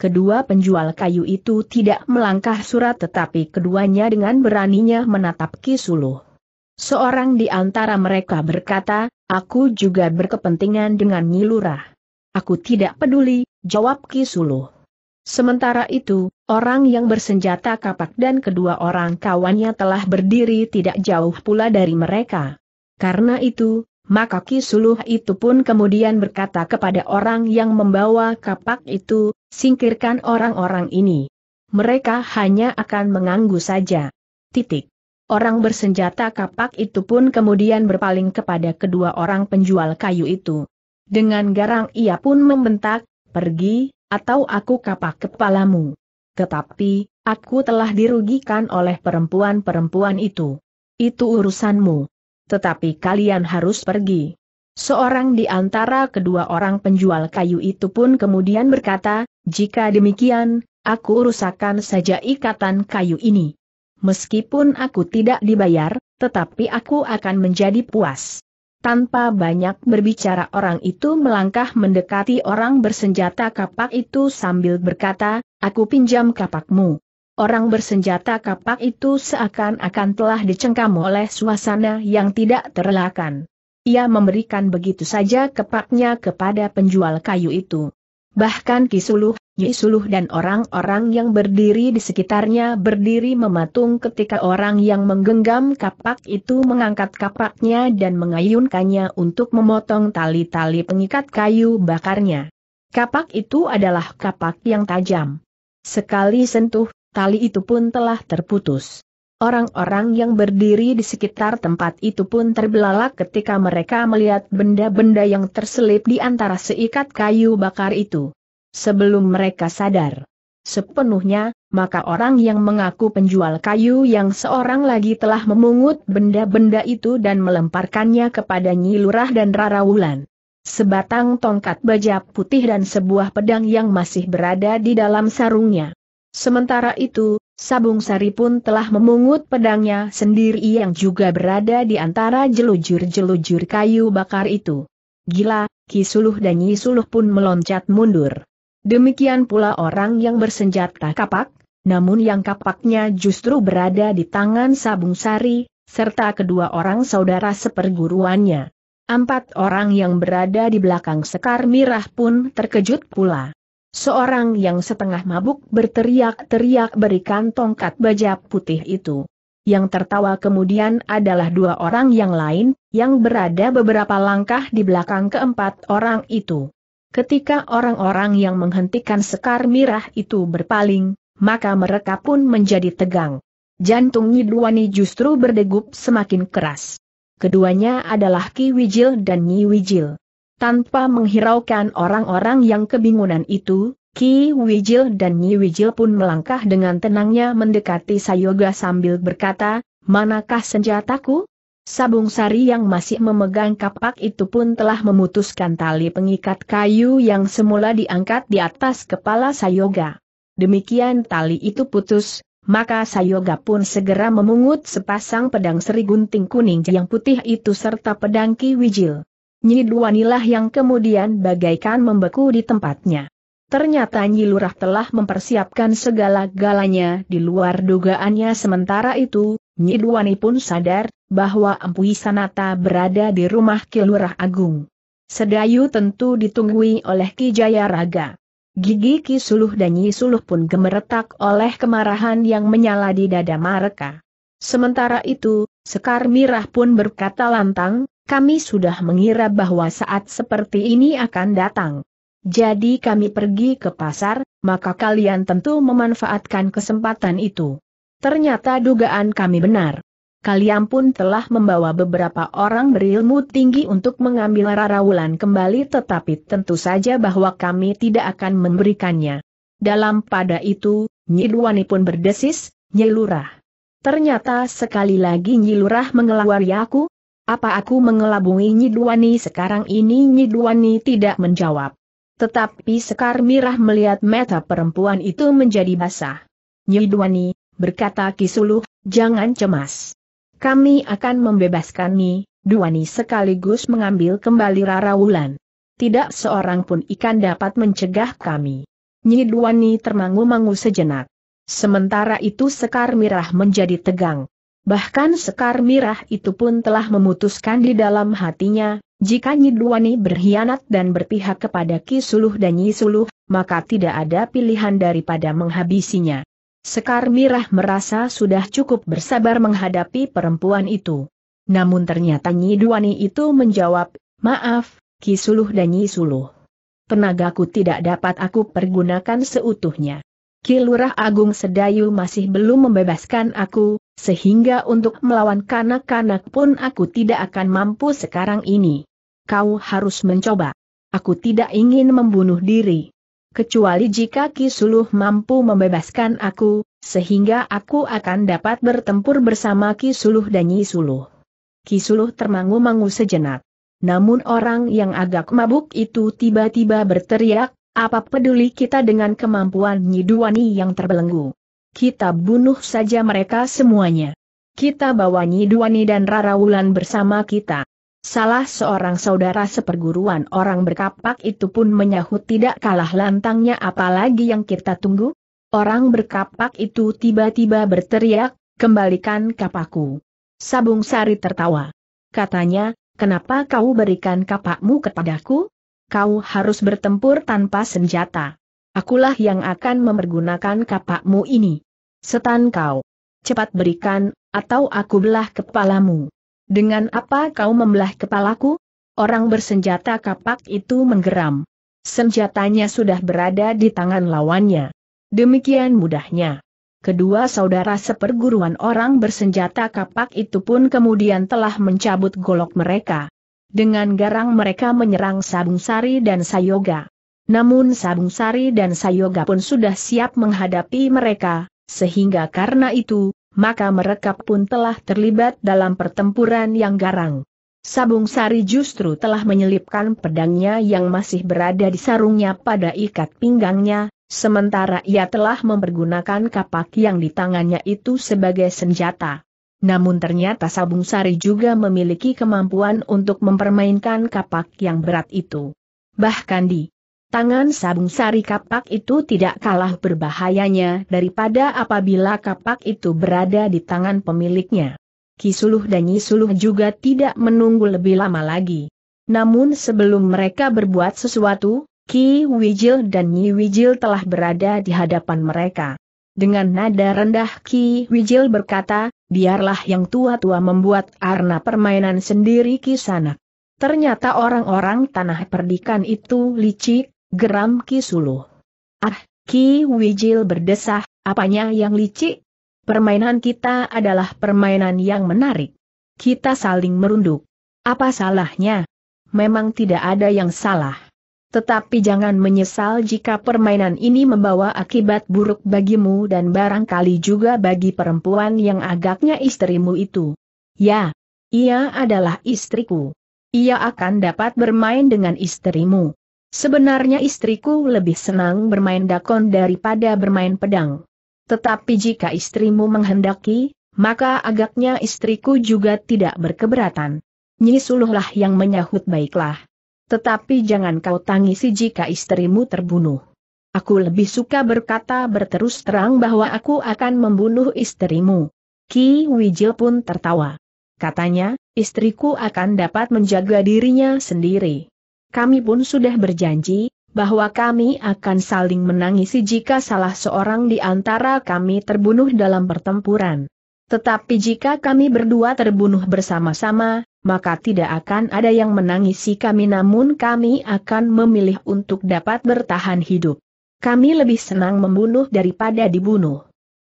Kedua penjual kayu itu tidak melangkah surat tetapi keduanya dengan beraninya menatap Kisuluh. Seorang di antara mereka berkata, aku juga berkepentingan dengan Nyi Lurah. Aku tidak peduli, jawab Kisuluh. Sementara itu, orang yang bersenjata kapak dan kedua orang kawannya telah berdiri tidak jauh pula dari mereka. Karena itu, maka kisuluh itu pun kemudian berkata kepada orang yang membawa kapak itu, singkirkan orang-orang ini. Mereka hanya akan menganggu saja. Titik. Orang bersenjata kapak itu pun kemudian berpaling kepada kedua orang penjual kayu itu. Dengan garang ia pun membentak, pergi, atau aku kapak kepalamu. Tetapi, aku telah dirugikan oleh perempuan-perempuan itu. Itu urusanmu tetapi kalian harus pergi. Seorang di antara kedua orang penjual kayu itu pun kemudian berkata, jika demikian, aku rusakkan saja ikatan kayu ini. Meskipun aku tidak dibayar, tetapi aku akan menjadi puas. Tanpa banyak berbicara orang itu melangkah mendekati orang bersenjata kapak itu sambil berkata, aku pinjam kapakmu. Orang bersenjata kapak itu seakan-akan telah dicengkam oleh suasana yang tidak terelakkan. Ia memberikan begitu saja kepaknya kepada penjual kayu itu. Bahkan Kisuluh, Yisuluh dan orang-orang yang berdiri di sekitarnya berdiri mematung ketika orang yang menggenggam kapak itu mengangkat kapaknya dan mengayunkannya untuk memotong tali-tali pengikat kayu bakarnya. Kapak itu adalah kapak yang tajam. Sekali sentuh, tali itu pun telah terputus. Orang-orang yang berdiri di sekitar tempat itu pun terbelalak ketika mereka melihat benda-benda yang terselip di antara seikat kayu bakar itu. Sebelum mereka sadar sepenuhnya, maka orang yang mengaku penjual kayu yang seorang lagi telah memungut benda-benda itu dan melemparkannya kepada Nyi Lurah dan Rara Wulan. Sebatang tongkat baja putih dan sebuah pedang yang masih berada di dalam sarungnya. Sementara itu, Sabung Sari pun telah memungut pedangnya sendiri yang juga berada di antara jelujur-jelujur kayu bakar itu. Gila, Kisuluh dan Yisuluh pun meloncat mundur. Demikian pula orang yang bersenjata kapak, namun yang kapaknya justru berada di tangan Sabung Sari, serta kedua orang saudara seperguruannya. Empat orang yang berada di belakang Sekar Mirah pun terkejut pula. Seorang yang setengah mabuk berteriak-teriak berikan tongkat baja putih itu. Yang tertawa kemudian adalah dua orang yang lain, yang berada beberapa langkah di belakang keempat orang itu. Ketika orang-orang yang menghentikan sekar mirah itu berpaling, maka mereka pun menjadi tegang. Jantung Nyidwani justru berdegup semakin keras. Keduanya adalah Ki Wijil dan Nyi Wijil. Tanpa menghiraukan orang-orang yang kebingungan itu, Ki Wijil dan Nyi Wijil pun melangkah dengan tenangnya mendekati Sayoga sambil berkata, Manakah senjataku? Sabung Sari yang masih memegang kapak itu pun telah memutuskan tali pengikat kayu yang semula diangkat di atas kepala Sayoga. Demikian tali itu putus, maka Sayoga pun segera memungut sepasang pedang seri gunting kuning yang putih itu serta pedang Ki Wijil. Nyi Duanilah yang kemudian bagaikan membeku di tempatnya. Ternyata Nyi Lurah telah mempersiapkan segala galanya di luar dugaannya sementara itu, Nyi Duani pun sadar, bahwa Empu Sanata berada di rumah Ki Agung. Sedayu tentu ditunggui oleh Ki Raga. Gigi Ki Suluh dan Nyi Suluh pun gemeretak oleh kemarahan yang menyala di dada mereka. Sementara itu, Sekar Mirah pun berkata lantang, kami sudah mengira bahwa saat seperti ini akan datang. Jadi kami pergi ke pasar, maka kalian tentu memanfaatkan kesempatan itu. Ternyata dugaan kami benar. Kalian pun telah membawa beberapa orang berilmu tinggi untuk mengambil rarawulan kembali tetapi tentu saja bahwa kami tidak akan memberikannya. Dalam pada itu, Nyidwani pun berdesis, Nyilurah. Ternyata sekali lagi Nyilurah mengelawari aku, apa aku mengelabui Nyidwani sekarang ini Nyidwani tidak menjawab. Tetapi Sekar Mirah melihat mata perempuan itu menjadi basah. Nyidwani berkata Kisuluh, jangan cemas. Kami akan membebaskan Nyidwani sekaligus mengambil kembali Rara Wulan. Tidak seorang pun ikan dapat mencegah kami. Nyidwani termangu-mangu sejenak. Sementara itu Sekar Mirah menjadi tegang. Bahkan Sekar Mirah itu pun telah memutuskan di dalam hatinya, jika Nyidwani berkhianat dan berpihak kepada Ki dan Nyi Suluh, maka tidak ada pilihan daripada menghabisinya. Sekar Mirah merasa sudah cukup bersabar menghadapi perempuan itu. Namun ternyata Nyidwani itu menjawab, maaf, Ki dan Nyi Suluh. Tenagaku tidak dapat aku pergunakan seutuhnya. Kilurah Agung Sedayu masih belum membebaskan aku, sehingga untuk melawan kanak-kanak pun aku tidak akan mampu sekarang ini. Kau harus mencoba. Aku tidak ingin membunuh diri. Kecuali jika Kisuluh mampu membebaskan aku, sehingga aku akan dapat bertempur bersama Kisuluh dan Yisuluh. Kisuluh termangu-mangu sejenak. Namun orang yang agak mabuk itu tiba-tiba berteriak, apa peduli kita dengan kemampuan Nyiduani yang terbelenggu? Kita bunuh saja mereka semuanya. Kita bawa Nyiduani dan Rara Wulan bersama kita. Salah seorang saudara seperguruan orang berkapak itu pun menyahut tidak kalah lantangnya apalagi yang kita tunggu? Orang berkapak itu tiba-tiba berteriak, kembalikan kapakku. Sabung Sari tertawa. Katanya, kenapa kau berikan kapakmu kepadaku? kau harus bertempur tanpa senjata. Akulah yang akan memergunakan kapakmu ini. Setan kau. Cepat berikan, atau aku belah kepalamu. Dengan apa kau membelah kepalaku? Orang bersenjata kapak itu menggeram. Senjatanya sudah berada di tangan lawannya. Demikian mudahnya. Kedua saudara seperguruan orang bersenjata kapak itu pun kemudian telah mencabut golok mereka. Dengan garang mereka menyerang Sabung Sari dan Sayoga. Namun Sabung Sari dan Sayoga pun sudah siap menghadapi mereka, sehingga karena itu, maka mereka pun telah terlibat dalam pertempuran yang garang. Sabung Sari justru telah menyelipkan pedangnya yang masih berada di sarungnya pada ikat pinggangnya, sementara ia telah mempergunakan kapak yang di tangannya itu sebagai senjata. Namun ternyata Sabung Sari juga memiliki kemampuan untuk mempermainkan kapak yang berat itu. Bahkan di tangan Sabung Sari kapak itu tidak kalah berbahayanya daripada apabila kapak itu berada di tangan pemiliknya. Kisuluh dan Nyisuluh juga tidak menunggu lebih lama lagi. Namun sebelum mereka berbuat sesuatu, Ki Wijil dan Nyi Wijil telah berada di hadapan mereka. Dengan nada rendah Ki Wijil berkata, biarlah yang tua-tua membuat arna permainan sendiri Ki Sanak. Ternyata orang-orang tanah perdikan itu licik, geram Ki Suluh. Ah, Ki Wijil berdesah, apanya yang licik? Permainan kita adalah permainan yang menarik. Kita saling merunduk. Apa salahnya? Memang tidak ada yang salah. Tetapi jangan menyesal jika permainan ini membawa akibat buruk bagimu dan barangkali juga bagi perempuan yang agaknya istrimu itu. Ya, ia adalah istriku. Ia akan dapat bermain dengan istrimu. Sebenarnya istriku lebih senang bermain dakon daripada bermain pedang. Tetapi jika istrimu menghendaki, maka agaknya istriku juga tidak berkeberatan. Nyisuluhlah yang menyahut baiklah. Tetapi jangan kau tangisi jika istrimu terbunuh. Aku lebih suka berkata berterus terang bahwa aku akan membunuh istrimu. Ki Wijil pun tertawa. Katanya, istriku akan dapat menjaga dirinya sendiri. Kami pun sudah berjanji, bahwa kami akan saling menangisi jika salah seorang di antara kami terbunuh dalam pertempuran. Tetapi jika kami berdua terbunuh bersama-sama, maka tidak akan ada yang menangisi kami namun kami akan memilih untuk dapat bertahan hidup. Kami lebih senang membunuh daripada dibunuh.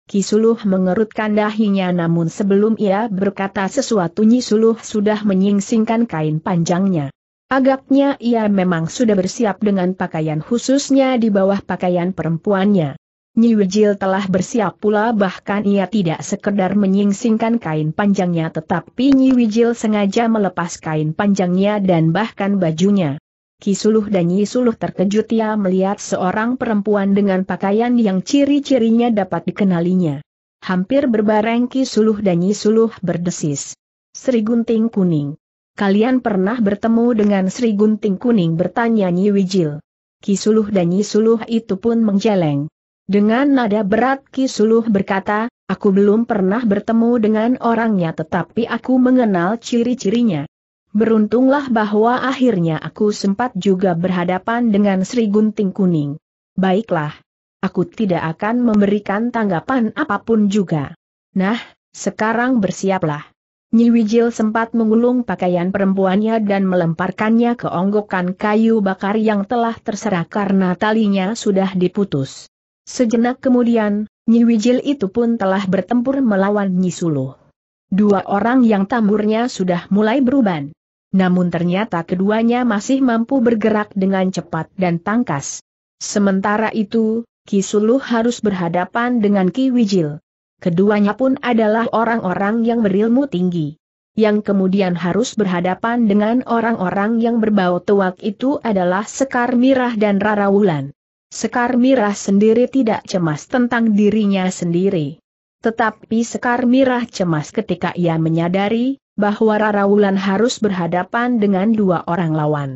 Kisuluh mengerutkan dahinya namun sebelum ia berkata sesuatu Nyisuluh sudah menyingsingkan kain panjangnya. Agaknya ia memang sudah bersiap dengan pakaian khususnya di bawah pakaian perempuannya. Nyiwijil telah bersiap pula bahkan ia tidak sekedar menyingsingkan kain panjangnya tetapi Nyiwijil sengaja melepas kain panjangnya dan bahkan bajunya. Kisuluh dan Nyisuluh terkejut ia melihat seorang perempuan dengan pakaian yang ciri-cirinya dapat dikenalinya. Hampir berbareng Kisuluh dan Nyisuluh berdesis. Sri Gunting Kuning. Kalian pernah bertemu dengan Sri Gunting Kuning bertanya Nyiwijil. Kisuluh dan Nyisuluh itu pun menjeleng. Dengan nada berat Ki berkata, aku belum pernah bertemu dengan orangnya tetapi aku mengenal ciri-cirinya. Beruntunglah bahwa akhirnya aku sempat juga berhadapan dengan Sri Gunting Kuning. Baiklah. Aku tidak akan memberikan tanggapan apapun juga. Nah, sekarang bersiaplah. Nyiwijil sempat mengulung pakaian perempuannya dan melemparkannya ke onggokan kayu bakar yang telah terserah karena talinya sudah diputus. Sejenak kemudian, Nyi Wijil itu pun telah bertempur melawan Nyi Suluh. Dua orang yang tamburnya sudah mulai beruban. Namun ternyata keduanya masih mampu bergerak dengan cepat dan tangkas. Sementara itu, Ki Suluh harus berhadapan dengan Ki Wijil. Keduanya pun adalah orang-orang yang berilmu tinggi. Yang kemudian harus berhadapan dengan orang-orang yang berbau tuak itu adalah Sekar Mirah dan Rara Wulan. Sekar Mirah sendiri tidak cemas tentang dirinya sendiri. Tetapi Sekar Mirah cemas ketika ia menyadari bahwa Rara Wulan harus berhadapan dengan dua orang lawan.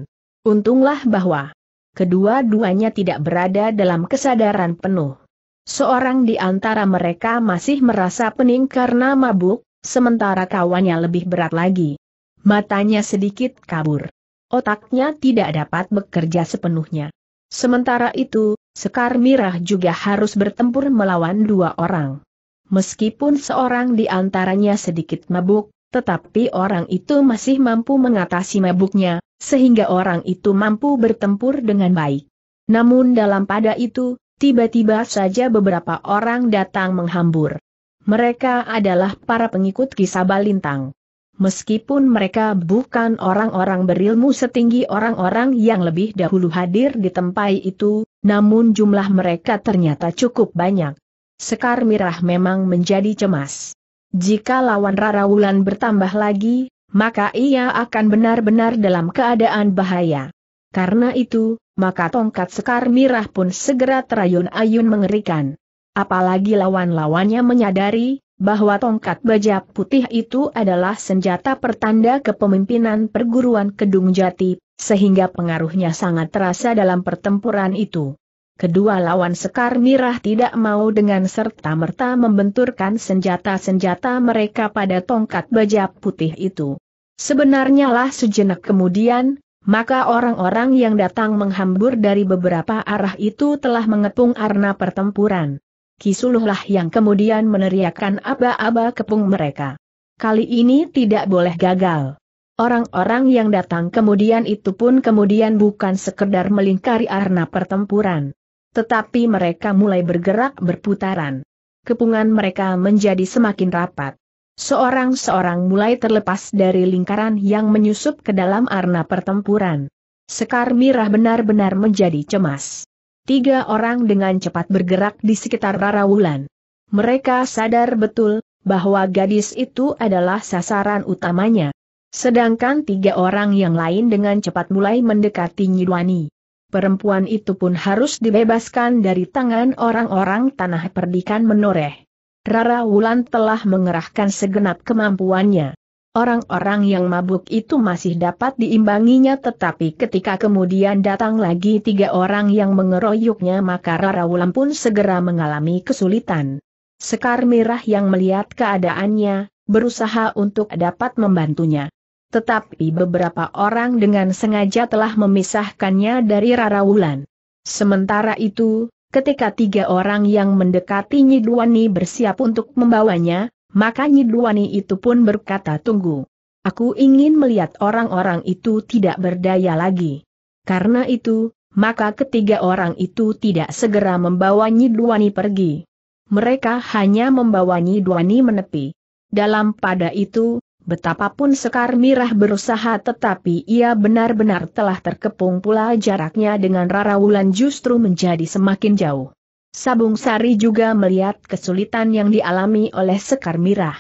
Untunglah bahwa kedua-duanya tidak berada dalam kesadaran penuh. Seorang di antara mereka masih merasa pening karena mabuk, sementara kawannya lebih berat lagi. Matanya sedikit kabur. Otaknya tidak dapat bekerja sepenuhnya. Sementara itu, Sekar Mirah juga harus bertempur melawan dua orang. Meskipun seorang di antaranya sedikit mabuk, tetapi orang itu masih mampu mengatasi mabuknya, sehingga orang itu mampu bertempur dengan baik. Namun dalam pada itu, tiba-tiba saja beberapa orang datang menghambur. Mereka adalah para pengikut kisah Balintang meskipun mereka bukan orang-orang berilmu setinggi orang-orang yang lebih dahulu hadir di tempat itu, namun jumlah mereka ternyata cukup banyak. Sekar Mirah memang menjadi cemas. Jika lawan Rara Wulan bertambah lagi, maka ia akan benar-benar dalam keadaan bahaya. Karena itu, maka tongkat Sekar Mirah pun segera terayun-ayun mengerikan. Apalagi lawan-lawannya menyadari, bahwa tongkat baja putih itu adalah senjata pertanda kepemimpinan perguruan Kedung Jati, sehingga pengaruhnya sangat terasa dalam pertempuran itu. Kedua lawan Sekar Mirah tidak mau dengan serta-merta membenturkan senjata-senjata mereka pada tongkat baja putih itu. Sebenarnya lah sejenak kemudian, maka orang-orang yang datang menghambur dari beberapa arah itu telah mengepung arna pertempuran. Kisuluhlah yang kemudian meneriakkan aba-aba kepung mereka. Kali ini tidak boleh gagal. Orang-orang yang datang kemudian itu pun kemudian bukan sekedar melingkari arena pertempuran. Tetapi mereka mulai bergerak berputaran. Kepungan mereka menjadi semakin rapat. Seorang-seorang mulai terlepas dari lingkaran yang menyusup ke dalam arena pertempuran. Sekar Mirah benar-benar menjadi cemas. Tiga orang dengan cepat bergerak di sekitar Rara Wulan. Mereka sadar betul, bahwa gadis itu adalah sasaran utamanya. Sedangkan tiga orang yang lain dengan cepat mulai mendekati Nyidwani. Perempuan itu pun harus dibebaskan dari tangan orang-orang tanah perdikan menoreh. Rara Wulan telah mengerahkan segenap kemampuannya. Orang-orang yang mabuk itu masih dapat diimbanginya tetapi ketika kemudian datang lagi tiga orang yang mengeroyoknya maka Rara Wulan pun segera mengalami kesulitan. Sekar Mirah yang melihat keadaannya, berusaha untuk dapat membantunya. Tetapi beberapa orang dengan sengaja telah memisahkannya dari Rara Wulan. Sementara itu, ketika tiga orang yang mendekati Nyiduani bersiap untuk membawanya, maka Nyidwani itu pun berkata tunggu. Aku ingin melihat orang-orang itu tidak berdaya lagi. Karena itu, maka ketiga orang itu tidak segera membawa Nyidwani pergi. Mereka hanya membawa Nyidwani menepi. Dalam pada itu, betapapun Sekar Mirah berusaha tetapi ia benar-benar telah terkepung pula jaraknya dengan Rara Wulan justru menjadi semakin jauh. Sabung Sari juga melihat kesulitan yang dialami oleh Sekar Mirah.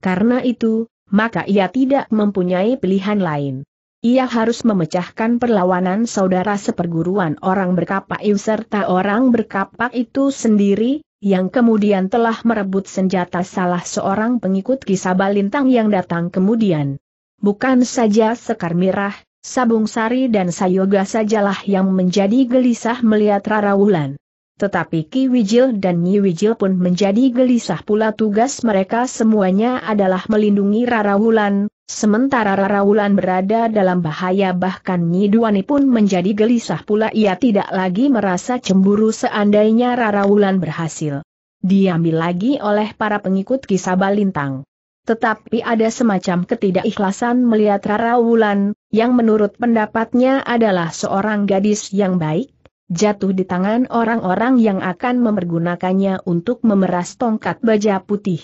Karena itu, maka ia tidak mempunyai pilihan lain. Ia harus memecahkan perlawanan saudara seperguruan orang berkapak itu serta orang berkapak itu sendiri, yang kemudian telah merebut senjata salah seorang pengikut kisah balintang yang datang kemudian. Bukan saja Sekar Mirah, Sabung Sari dan Sayoga sajalah yang menjadi gelisah melihat Rara Wulan. Tetapi Ki Wijil dan Nyi Wijil pun menjadi gelisah pula tugas mereka semuanya adalah melindungi Rara Wulan, sementara Rara Wulan berada dalam bahaya bahkan Nyi Duani pun menjadi gelisah pula ia tidak lagi merasa cemburu seandainya Rara Wulan berhasil. Diambil lagi oleh para pengikut kisah Balintang. Tetapi ada semacam ketidakikhlasan melihat Rara Wulan, yang menurut pendapatnya adalah seorang gadis yang baik, jatuh di tangan orang-orang yang akan memergunakannya untuk memeras tongkat baja putih.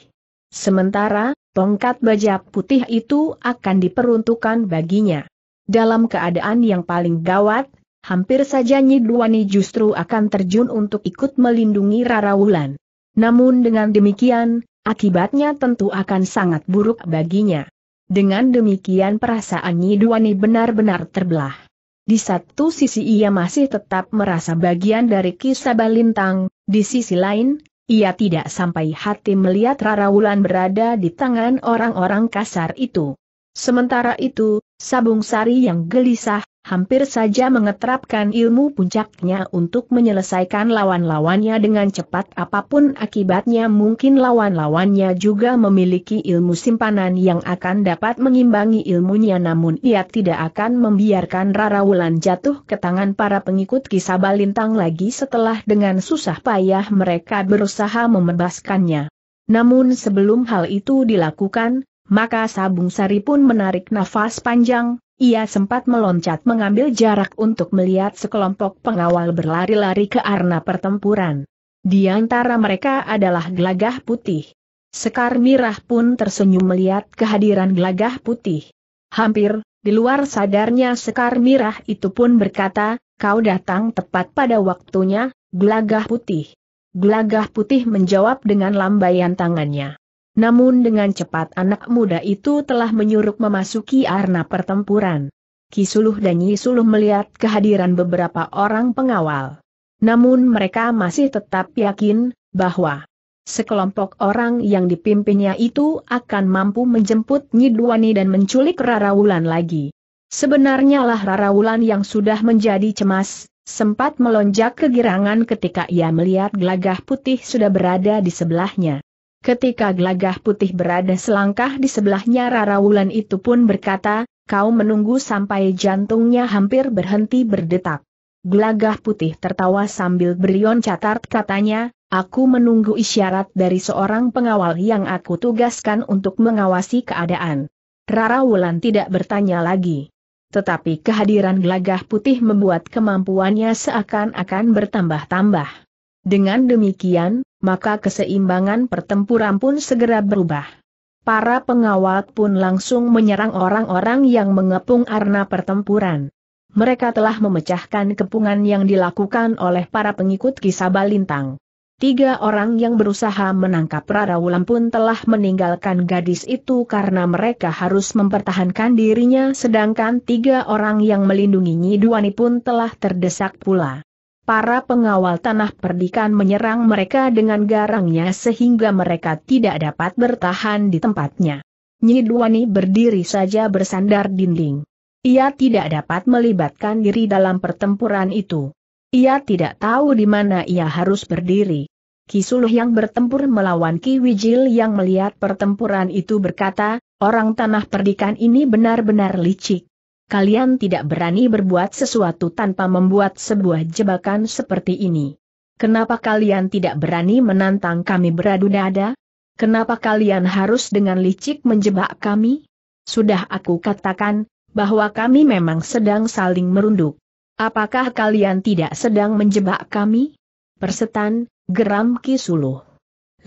Sementara, tongkat baja putih itu akan diperuntukkan baginya. Dalam keadaan yang paling gawat, hampir saja Nyidwani justru akan terjun untuk ikut melindungi Rara Wulan. Namun dengan demikian, akibatnya tentu akan sangat buruk baginya. Dengan demikian perasaan Nyidwani benar-benar terbelah. Di satu sisi ia masih tetap merasa bagian dari kisah Balintang, di sisi lain, ia tidak sampai hati melihat Rara Wulan berada di tangan orang-orang kasar itu. Sementara itu, Sabung Sari yang gelisah, hampir saja mengeterapkan ilmu puncaknya untuk menyelesaikan lawan-lawannya dengan cepat apapun akibatnya mungkin lawan-lawannya juga memiliki ilmu simpanan yang akan dapat mengimbangi ilmunya namun ia tidak akan membiarkan Rara Wulan jatuh ke tangan para pengikut kisah balintang lagi setelah dengan susah payah mereka berusaha membebaskannya. Namun sebelum hal itu dilakukan, maka Sabung Sari pun menarik nafas panjang, ia sempat meloncat mengambil jarak untuk melihat sekelompok pengawal berlari-lari ke arena pertempuran. Di antara mereka adalah Glagah putih. Sekar Mirah pun tersenyum melihat kehadiran Glagah putih. Hampir, di luar sadarnya Sekar Mirah itu pun berkata, kau datang tepat pada waktunya, Glagah putih. Glagah putih menjawab dengan lambaian tangannya. Namun dengan cepat anak muda itu telah menyuruh memasuki arena pertempuran. Kisuluh dan Yisuluh melihat kehadiran beberapa orang pengawal. Namun mereka masih tetap yakin bahwa sekelompok orang yang dipimpinnya itu akan mampu menjemput Nyidwani dan menculik Rarawulan lagi. Sebenarnya lah Rarawulan yang sudah menjadi cemas, sempat melonjak kegirangan ketika ia melihat gelagah putih sudah berada di sebelahnya. Ketika Glagah putih berada selangkah di sebelahnya Rara Wulan itu pun berkata, kau menunggu sampai jantungnya hampir berhenti berdetak. Glagah putih tertawa sambil berion catat katanya, aku menunggu isyarat dari seorang pengawal yang aku tugaskan untuk mengawasi keadaan. Rara Wulan tidak bertanya lagi. Tetapi kehadiran Glagah putih membuat kemampuannya seakan-akan bertambah-tambah. Dengan demikian, maka keseimbangan pertempuran pun segera berubah. Para pengawal pun langsung menyerang orang-orang yang mengepung arena pertempuran. Mereka telah memecahkan kepungan yang dilakukan oleh para pengikut kisah Balintang. Tiga orang yang berusaha menangkap Wulan pun telah meninggalkan gadis itu karena mereka harus mempertahankan dirinya sedangkan tiga orang yang melindungi Nyiduani pun telah terdesak pula para pengawal tanah perdikan menyerang mereka dengan garangnya sehingga mereka tidak dapat bertahan di tempatnya. Nyidwani berdiri saja bersandar dinding. Ia tidak dapat melibatkan diri dalam pertempuran itu. Ia tidak tahu di mana ia harus berdiri. Kisuluh yang bertempur melawan Ki Wijil yang melihat pertempuran itu berkata, orang tanah perdikan ini benar-benar licik kalian tidak berani berbuat sesuatu tanpa membuat sebuah jebakan seperti ini. Kenapa kalian tidak berani menantang kami beradu dada? Kenapa kalian harus dengan licik menjebak kami? Sudah aku katakan, bahwa kami memang sedang saling merunduk. Apakah kalian tidak sedang menjebak kami? Persetan, geram Kisuluh.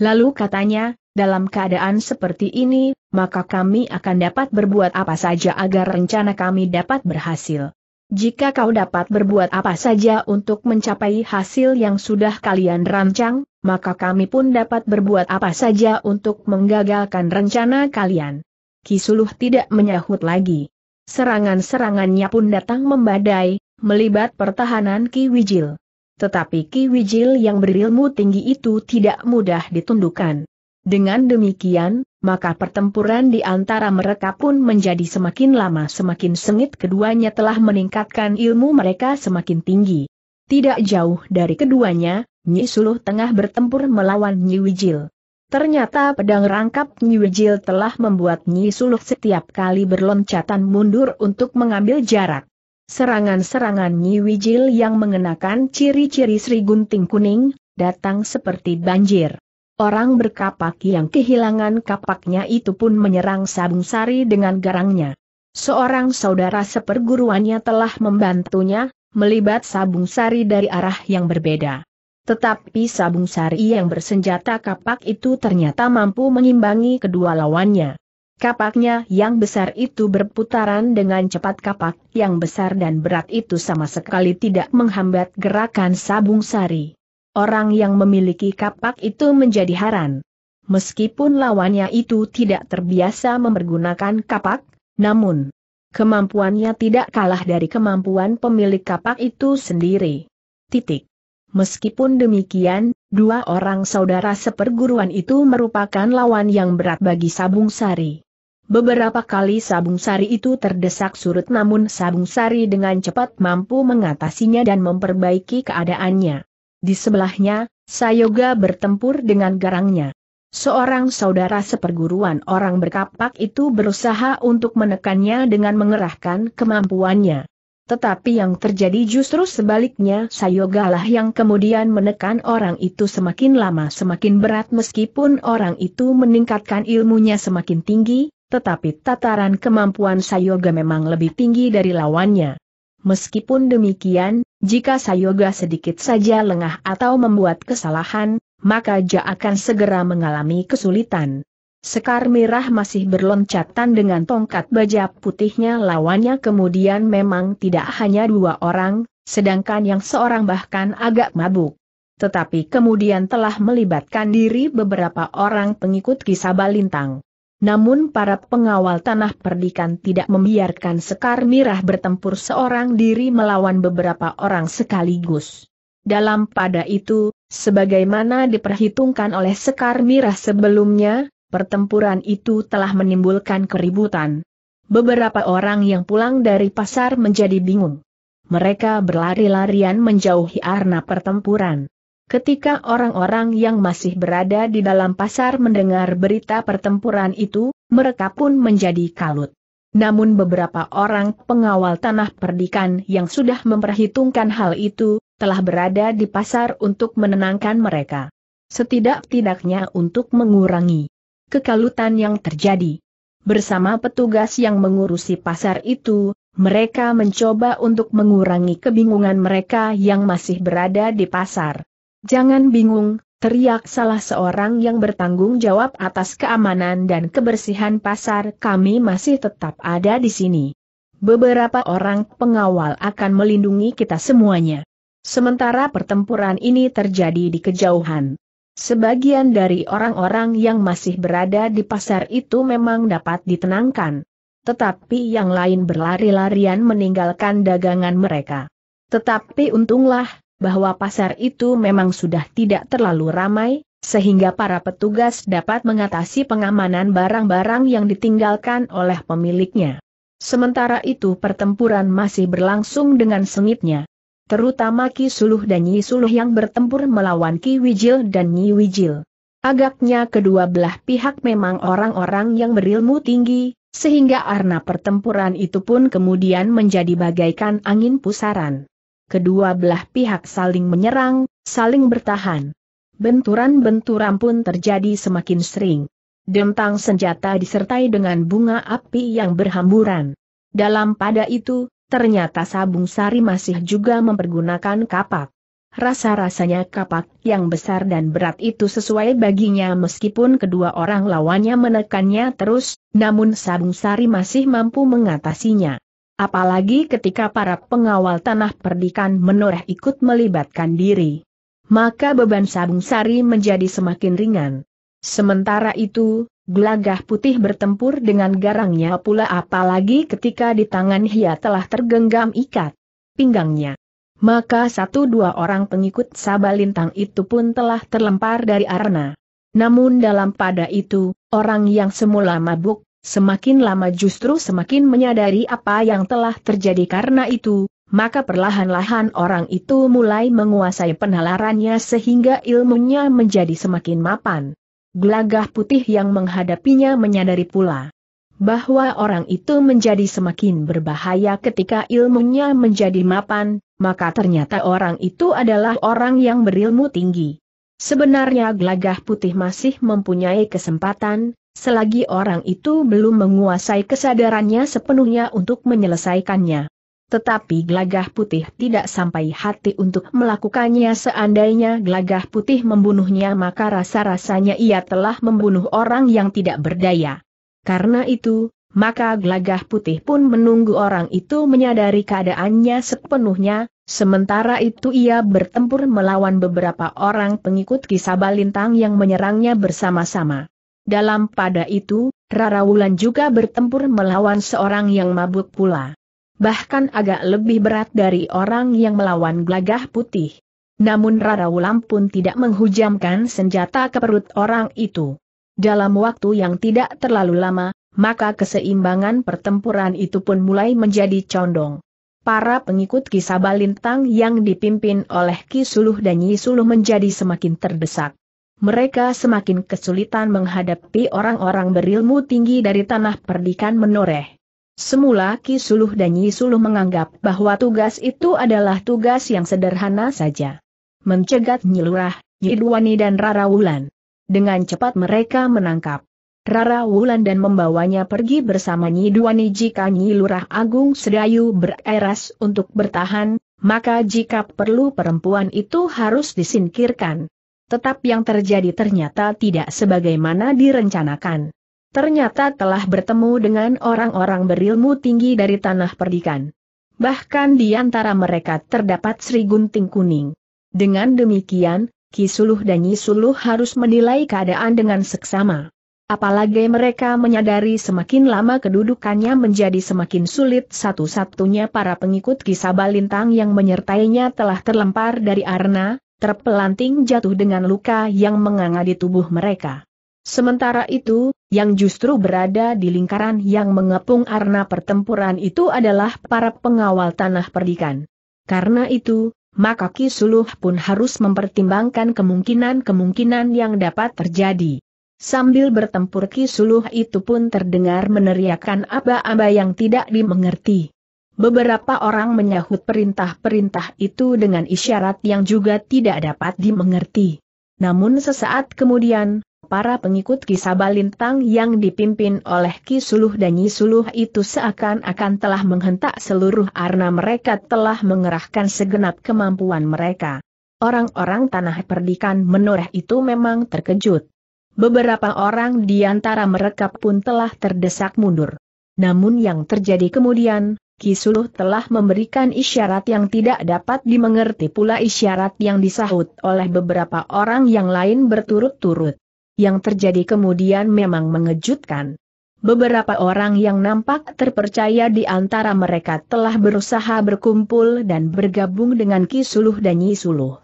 Lalu katanya, dalam keadaan seperti ini, maka kami akan dapat berbuat apa saja agar rencana kami dapat berhasil. Jika kau dapat berbuat apa saja untuk mencapai hasil yang sudah kalian rancang, maka kami pun dapat berbuat apa saja untuk menggagalkan rencana kalian. Kisuluh tidak menyahut lagi. Serangan-serangannya pun datang membadai, melibat pertahanan Ki Wijil. Tetapi Ki Wijil yang berilmu tinggi itu tidak mudah ditundukkan. Dengan demikian, maka pertempuran di antara mereka pun menjadi semakin lama semakin sengit keduanya telah meningkatkan ilmu mereka semakin tinggi. Tidak jauh dari keduanya, Nyi Suluh tengah bertempur melawan Nyi Wijil. Ternyata pedang rangkap Nyi Wijil telah membuat Nyi Suluh setiap kali berloncatan mundur untuk mengambil jarak. Serangan-serangan Nyi Wijil yang mengenakan ciri-ciri Sri Gunting Kuning, datang seperti banjir. Orang berkapak yang kehilangan kapaknya itu pun menyerang Sabung Sari dengan garangnya. Seorang saudara seperguruannya telah membantunya, melibat Sabung Sari dari arah yang berbeda. Tetapi Sabung Sari yang bersenjata kapak itu ternyata mampu mengimbangi kedua lawannya. Kapaknya yang besar itu berputaran dengan cepat kapak yang besar dan berat itu sama sekali tidak menghambat gerakan sabung sari. Orang yang memiliki kapak itu menjadi haran. Meskipun lawannya itu tidak terbiasa mempergunakan kapak, namun kemampuannya tidak kalah dari kemampuan pemilik kapak itu sendiri. Titik. Meskipun demikian, dua orang saudara seperguruan itu merupakan lawan yang berat bagi Sabung Sari. Beberapa kali Sabung Sari itu terdesak surut namun Sabung Sari dengan cepat mampu mengatasinya dan memperbaiki keadaannya. Di sebelahnya, Sayoga bertempur dengan garangnya. Seorang saudara seperguruan orang berkapak itu berusaha untuk menekannya dengan mengerahkan kemampuannya. Tetapi yang terjadi justru sebaliknya Sayoga lah yang kemudian menekan orang itu semakin lama semakin berat meskipun orang itu meningkatkan ilmunya semakin tinggi, tetapi tataran kemampuan Sayoga memang lebih tinggi dari lawannya. Meskipun demikian, jika Sayoga sedikit saja lengah atau membuat kesalahan, maka Ja akan segera mengalami kesulitan. Sekar Mirah masih berloncatan dengan tongkat baja putihnya lawannya kemudian memang tidak hanya dua orang, sedangkan yang seorang bahkan agak mabuk. Tetapi kemudian telah melibatkan diri beberapa orang pengikut kisah Balintang. Namun para pengawal tanah perdikan tidak membiarkan Sekar Mirah bertempur seorang diri melawan beberapa orang sekaligus. Dalam pada itu, sebagaimana diperhitungkan oleh Sekar Mirah sebelumnya, pertempuran itu telah menimbulkan keributan. Beberapa orang yang pulang dari pasar menjadi bingung. Mereka berlari-larian menjauhi arena pertempuran. Ketika orang-orang yang masih berada di dalam pasar mendengar berita pertempuran itu, mereka pun menjadi kalut. Namun beberapa orang pengawal tanah perdikan yang sudah memperhitungkan hal itu, telah berada di pasar untuk menenangkan mereka. Setidak-tidaknya untuk mengurangi kekalutan yang terjadi. Bersama petugas yang mengurusi pasar itu, mereka mencoba untuk mengurangi kebingungan mereka yang masih berada di pasar. Jangan bingung, teriak salah seorang yang bertanggung jawab atas keamanan dan kebersihan pasar kami masih tetap ada di sini. Beberapa orang pengawal akan melindungi kita semuanya. Sementara pertempuran ini terjadi di kejauhan. Sebagian dari orang-orang yang masih berada di pasar itu memang dapat ditenangkan. Tetapi yang lain berlari-larian meninggalkan dagangan mereka. Tetapi untunglah, bahwa pasar itu memang sudah tidak terlalu ramai, sehingga para petugas dapat mengatasi pengamanan barang-barang yang ditinggalkan oleh pemiliknya. Sementara itu pertempuran masih berlangsung dengan sengitnya. Terutama Ki Suluh dan Nyi Suluh yang bertempur melawan Ki Wijil dan Nyi Wijil. Agaknya kedua belah pihak memang orang-orang yang berilmu tinggi, sehingga arna pertempuran itu pun kemudian menjadi bagaikan angin pusaran kedua belah pihak saling menyerang, saling bertahan. Benturan-benturan pun terjadi semakin sering. Dentang senjata disertai dengan bunga api yang berhamburan. Dalam pada itu, ternyata Sabung Sari masih juga mempergunakan kapak. Rasa-rasanya kapak yang besar dan berat itu sesuai baginya meskipun kedua orang lawannya menekannya terus, namun Sabung Sari masih mampu mengatasinya apalagi ketika para pengawal tanah perdikan menoreh ikut melibatkan diri. Maka beban Sabung Sari menjadi semakin ringan. Sementara itu, gelagah putih bertempur dengan garangnya pula apalagi ketika di tangan Hia telah tergenggam ikat pinggangnya. Maka satu dua orang pengikut Sabalintang itu pun telah terlempar dari arena. Namun dalam pada itu, orang yang semula mabuk, Semakin lama justru semakin menyadari apa yang telah terjadi karena itu, maka perlahan-lahan orang itu mulai menguasai penalarannya sehingga ilmunya menjadi semakin mapan. Gelagah putih yang menghadapinya menyadari pula bahwa orang itu menjadi semakin berbahaya ketika ilmunya menjadi mapan, maka ternyata orang itu adalah orang yang berilmu tinggi. Sebenarnya gelagah putih masih mempunyai kesempatan, Selagi orang itu belum menguasai kesadarannya sepenuhnya untuk menyelesaikannya. Tetapi gelagah putih tidak sampai hati untuk melakukannya seandainya gelagah putih membunuhnya maka rasa-rasanya ia telah membunuh orang yang tidak berdaya. Karena itu, maka gelagah putih pun menunggu orang itu menyadari keadaannya sepenuhnya, sementara itu ia bertempur melawan beberapa orang pengikut kisah balintang yang menyerangnya bersama-sama. Dalam pada itu, Rara Wulan juga bertempur melawan seorang yang mabuk pula. Bahkan agak lebih berat dari orang yang melawan gelagah putih. Namun Rara Wulan pun tidak menghujamkan senjata ke perut orang itu. Dalam waktu yang tidak terlalu lama, maka keseimbangan pertempuran itu pun mulai menjadi condong. Para pengikut kisabalintang yang dipimpin oleh Ki Suluh dan Nyi Suluh menjadi semakin terdesak mereka semakin kesulitan menghadapi orang-orang berilmu tinggi dari tanah perdikan menoreh. Semula Ki Suluh dan Nyi Suluh menganggap bahwa tugas itu adalah tugas yang sederhana saja. Mencegat Nyi Lurah, dan Rara Wulan. Dengan cepat mereka menangkap Rara Wulan dan membawanya pergi bersama Nyi Duwani jika Nyi Lurah Agung Sedayu bereras untuk bertahan, maka jika perlu perempuan itu harus disingkirkan. Tetap yang terjadi ternyata tidak sebagaimana direncanakan. Ternyata telah bertemu dengan orang-orang berilmu tinggi dari tanah perdikan. Bahkan di antara mereka terdapat Sri Gunting Kuning. Dengan demikian, Ki dan Nyi harus menilai keadaan dengan seksama. Apalagi mereka menyadari semakin lama kedudukannya menjadi semakin sulit satu-satunya para pengikut kisah balintang yang menyertainya telah terlempar dari arna, terpelanting jatuh dengan luka yang menganga di tubuh mereka. Sementara itu, yang justru berada di lingkaran yang mengepung arna pertempuran itu adalah para pengawal tanah perdikan. Karena itu, maka Ki Suluh pun harus mempertimbangkan kemungkinan-kemungkinan yang dapat terjadi. Sambil bertempur Ki Suluh itu pun terdengar meneriakan aba-aba yang tidak dimengerti. Beberapa orang menyahut perintah-perintah itu dengan isyarat yang juga tidak dapat dimengerti. Namun sesaat kemudian, para pengikut Kisabalintang yang dipimpin oleh kisuluh dan yisuluh itu seakan-akan telah menghentak seluruh arna mereka telah mengerahkan segenap kemampuan mereka. Orang-orang tanah perdikan menoreh itu memang terkejut. Beberapa orang di antara mereka pun telah terdesak mundur. Namun yang terjadi kemudian, Kisuluh telah memberikan isyarat yang tidak dapat dimengerti pula isyarat yang disahut oleh beberapa orang yang lain berturut-turut. Yang terjadi kemudian memang mengejutkan. Beberapa orang yang nampak terpercaya di antara mereka telah berusaha berkumpul dan bergabung dengan Kisuluh dan Yisuluh.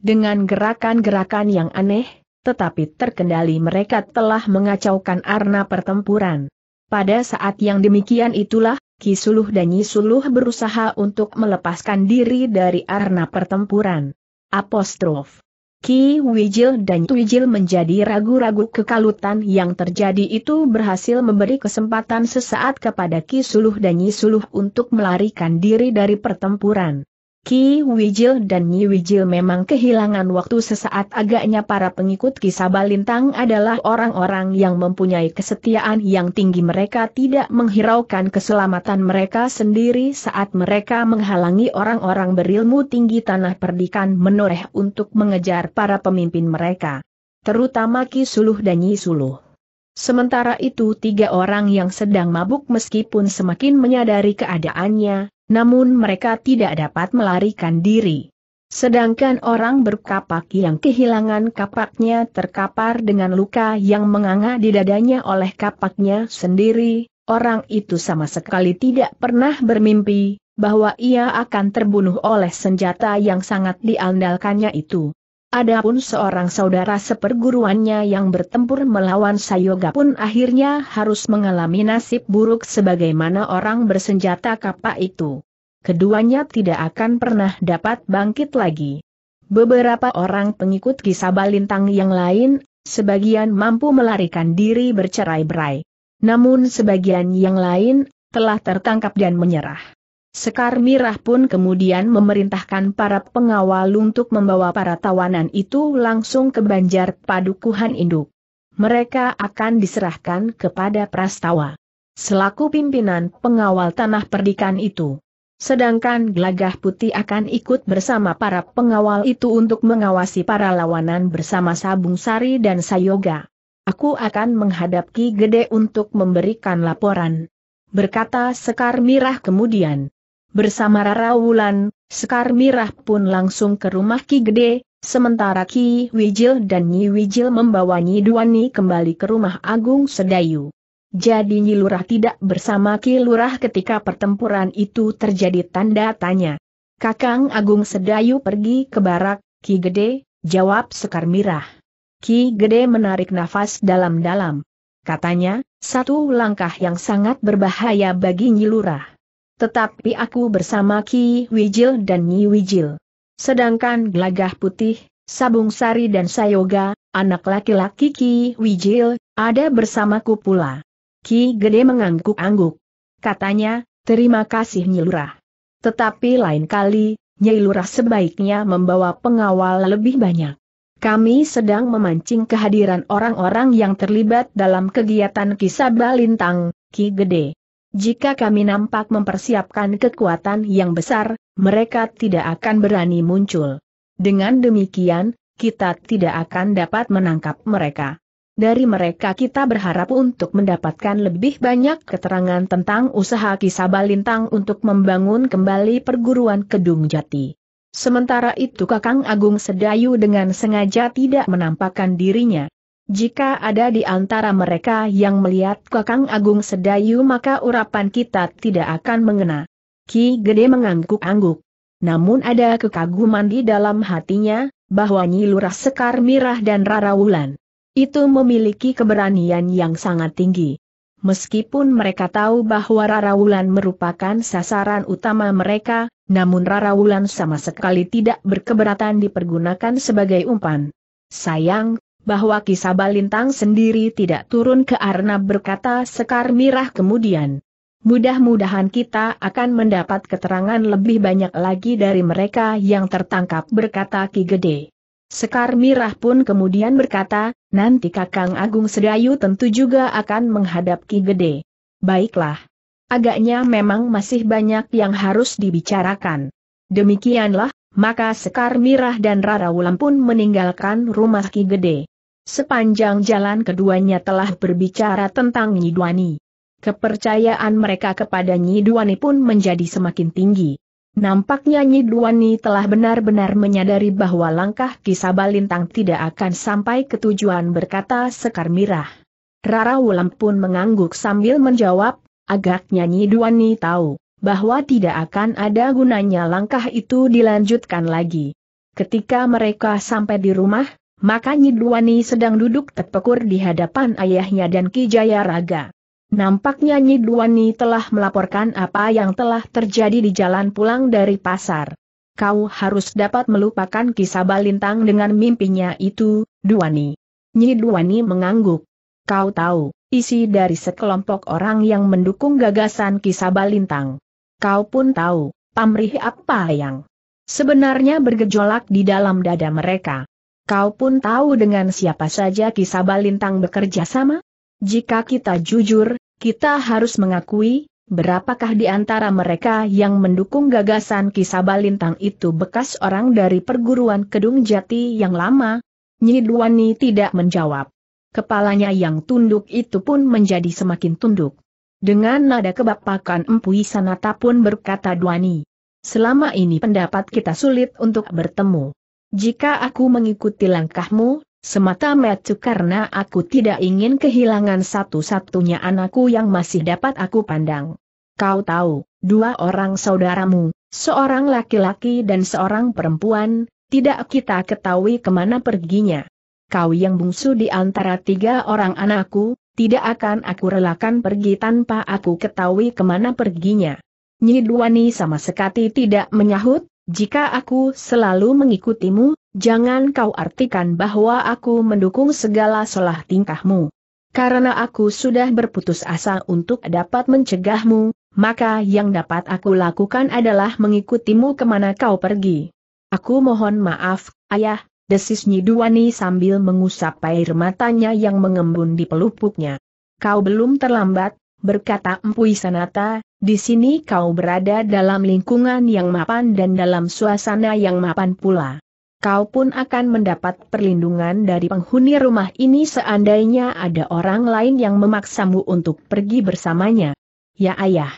Dengan gerakan-gerakan yang aneh, tetapi terkendali mereka telah mengacaukan arna pertempuran. Pada saat yang demikian itulah, Ki Suluh dan Nyi Suluh berusaha untuk melepaskan diri dari arena pertempuran. Apostrof. Ki Wijil dan Wijil menjadi ragu-ragu kekalutan yang terjadi itu berhasil memberi kesempatan sesaat kepada Ki Suluh dan Nyi Suluh untuk melarikan diri dari pertempuran. Ki Wijil dan Nyi Wijil memang kehilangan waktu sesaat agaknya para pengikut kisah Balintang adalah orang-orang yang mempunyai kesetiaan yang tinggi mereka tidak menghiraukan keselamatan mereka sendiri saat mereka menghalangi orang-orang berilmu tinggi tanah perdikan menoreh untuk mengejar para pemimpin mereka. Terutama Ki Suluh dan Nyi Suluh. Sementara itu tiga orang yang sedang mabuk meskipun semakin menyadari keadaannya, namun mereka tidak dapat melarikan diri. Sedangkan orang berkapak yang kehilangan kapaknya terkapar dengan luka yang menganga di dadanya oleh kapaknya sendiri, orang itu sama sekali tidak pernah bermimpi bahwa ia akan terbunuh oleh senjata yang sangat diandalkannya itu. Adapun seorang saudara seperguruannya yang bertempur melawan Sayoga pun akhirnya harus mengalami nasib buruk sebagaimana orang bersenjata kapak itu. Keduanya tidak akan pernah dapat bangkit lagi. Beberapa orang pengikut kisah Balintang yang lain, sebagian mampu melarikan diri bercerai-berai. Namun sebagian yang lain, telah tertangkap dan menyerah. Sekar Mirah pun kemudian memerintahkan para pengawal untuk membawa para tawanan itu langsung ke Banjar Padukuhan Induk. Mereka akan diserahkan kepada Prastawa selaku pimpinan pengawal tanah perdikan itu. Sedangkan Glagah Putih akan ikut bersama para pengawal itu untuk mengawasi para lawanan bersama Sabung Sari dan Sayoga. Aku akan menghadapi Gede untuk memberikan laporan. Berkata Sekar Mirah kemudian. Bersama Rara Wulan, Sekar Mirah pun langsung ke rumah Ki Gede, sementara Ki Wijil dan Nyi Wijil membawa Nyi Duani kembali ke rumah Agung Sedayu. Jadi Nyi Lurah tidak bersama Ki Lurah ketika pertempuran itu terjadi tanda tanya. Kakang Agung Sedayu pergi ke barak, Ki Gede, jawab Sekar Mirah. Ki Gede menarik nafas dalam-dalam. Katanya, satu langkah yang sangat berbahaya bagi Nyi Lurah. Tetapi aku bersama Ki Wijil dan Nyi Wijil. Sedangkan Gelagah Putih, Sabung Sari dan Sayoga, anak laki-laki Ki Wijil, ada bersamaku pula. Ki Gede mengangguk-angguk. Katanya, terima kasih Nyi Lurah. Tetapi lain kali, Nyi Lurah sebaiknya membawa pengawal lebih banyak. Kami sedang memancing kehadiran orang-orang yang terlibat dalam kegiatan kisah Balintang, Ki Gede. Jika kami nampak mempersiapkan kekuatan yang besar, mereka tidak akan berani muncul. Dengan demikian, kita tidak akan dapat menangkap mereka. Dari mereka kita berharap untuk mendapatkan lebih banyak keterangan tentang usaha kisah balintang untuk membangun kembali perguruan Kedung Jati. Sementara itu Kakang Agung Sedayu dengan sengaja tidak menampakkan dirinya, jika ada di antara mereka yang melihat Kakang Agung Sedayu maka urapan kita tidak akan mengena. Ki Gede mengangguk-angguk. Namun ada kekaguman di dalam hatinya, bahwa Nyi Lurah Sekar Mirah dan Rara Wulan. Itu memiliki keberanian yang sangat tinggi. Meskipun mereka tahu bahwa Rara Wulan merupakan sasaran utama mereka, namun Rara Wulan sama sekali tidak berkeberatan dipergunakan sebagai umpan. Sayang, bahwa kisah balintang sendiri tidak turun ke arna berkata Sekar Mirah kemudian. Mudah-mudahan kita akan mendapat keterangan lebih banyak lagi dari mereka yang tertangkap berkata Ki Gede. Sekar Mirah pun kemudian berkata, nanti Kakang Agung Sedayu tentu juga akan menghadap Ki Gede. Baiklah. Agaknya memang masih banyak yang harus dibicarakan. Demikianlah, maka Sekar Mirah dan Rara Wulan pun meninggalkan rumah Ki Gede. Sepanjang jalan keduanya telah berbicara tentang Nyidwani. Kepercayaan mereka kepada Nyidwani pun menjadi semakin tinggi. Nampaknya Nyidwani telah benar-benar menyadari bahwa langkah kisah balintang tidak akan sampai ke tujuan berkata Sekar Mirah. Rara Wulam pun mengangguk sambil menjawab, agaknya Nyidwani tahu bahwa tidak akan ada gunanya langkah itu dilanjutkan lagi. Ketika mereka sampai di rumah, maka Nyidwani sedang duduk terpekur di hadapan ayahnya dan Kijaya Raga. Nampaknya Nyidwani telah melaporkan apa yang telah terjadi di jalan pulang dari pasar. Kau harus dapat melupakan kisah Balintang dengan mimpinya itu, Duani. Nyidwani mengangguk. Kau tahu, isi dari sekelompok orang yang mendukung gagasan kisah Balintang. Kau pun tahu, pamrih apa yang sebenarnya bergejolak di dalam dada mereka. Kau pun tahu dengan siapa saja kisah Balintang bekerja sama? Jika kita jujur, kita harus mengakui, berapakah di antara mereka yang mendukung gagasan kisah Balintang itu bekas orang dari perguruan Kedung Jati yang lama? Nyidwani tidak menjawab. Kepalanya yang tunduk itu pun menjadi semakin tunduk. Dengan nada kebapakan Empu Sanata pun berkata Dwani. Selama ini pendapat kita sulit untuk bertemu. Jika aku mengikuti langkahmu, semata-mata karena aku tidak ingin kehilangan satu-satunya anakku yang masih dapat aku pandang. Kau tahu, dua orang saudaramu, seorang laki-laki dan seorang perempuan, tidak kita ketahui kemana perginya. Kau yang bungsu di antara tiga orang anakku, tidak akan aku relakan pergi tanpa aku ketahui kemana perginya. Nyiduani sama sekali tidak menyahut, jika aku selalu mengikutimu, jangan kau artikan bahwa aku mendukung segala salah tingkahmu. Karena aku sudah berputus asa untuk dapat mencegahmu, maka yang dapat aku lakukan adalah mengikutimu kemana kau pergi. Aku mohon maaf, ayah, desis Nyiduani sambil mengusap air matanya yang mengembun di pelupuknya. Kau belum terlambat, berkata Empu Sanata, di sini kau berada dalam lingkungan yang mapan dan dalam suasana yang mapan pula. Kau pun akan mendapat perlindungan dari penghuni rumah ini seandainya ada orang lain yang memaksamu untuk pergi bersamanya. Ya ayah.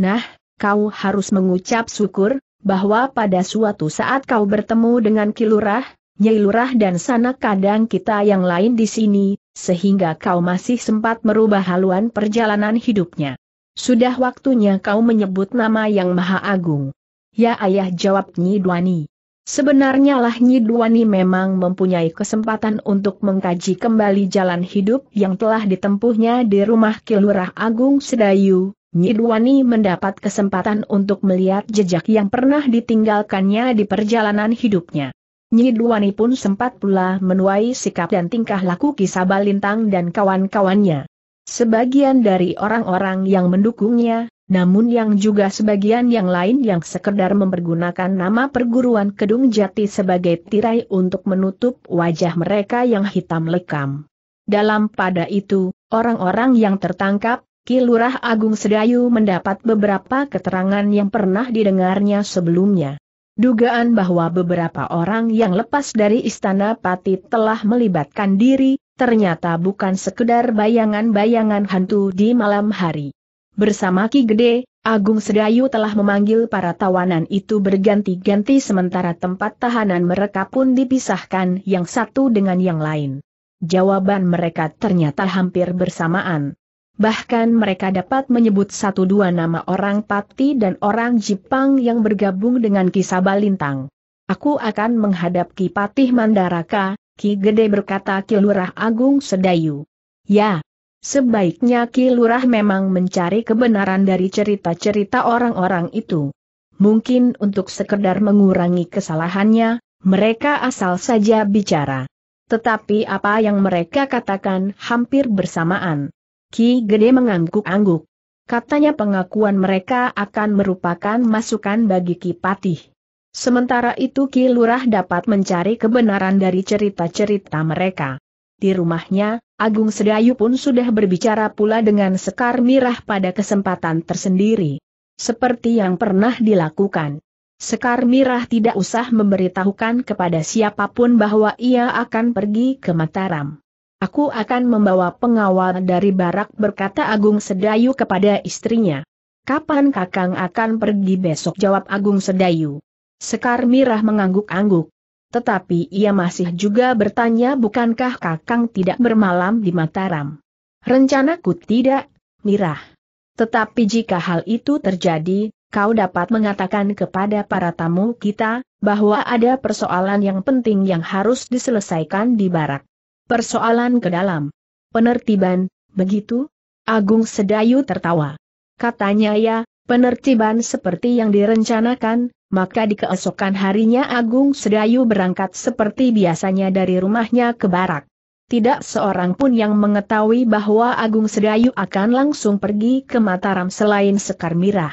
Nah, kau harus mengucap syukur, bahwa pada suatu saat kau bertemu dengan Kilurah, Nyai Lurah dan sanak kadang kita yang lain di sini, sehingga kau masih sempat merubah haluan perjalanan hidupnya. Sudah waktunya kau menyebut nama yang maha agung. Ya ayah jawab Nyi Duani. Sebenarnya lah Nyi Duani memang mempunyai kesempatan untuk mengkaji kembali jalan hidup yang telah ditempuhnya di rumah Kilurah Agung Sedayu. Nyi Duani mendapat kesempatan untuk melihat jejak yang pernah ditinggalkannya di perjalanan hidupnya. Nyi Duani pun sempat pula menuai sikap dan tingkah laku Kisabalintang dan kawan-kawannya. Sebagian dari orang-orang yang mendukungnya, namun yang juga sebagian yang lain yang sekedar mempergunakan nama perguruan Kedung Jati sebagai tirai untuk menutup wajah mereka yang hitam lekam. Dalam pada itu, orang-orang yang tertangkap, Kilurah Agung Sedayu mendapat beberapa keterangan yang pernah didengarnya sebelumnya. Dugaan bahwa beberapa orang yang lepas dari istana Pati telah melibatkan diri, ternyata bukan sekedar bayangan-bayangan hantu di malam hari. Bersama Ki Gede, Agung Sedayu telah memanggil para tawanan itu berganti-ganti sementara tempat tahanan mereka pun dipisahkan yang satu dengan yang lain. Jawaban mereka ternyata hampir bersamaan. Bahkan mereka dapat menyebut satu dua nama orang Pati dan orang Jepang yang bergabung dengan Kisabalintang. Aku akan menghadapi Patih Mandaraka, Ki Gede berkata Ki Lurah Agung Sedayu. Ya, sebaiknya Ki Lurah memang mencari kebenaran dari cerita-cerita orang-orang itu. Mungkin untuk sekedar mengurangi kesalahannya, mereka asal saja bicara. Tetapi apa yang mereka katakan hampir bersamaan. Ki Gede mengangguk-angguk. Katanya pengakuan mereka akan merupakan masukan bagi Ki Patih. Sementara itu Ki Lurah dapat mencari kebenaran dari cerita-cerita mereka. Di rumahnya, Agung Sedayu pun sudah berbicara pula dengan Sekar Mirah pada kesempatan tersendiri. Seperti yang pernah dilakukan. Sekar Mirah tidak usah memberitahukan kepada siapapun bahwa ia akan pergi ke Mataram. Aku akan membawa pengawal dari barak berkata Agung Sedayu kepada istrinya. Kapan Kakang akan pergi besok jawab Agung Sedayu. Sekar Mirah mengangguk-angguk. Tetapi ia masih juga bertanya bukankah Kakang tidak bermalam di Mataram? Rencanaku tidak, Mirah. Tetapi jika hal itu terjadi, kau dapat mengatakan kepada para tamu kita, bahwa ada persoalan yang penting yang harus diselesaikan di barak. Persoalan ke dalam. Penertiban, begitu? Agung Sedayu tertawa. Katanya ya, penertiban seperti yang direncanakan, maka di keesokan harinya Agung Sedayu berangkat seperti biasanya dari rumahnya ke barak. Tidak seorang pun yang mengetahui bahwa Agung Sedayu akan langsung pergi ke Mataram selain Sekar Mirah.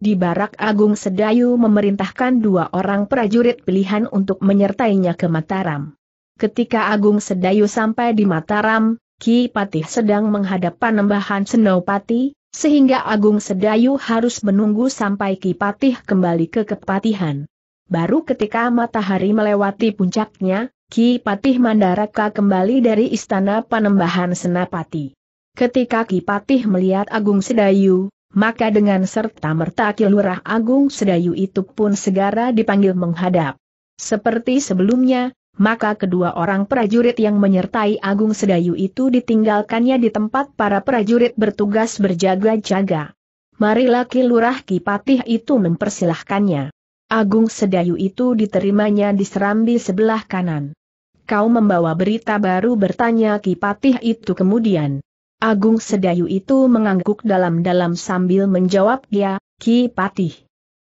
Di barak Agung Sedayu memerintahkan dua orang prajurit pilihan untuk menyertainya ke Mataram. Ketika Agung Sedayu sampai di Mataram, Ki Patih sedang menghadap Panembahan Senopati, sehingga Agung Sedayu harus menunggu sampai Kipatih kembali ke Kepatihan. Baru ketika matahari melewati puncaknya, Ki Patih Mandaraka kembali dari Istana Panembahan Senapati. Ketika Kipatih melihat Agung Sedayu, maka dengan serta-merta Kilurah Agung Sedayu itu pun segera dipanggil menghadap. Seperti sebelumnya, maka kedua orang prajurit yang menyertai Agung Sedayu itu ditinggalkannya di tempat para prajurit bertugas berjaga-jaga. Marilah Ki Lurah Kipatih itu mempersilahkannya. Agung Sedayu itu diterimanya di serambi sebelah kanan. Kau membawa berita baru bertanya Ki Patih itu kemudian. Agung Sedayu itu mengangguk dalam-dalam sambil menjawab dia, ya, Ki Patih.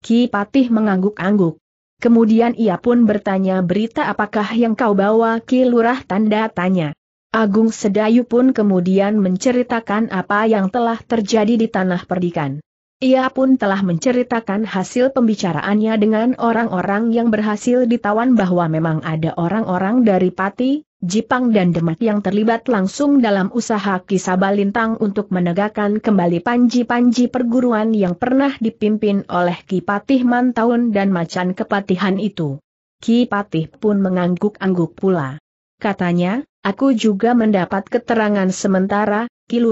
Ki Patih mengangguk-angguk. Kemudian ia pun bertanya berita apakah yang kau bawa Ki Lurah tanda tanya. Agung Sedayu pun kemudian menceritakan apa yang telah terjadi di tanah perdikan. Ia pun telah menceritakan hasil pembicaraannya dengan orang-orang yang berhasil ditawan bahwa memang ada orang-orang dari Pati, Jipang dan Demak yang terlibat langsung dalam usaha Kisabalintang untuk menegakkan kembali panji-panji perguruan yang pernah dipimpin oleh Ki Patih Mantaun dan Macan Kepatihan itu. Ki Patih pun mengangguk-angguk pula. Katanya, aku juga mendapat keterangan sementara, Ki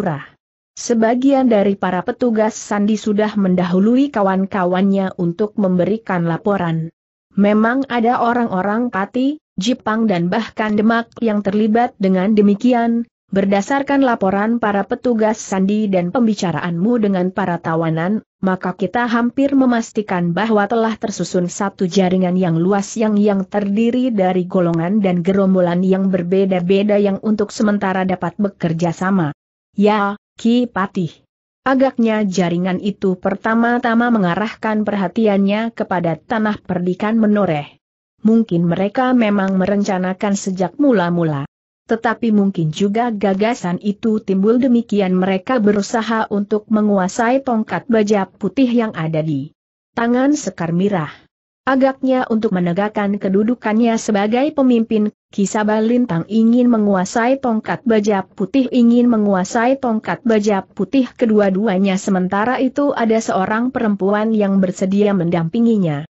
Sebagian dari para petugas Sandi sudah mendahului kawan-kawannya untuk memberikan laporan. Memang ada orang-orang Pati, Jepang dan bahkan Demak yang terlibat dengan demikian, berdasarkan laporan para petugas Sandi dan pembicaraanmu dengan para tawanan, maka kita hampir memastikan bahwa telah tersusun satu jaringan yang luas yang yang terdiri dari golongan dan gerombolan yang berbeda-beda yang untuk sementara dapat bekerja sama. Ya, Ki Patih. Agaknya jaringan itu pertama-tama mengarahkan perhatiannya kepada tanah perdikan menoreh. Mungkin mereka memang merencanakan sejak mula-mula. Tetapi mungkin juga gagasan itu timbul demikian mereka berusaha untuk menguasai tongkat baja putih yang ada di tangan Sekar Mirah. Agaknya untuk menegakkan kedudukannya sebagai pemimpin, kisah Lintang ingin menguasai tongkat baja putih ingin menguasai tongkat baja putih kedua-duanya sementara itu ada seorang perempuan yang bersedia mendampinginya.